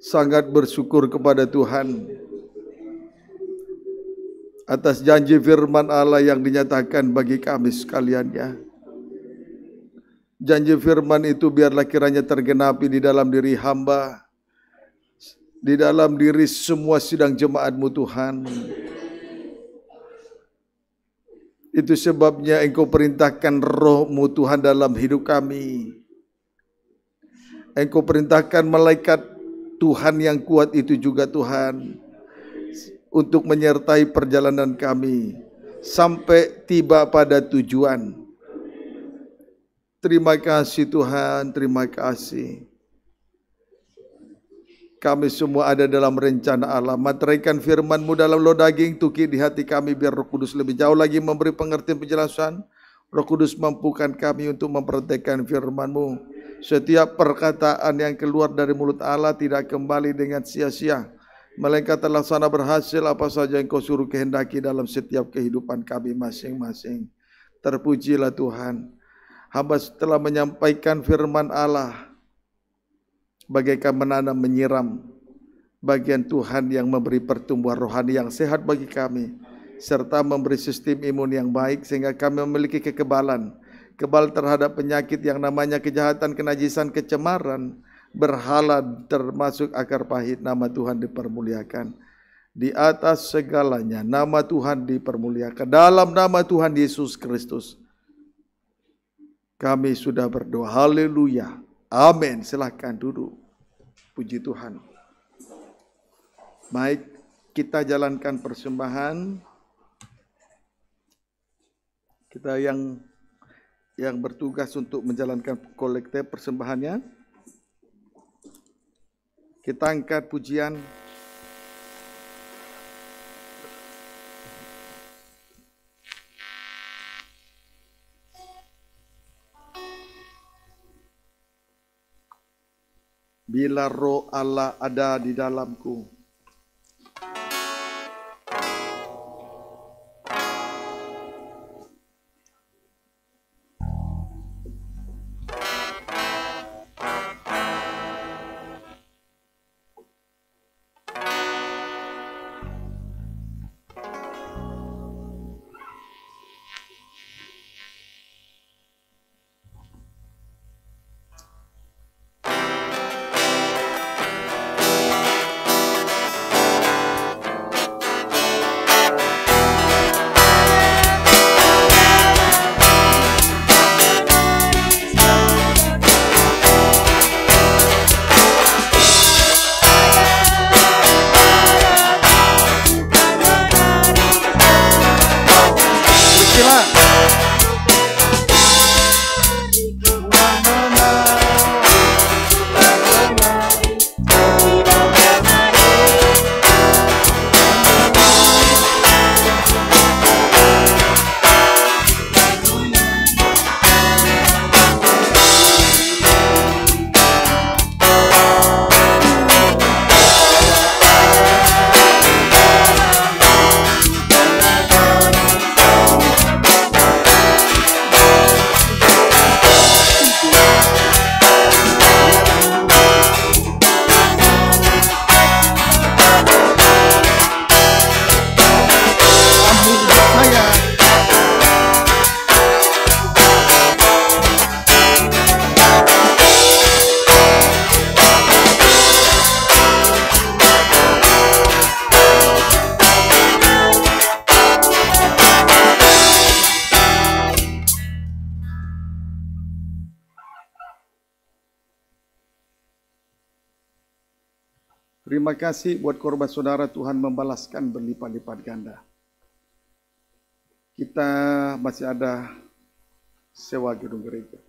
sangat bersyukur kepada Tuhan atas janji firman Allah yang dinyatakan bagi kami sekaliannya. Janji firman itu biarlah kiranya tergenapi di dalam diri hamba di dalam diri semua sidang jemaatmu Tuhan. Itu sebabnya engkau perintahkan rohmu Tuhan dalam hidup kami. Engkau perintahkan malaikat Tuhan yang kuat itu juga Tuhan untuk menyertai perjalanan kami sampai tiba pada tujuan. Terima kasih Tuhan, terima kasih. Kami semua ada dalam rencana Allah. Materaikan firman-Mu dalam lo daging, tuki di hati kami biar roh kudus lebih jauh lagi memberi pengertian penjelasan. Roh Kudus mampukan kami untuk mempraktekkan firman-Mu. Setiap perkataan yang keluar dari mulut Allah tidak kembali dengan sia-sia. Melainkan sana berhasil apa saja yang kau suruh kehendaki dalam setiap kehidupan kami masing-masing. Terpujilah Tuhan. Hamba telah menyampaikan firman Allah bagaikan menanam menyiram bagian Tuhan yang memberi pertumbuhan rohani yang sehat bagi kami serta memberi sistem imun yang baik sehingga kami memiliki kekebalan kebal terhadap penyakit yang namanya kejahatan, kenajisan, kecemaran, berhala termasuk akar pahit nama Tuhan dipermuliakan. Di atas segalanya nama Tuhan dipermuliakan dalam nama Tuhan Yesus Kristus. Kami sudah berdoa haleluya. Amin. Silahkan duduk. Puji Tuhan. Baik, kita jalankan persembahan. Kita yang yang bertugas untuk menjalankan kolekte persembahannya. Kita angkat pujian Bila roh Allah ada di dalamku, Terima kasih buat korban saudara Tuhan membalaskan berlipat-lipat ganda. Kita masih ada sewa gedung gereja.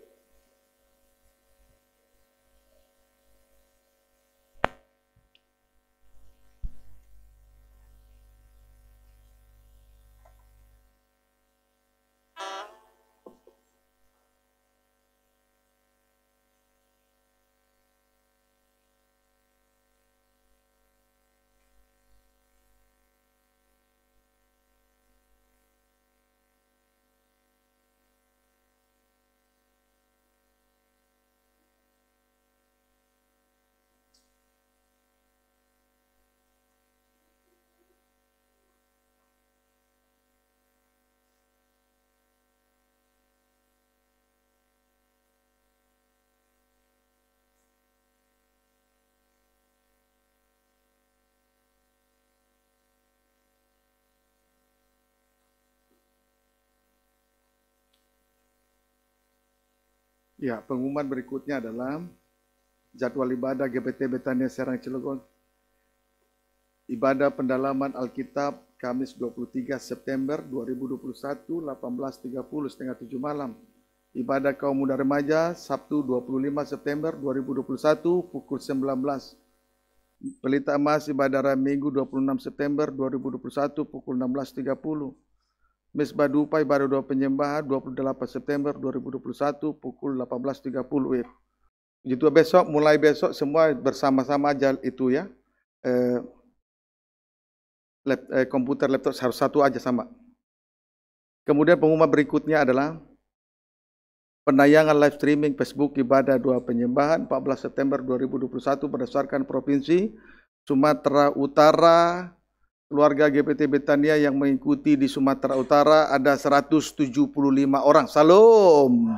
Ya, pengumuman berikutnya adalah jadwal ibadah GPT Betania Serang Cilegon. Ibadah pendalaman Alkitab Kamis 23 September 2021 18.30 setengah 7 malam. Ibadah kaum muda remaja Sabtu 25 September 2021 pukul 19. Pelita emas ibadah Rabu Minggu 26 September 2021 pukul 16.30. Mesbah Dupai dua Penyembahan 28 September 2021 pukul 18.30 WIB Itu besok, mulai besok semua bersama-sama aja itu ya. Eh, eh, komputer laptop harus satu aja sama. Kemudian pengumuman berikutnya adalah penayangan live streaming Facebook ibadah dua penyembahan 14 September 2021 berdasarkan provinsi Sumatera Utara, keluarga GPT Betania yang mengikuti di Sumatera Utara ada 175 orang. Salam.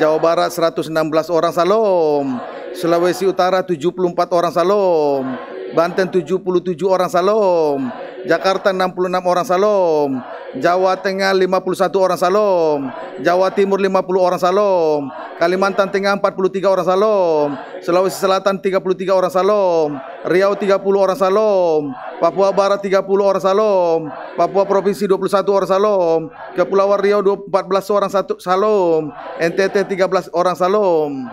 Jawa Barat 116 orang. Salam. Sulawesi Utara 74 orang. Salam. Banten 77 orang. Salam. Jakarta 66 orang Salom, Jawa Tengah 51 orang Salom, Jawa Timur 50 orang Salom, Kalimantan Tengah 43 orang Salom, Sulawesi Selatan 33 orang Salom, Riau 30 orang Salom, Papua Barat 30 orang Salom, Papua Provinsi 21 orang Salom, Kepulauan Riau 14 orang Salom, NTT 13 orang Salom.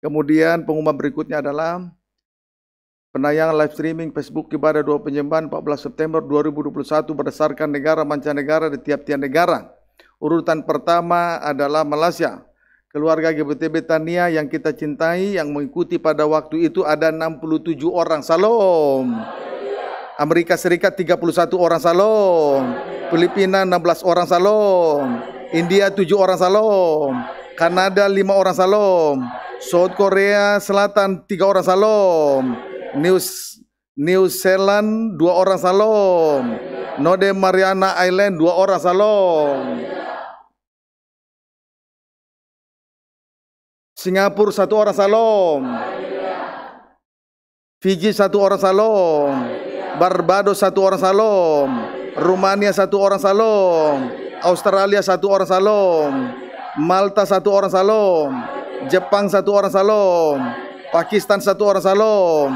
Kemudian pengumuman berikutnya adalah penayangan live streaming Facebook kepada dua penyembahan 14 September 2021 berdasarkan negara mancanegara di tiap-tiap negara. Urutan pertama adalah Malaysia. Keluarga GBTB Tania yang kita cintai yang mengikuti pada waktu itu ada 67 orang. salom. Amerika Serikat 31 orang. salom. Filipina 16 orang. salom. India 7 orang. salom. Kanada 5 orang. salom. South Korea Selatan 3 orang. Salam. New New Zealand dua orang salom. Node Mariana Island dua orang salom. Singapura satu orang salom. Fiji satu orang salom. Barbados satu orang salom. Rumania satu orang salom. Australia satu orang salom. Malta satu orang salom. Jepang satu orang salom. Pakistan satu orang salom.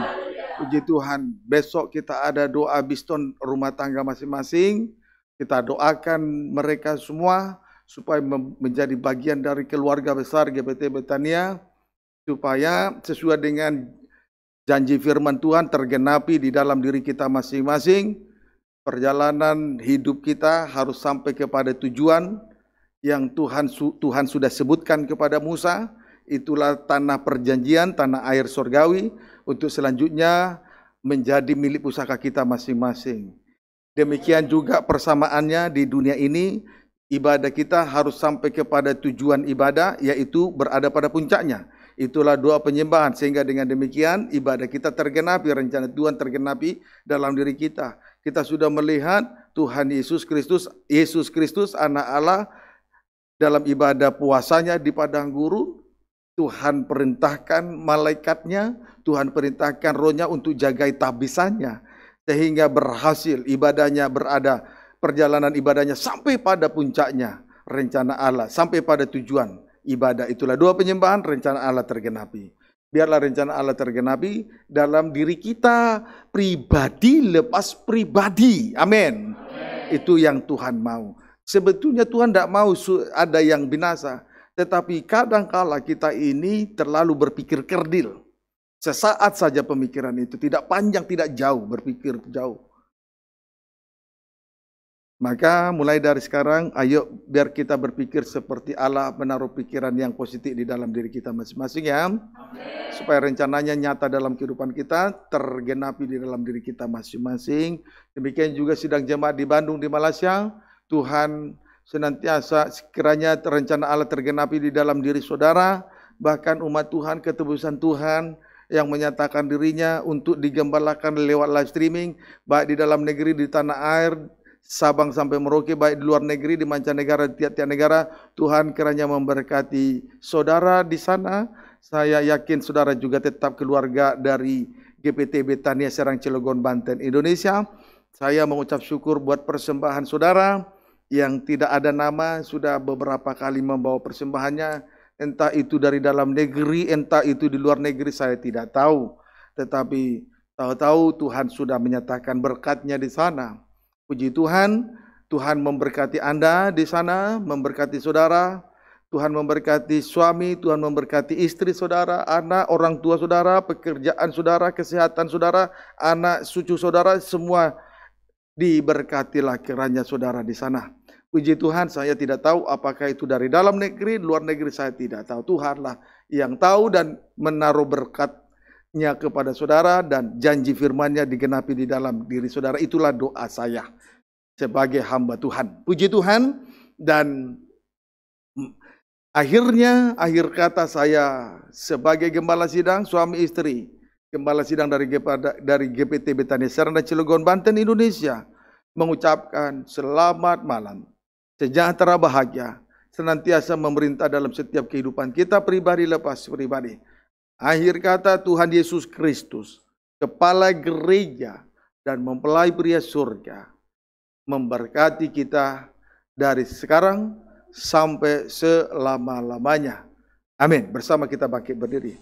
Puji Tuhan, besok kita ada doa biston rumah tangga masing-masing. Kita doakan mereka semua supaya menjadi bagian dari keluarga besar GPT Betania supaya sesuai dengan janji firman Tuhan tergenapi di dalam diri kita masing-masing. Perjalanan hidup kita harus sampai kepada tujuan yang Tuhan Tuhan sudah sebutkan kepada Musa Itulah tanah perjanjian, tanah air surgawi untuk selanjutnya menjadi milik pusaka kita masing-masing. Demikian juga persamaannya di dunia ini, ibadah kita harus sampai kepada tujuan ibadah, yaitu berada pada puncaknya. Itulah doa penyembahan, sehingga dengan demikian ibadah kita tergenapi, rencana Tuhan tergenapi dalam diri kita. Kita sudah melihat Tuhan Yesus Kristus, Yesus Kristus anak Allah dalam ibadah puasanya di padang gurun, Tuhan perintahkan malaikatnya, Tuhan perintahkan rohnya untuk jagai tabisannya Sehingga berhasil ibadahnya berada, perjalanan ibadahnya sampai pada puncaknya rencana Allah, sampai pada tujuan ibadah. Itulah dua penyembahan rencana Allah tergenapi. Biarlah rencana Allah tergenapi dalam diri kita pribadi lepas pribadi. Amin. Itu yang Tuhan mau. Sebetulnya Tuhan tidak mau ada yang binasa. Tetapi kadangkala kita ini terlalu berpikir kerdil. Sesaat saja pemikiran itu, tidak panjang, tidak jauh, berpikir jauh. Maka mulai dari sekarang, ayo biar kita berpikir seperti Allah menaruh pikiran yang positif di dalam diri kita masing-masing ya. Supaya rencananya nyata dalam kehidupan kita, tergenapi di dalam diri kita masing-masing. Demikian juga sidang jemaat di Bandung, di Malaysia. Tuhan senantiasa sekiranya rencana Allah tergenapi di dalam diri saudara, bahkan umat Tuhan, ketebusan Tuhan yang menyatakan dirinya untuk digembalakan lewat live streaming, baik di dalam negeri, di tanah air, Sabang sampai Merauke, baik di luar negeri, di mancanegara, di tiap-tiap negara, Tuhan kiranya memberkati saudara di sana. Saya yakin saudara juga tetap keluarga dari GPT Betania Serang Cilegon Banten Indonesia. Saya mengucap syukur buat persembahan saudara yang tidak ada nama sudah beberapa kali membawa persembahannya entah itu dari dalam negeri entah itu di luar negeri saya tidak tahu tetapi tahu-tahu Tuhan sudah menyatakan berkatnya di sana puji Tuhan Tuhan memberkati Anda di sana memberkati saudara Tuhan memberkati suami Tuhan memberkati istri saudara anak orang tua saudara pekerjaan saudara kesehatan saudara anak cucu saudara semua diberkatilah kiranya saudara di sana Puji Tuhan, saya tidak tahu apakah itu dari dalam negeri, luar negeri saya tidak tahu. Tuhanlah yang tahu dan menaruh berkatnya kepada saudara dan janji firmannya digenapi di dalam diri saudara. Itulah doa saya sebagai hamba Tuhan. Puji Tuhan dan akhirnya akhir kata saya sebagai gembala sidang suami istri gembala sidang dari dari GPT Betani Seranda Cilegon Banten Indonesia mengucapkan selamat malam sejahtera bahagia senantiasa memerintah dalam setiap kehidupan kita pribadi lepas pribadi. Akhir kata Tuhan Yesus Kristus, kepala gereja dan mempelai pria surga, memberkati kita dari sekarang sampai selama-lamanya. Amin. Bersama kita bangkit berdiri.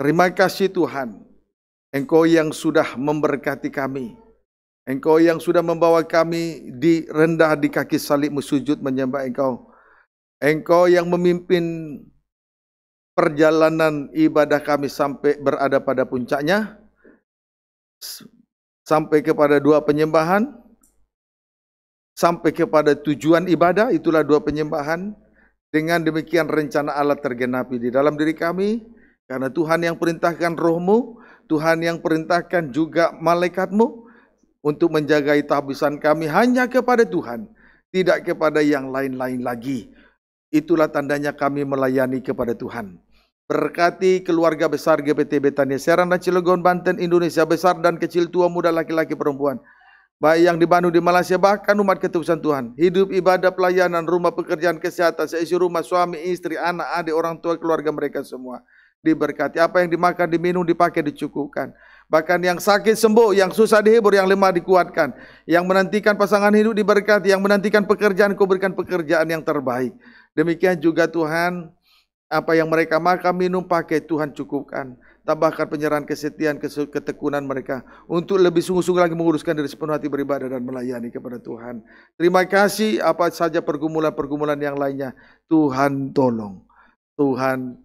Terima kasih Tuhan, Engkau yang sudah memberkati kami Engkau yang sudah membawa kami di rendah di kaki salib sujud menyembah Engkau. Engkau yang memimpin perjalanan ibadah kami sampai berada pada puncaknya sampai kepada dua penyembahan sampai kepada tujuan ibadah itulah dua penyembahan dengan demikian rencana Allah tergenapi di dalam diri kami karena Tuhan yang perintahkan rohmu Tuhan yang perintahkan juga malaikatmu untuk menjaga tahbisan kami hanya kepada Tuhan, tidak kepada yang lain-lain lagi. Itulah tandanya kami melayani kepada Tuhan. Berkati keluarga besar GPT Betania Serang dan Cilegon Banten Indonesia besar dan kecil tua muda laki-laki perempuan. Baik yang di Bandung di Malaysia bahkan umat ketulusan Tuhan. Hidup ibadah pelayanan rumah pekerjaan kesehatan seisi rumah suami istri anak adik orang tua keluarga mereka semua diberkati. Apa yang dimakan, diminum, dipakai, dicukupkan. Bahkan yang sakit sembuh, yang susah dihibur, yang lemah dikuatkan. Yang menantikan pasangan hidup diberkati, yang menantikan pekerjaan, kau berikan pekerjaan yang terbaik. Demikian juga Tuhan, apa yang mereka makan, minum, pakai, Tuhan cukupkan. Tambahkan penyerahan kesetiaan, ketekunan mereka. Untuk lebih sungguh-sungguh lagi menguruskan diri sepenuh hati beribadah dan melayani kepada Tuhan. Terima kasih apa saja pergumulan-pergumulan yang lainnya. Tuhan tolong. Tuhan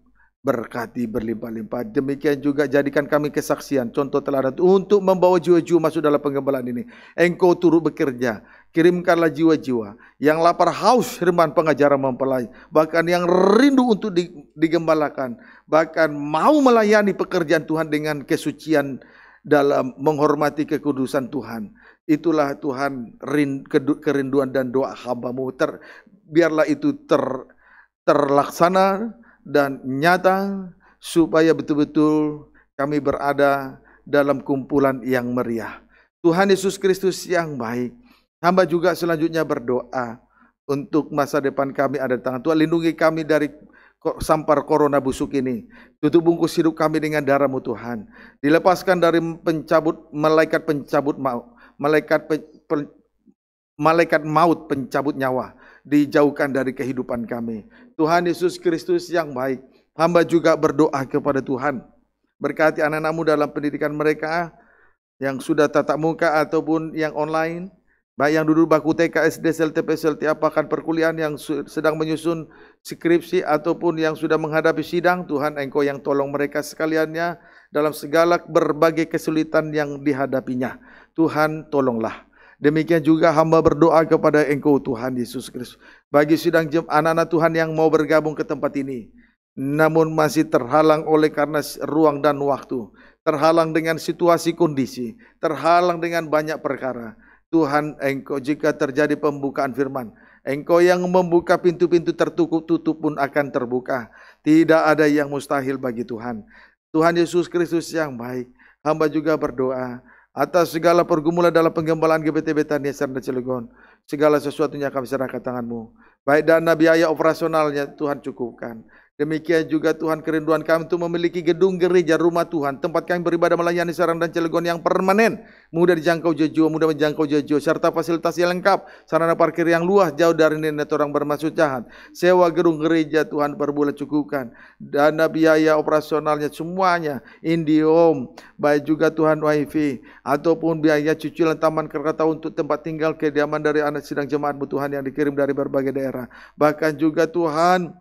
berkati berlimpah-limpah. Demikian juga jadikan kami kesaksian, contoh teladan untuk membawa jiwa-jiwa masuk dalam penggembalaan ini. Engkau turut bekerja, kirimkanlah jiwa-jiwa yang lapar haus firman pengajaran mempelai, bahkan yang rindu untuk digembalakan, bahkan mau melayani pekerjaan Tuhan dengan kesucian dalam menghormati kekudusan Tuhan. Itulah Tuhan kerinduan dan doa hambamu. Ter, biarlah itu ter, terlaksana dan nyata supaya betul-betul kami berada dalam kumpulan yang meriah. Tuhan Yesus Kristus yang baik. Hamba juga selanjutnya berdoa untuk masa depan kami ada di tangan Tuhan. Lindungi kami dari sampar corona busuk ini. Tutup bungkus hidup kami dengan darahmu Tuhan. Dilepaskan dari pencabut, malaikat pencabut maut. Malaikat pe, pe, malaikat maut pencabut nyawa dijauhkan dari kehidupan kami. Tuhan Yesus Kristus yang baik, hamba juga berdoa kepada Tuhan. Berkati anak-anakmu dalam pendidikan mereka yang sudah tatap muka ataupun yang online, baik yang duduk baku TK, SD, SLTP, SLT, apakah perkuliahan yang sedang menyusun skripsi ataupun yang sudah menghadapi sidang, Tuhan Engkau yang tolong mereka sekaliannya dalam segala berbagai kesulitan yang dihadapinya. Tuhan tolonglah Demikian juga hamba berdoa kepada Engkau Tuhan Yesus Kristus. Bagi sidang anak-anak Tuhan yang mau bergabung ke tempat ini, namun masih terhalang oleh karena ruang dan waktu, terhalang dengan situasi kondisi, terhalang dengan banyak perkara. Tuhan engkau jika terjadi pembukaan firman, engkau yang membuka pintu-pintu tertutup tutup pun akan terbuka. Tidak ada yang mustahil bagi Tuhan. Tuhan Yesus Kristus yang baik, hamba juga berdoa atas segala pergumulan dalam penggembalaan GBT Betania Serna Cilegon. Segala sesuatunya kami serahkan tanganmu. Baik dana biaya operasionalnya Tuhan cukupkan. Demikian juga Tuhan kerinduan kami untuk memiliki gedung gereja rumah Tuhan. Tempat kami beribadah melayani Serang dan Cilegon yang permanen. Mudah dijangkau Jejo, mudah menjangkau Jejo. Serta fasilitas yang lengkap. Sarana parkir yang luas jauh dari nenek orang bermaksud jahat. Sewa gedung gereja Tuhan berbulan cukupkan. Dana biaya operasionalnya semuanya. Indiom, baik juga Tuhan wifi. Ataupun biaya cucilan taman kereta untuk tempat tinggal kediaman dari anak sidang jemaatmu Tuhan yang dikirim dari berbagai daerah. Bahkan juga Tuhan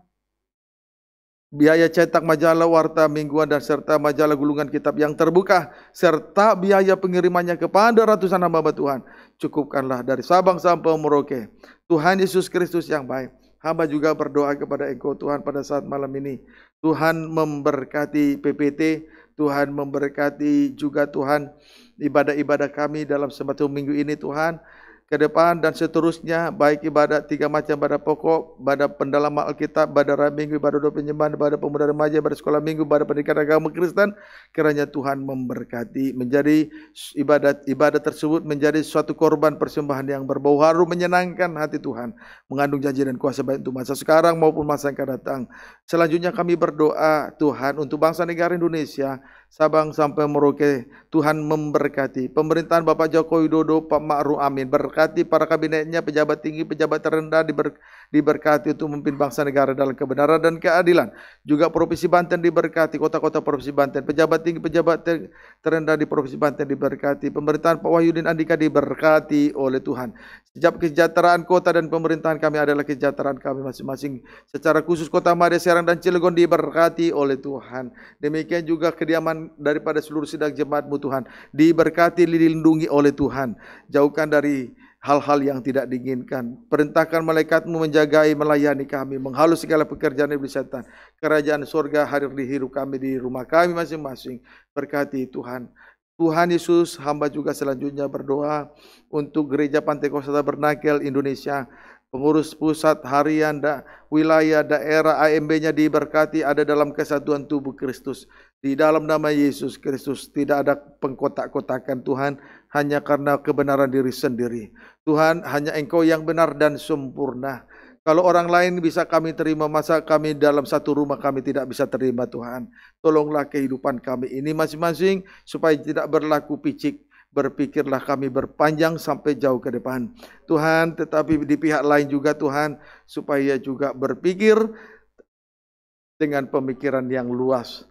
biaya cetak majalah warta mingguan dan serta majalah gulungan kitab yang terbuka serta biaya pengirimannya kepada ratusan hamba Tuhan. Cukupkanlah dari Sabang sampai Merauke. Tuhan Yesus Kristus yang baik. Hamba juga berdoa kepada Engkau Tuhan pada saat malam ini. Tuhan memberkati PPT, Tuhan memberkati juga Tuhan ibadah-ibadah kami dalam semacam minggu ini Tuhan ke depan dan seterusnya baik ibadat tiga macam ibadah pokok ibadah pendalaman Alkitab ibadah Rabi Minggu ibadah doa penyembahan ibadah pemuda remaja ibadah sekolah minggu ibadah pendidikan agama Kristen kiranya Tuhan memberkati menjadi ibadat ibadat tersebut menjadi suatu korban persembahan yang berbau harum menyenangkan hati Tuhan mengandung janji dan kuasa baik untuk masa sekarang maupun masa yang akan datang selanjutnya kami berdoa Tuhan untuk bangsa negara Indonesia Sabang sampai Merauke. Tuhan memberkati. Pemerintahan Bapak Joko Widodo, Pak Ma'ruf Amin. Berkati para kabinetnya, pejabat tinggi, pejabat terendah diber, diberkati untuk memimpin bangsa negara dalam kebenaran dan keadilan. Juga Provinsi Banten diberkati, kota-kota Provinsi Banten. Pejabat tinggi, pejabat ter, terendah di Provinsi Banten diberkati. Pemerintahan Pak Wahyudin Andika diberkati oleh Tuhan. Sejak kesejahteraan kota dan pemerintahan kami adalah kesejahteraan kami masing-masing. Secara khusus kota Madia Serang dan Cilegon diberkati oleh Tuhan. Demikian juga kediaman daripada seluruh sidang jemaatmu Tuhan. Diberkati, dilindungi oleh Tuhan. Jauhkan dari hal-hal yang tidak diinginkan. Perintahkan malaikatmu menjagai, melayani kami, menghalus segala pekerjaan iblis setan. Kerajaan surga hadir di hidup kami, di rumah kami masing-masing. Berkati Tuhan. Tuhan Yesus, hamba juga selanjutnya berdoa untuk gereja Pantai Kosata Bernakel Indonesia. Pengurus pusat, harian, da, wilayah, daerah, AMB-nya diberkati ada dalam kesatuan tubuh Kristus. Di dalam nama Yesus Kristus tidak ada pengkotak-kotakan Tuhan hanya karena kebenaran diri sendiri. Tuhan hanya engkau yang benar dan sempurna. Kalau orang lain bisa kami terima, masa kami dalam satu rumah kami tidak bisa terima Tuhan. Tolonglah kehidupan kami ini masing-masing supaya tidak berlaku picik berpikirlah kami berpanjang sampai jauh ke depan. Tuhan, tetapi di pihak lain juga Tuhan, supaya juga berpikir dengan pemikiran yang luas.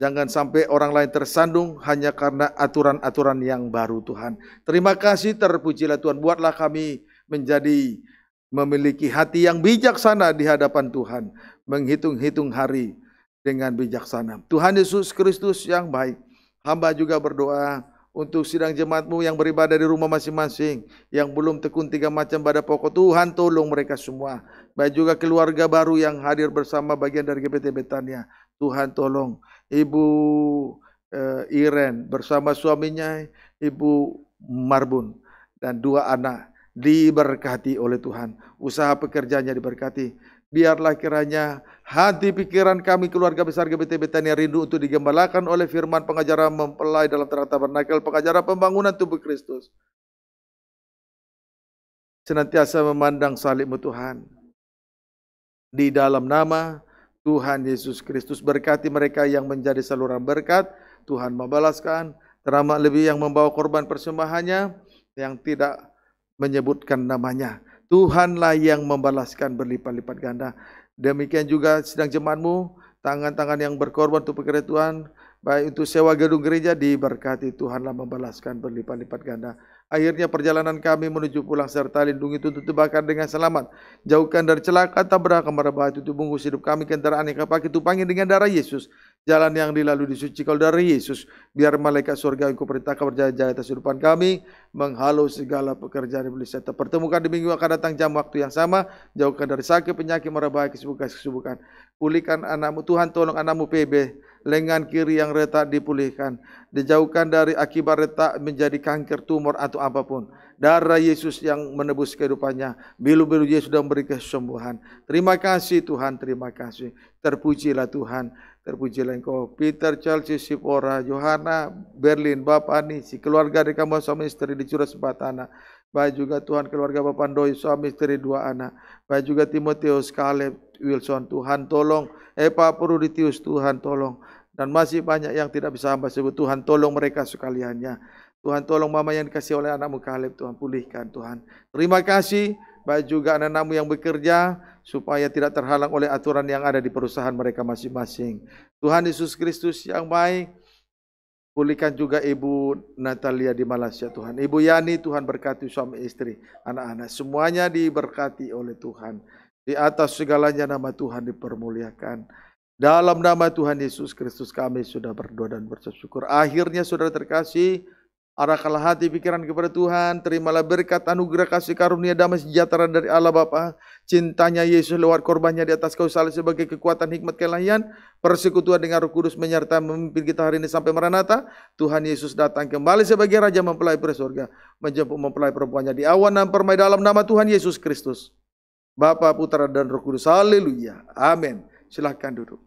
Jangan sampai orang lain tersandung hanya karena aturan-aturan yang baru Tuhan. Terima kasih, terpujilah Tuhan. Buatlah kami menjadi memiliki hati yang bijaksana di hadapan Tuhan. Menghitung-hitung hari dengan bijaksana. Tuhan Yesus Kristus yang baik. Hamba juga berdoa untuk sidang jemaatmu yang beribadah di rumah masing-masing, yang belum tekun tiga macam pada pokok Tuhan, tolong mereka semua. Baik juga keluarga baru yang hadir bersama bagian dari GPT Betania. Tuhan tolong Ibu uh, Iren bersama suaminya Ibu Marbun dan dua anak diberkati oleh Tuhan. Usaha pekerjanya diberkati. Biarlah kiranya Hati pikiran kami keluarga besar GBT Betania rindu untuk digembalakan oleh firman pengajaran mempelai dalam terang tabernakel, pengajaran pembangunan tubuh Kristus. Senantiasa memandang salibmu Tuhan. Di dalam nama Tuhan Yesus Kristus berkati mereka yang menjadi saluran berkat. Tuhan membalaskan teramat lebih yang membawa korban persembahannya yang tidak menyebutkan namanya. Tuhanlah yang membalaskan berlipat-lipat ganda. Demikian juga sidang jemaatmu, tangan-tangan yang berkorban untuk pekerja Tuhan, baik untuk sewa gedung gereja diberkati Tuhanlah membalaskan berlipat-lipat ganda. Akhirnya perjalanan kami menuju pulang serta lindungi tutup bakar dengan selamat. Jauhkan dari celaka, tabrak, kemarabah, tutup bungkus hidup kami, kendaraan yang kapak, itu dengan darah Yesus jalan yang dilalui disucikan dari Yesus. Biar malaikat surga yang kuperintahkan berjaga-jaga atas hidupan kami, menghalau segala pekerjaan iblis setan. Pertemukan di minggu akan datang jam waktu yang sama, jauhkan dari sakit, penyakit, marah bahaya, kesibukan, kesibukan. Pulihkan anakmu, Tuhan tolong anakmu PB, lengan kiri yang retak dipulihkan. Dijauhkan dari akibat retak menjadi kanker, tumor atau apapun. Darah Yesus yang menebus kehidupannya. Bilu-bilu Yesus sudah memberi kesembuhan. Terima kasih Tuhan, terima kasih. Terpujilah Tuhan. Terpujilah engkau Peter, Chelsea, Sipora, Johanna, Berlin, Bapak Ani, keluarga dari kamu suami istri di curah sempat anak. Baik juga Tuhan keluarga Bapak Andoy, suami istri dua anak. Baik juga Timotius, Caleb, Wilson, Tuhan tolong. Epa Puruditius, Tuhan tolong. Dan masih banyak yang tidak bisa hamba sebut, Tuhan tolong mereka sekaliannya. Tuhan tolong mama yang dikasih oleh anakmu Caleb, Tuhan pulihkan Tuhan. Terima kasih baik juga anak anakmu yang bekerja, supaya tidak terhalang oleh aturan yang ada di perusahaan mereka masing-masing. Tuhan Yesus Kristus yang baik, pulihkan juga Ibu Natalia di Malaysia Tuhan. Ibu Yani Tuhan berkati suami istri, anak-anak. Semuanya diberkati oleh Tuhan. Di atas segalanya nama Tuhan dipermuliakan. Dalam nama Tuhan Yesus Kristus kami sudah berdoa dan bersyukur. Akhirnya saudara terkasih, Arahkanlah hati pikiran kepada Tuhan, terimalah berkat anugerah kasih karunia damai sejahtera dari Allah Bapa, cintanya Yesus lewat korbannya di atas kayu salib sebagai kekuatan hikmat kelahian, persekutuan dengan Roh Kudus menyertai memimpin kita hari ini sampai Maranatha. Tuhan Yesus datang kembali sebagai Raja mempelai surga. menjemput mempelai perempuannya di awan dan permai dalam nama Tuhan Yesus Kristus. Bapa, putra dan Roh Kudus. Haleluya. Amin. Silahkan duduk.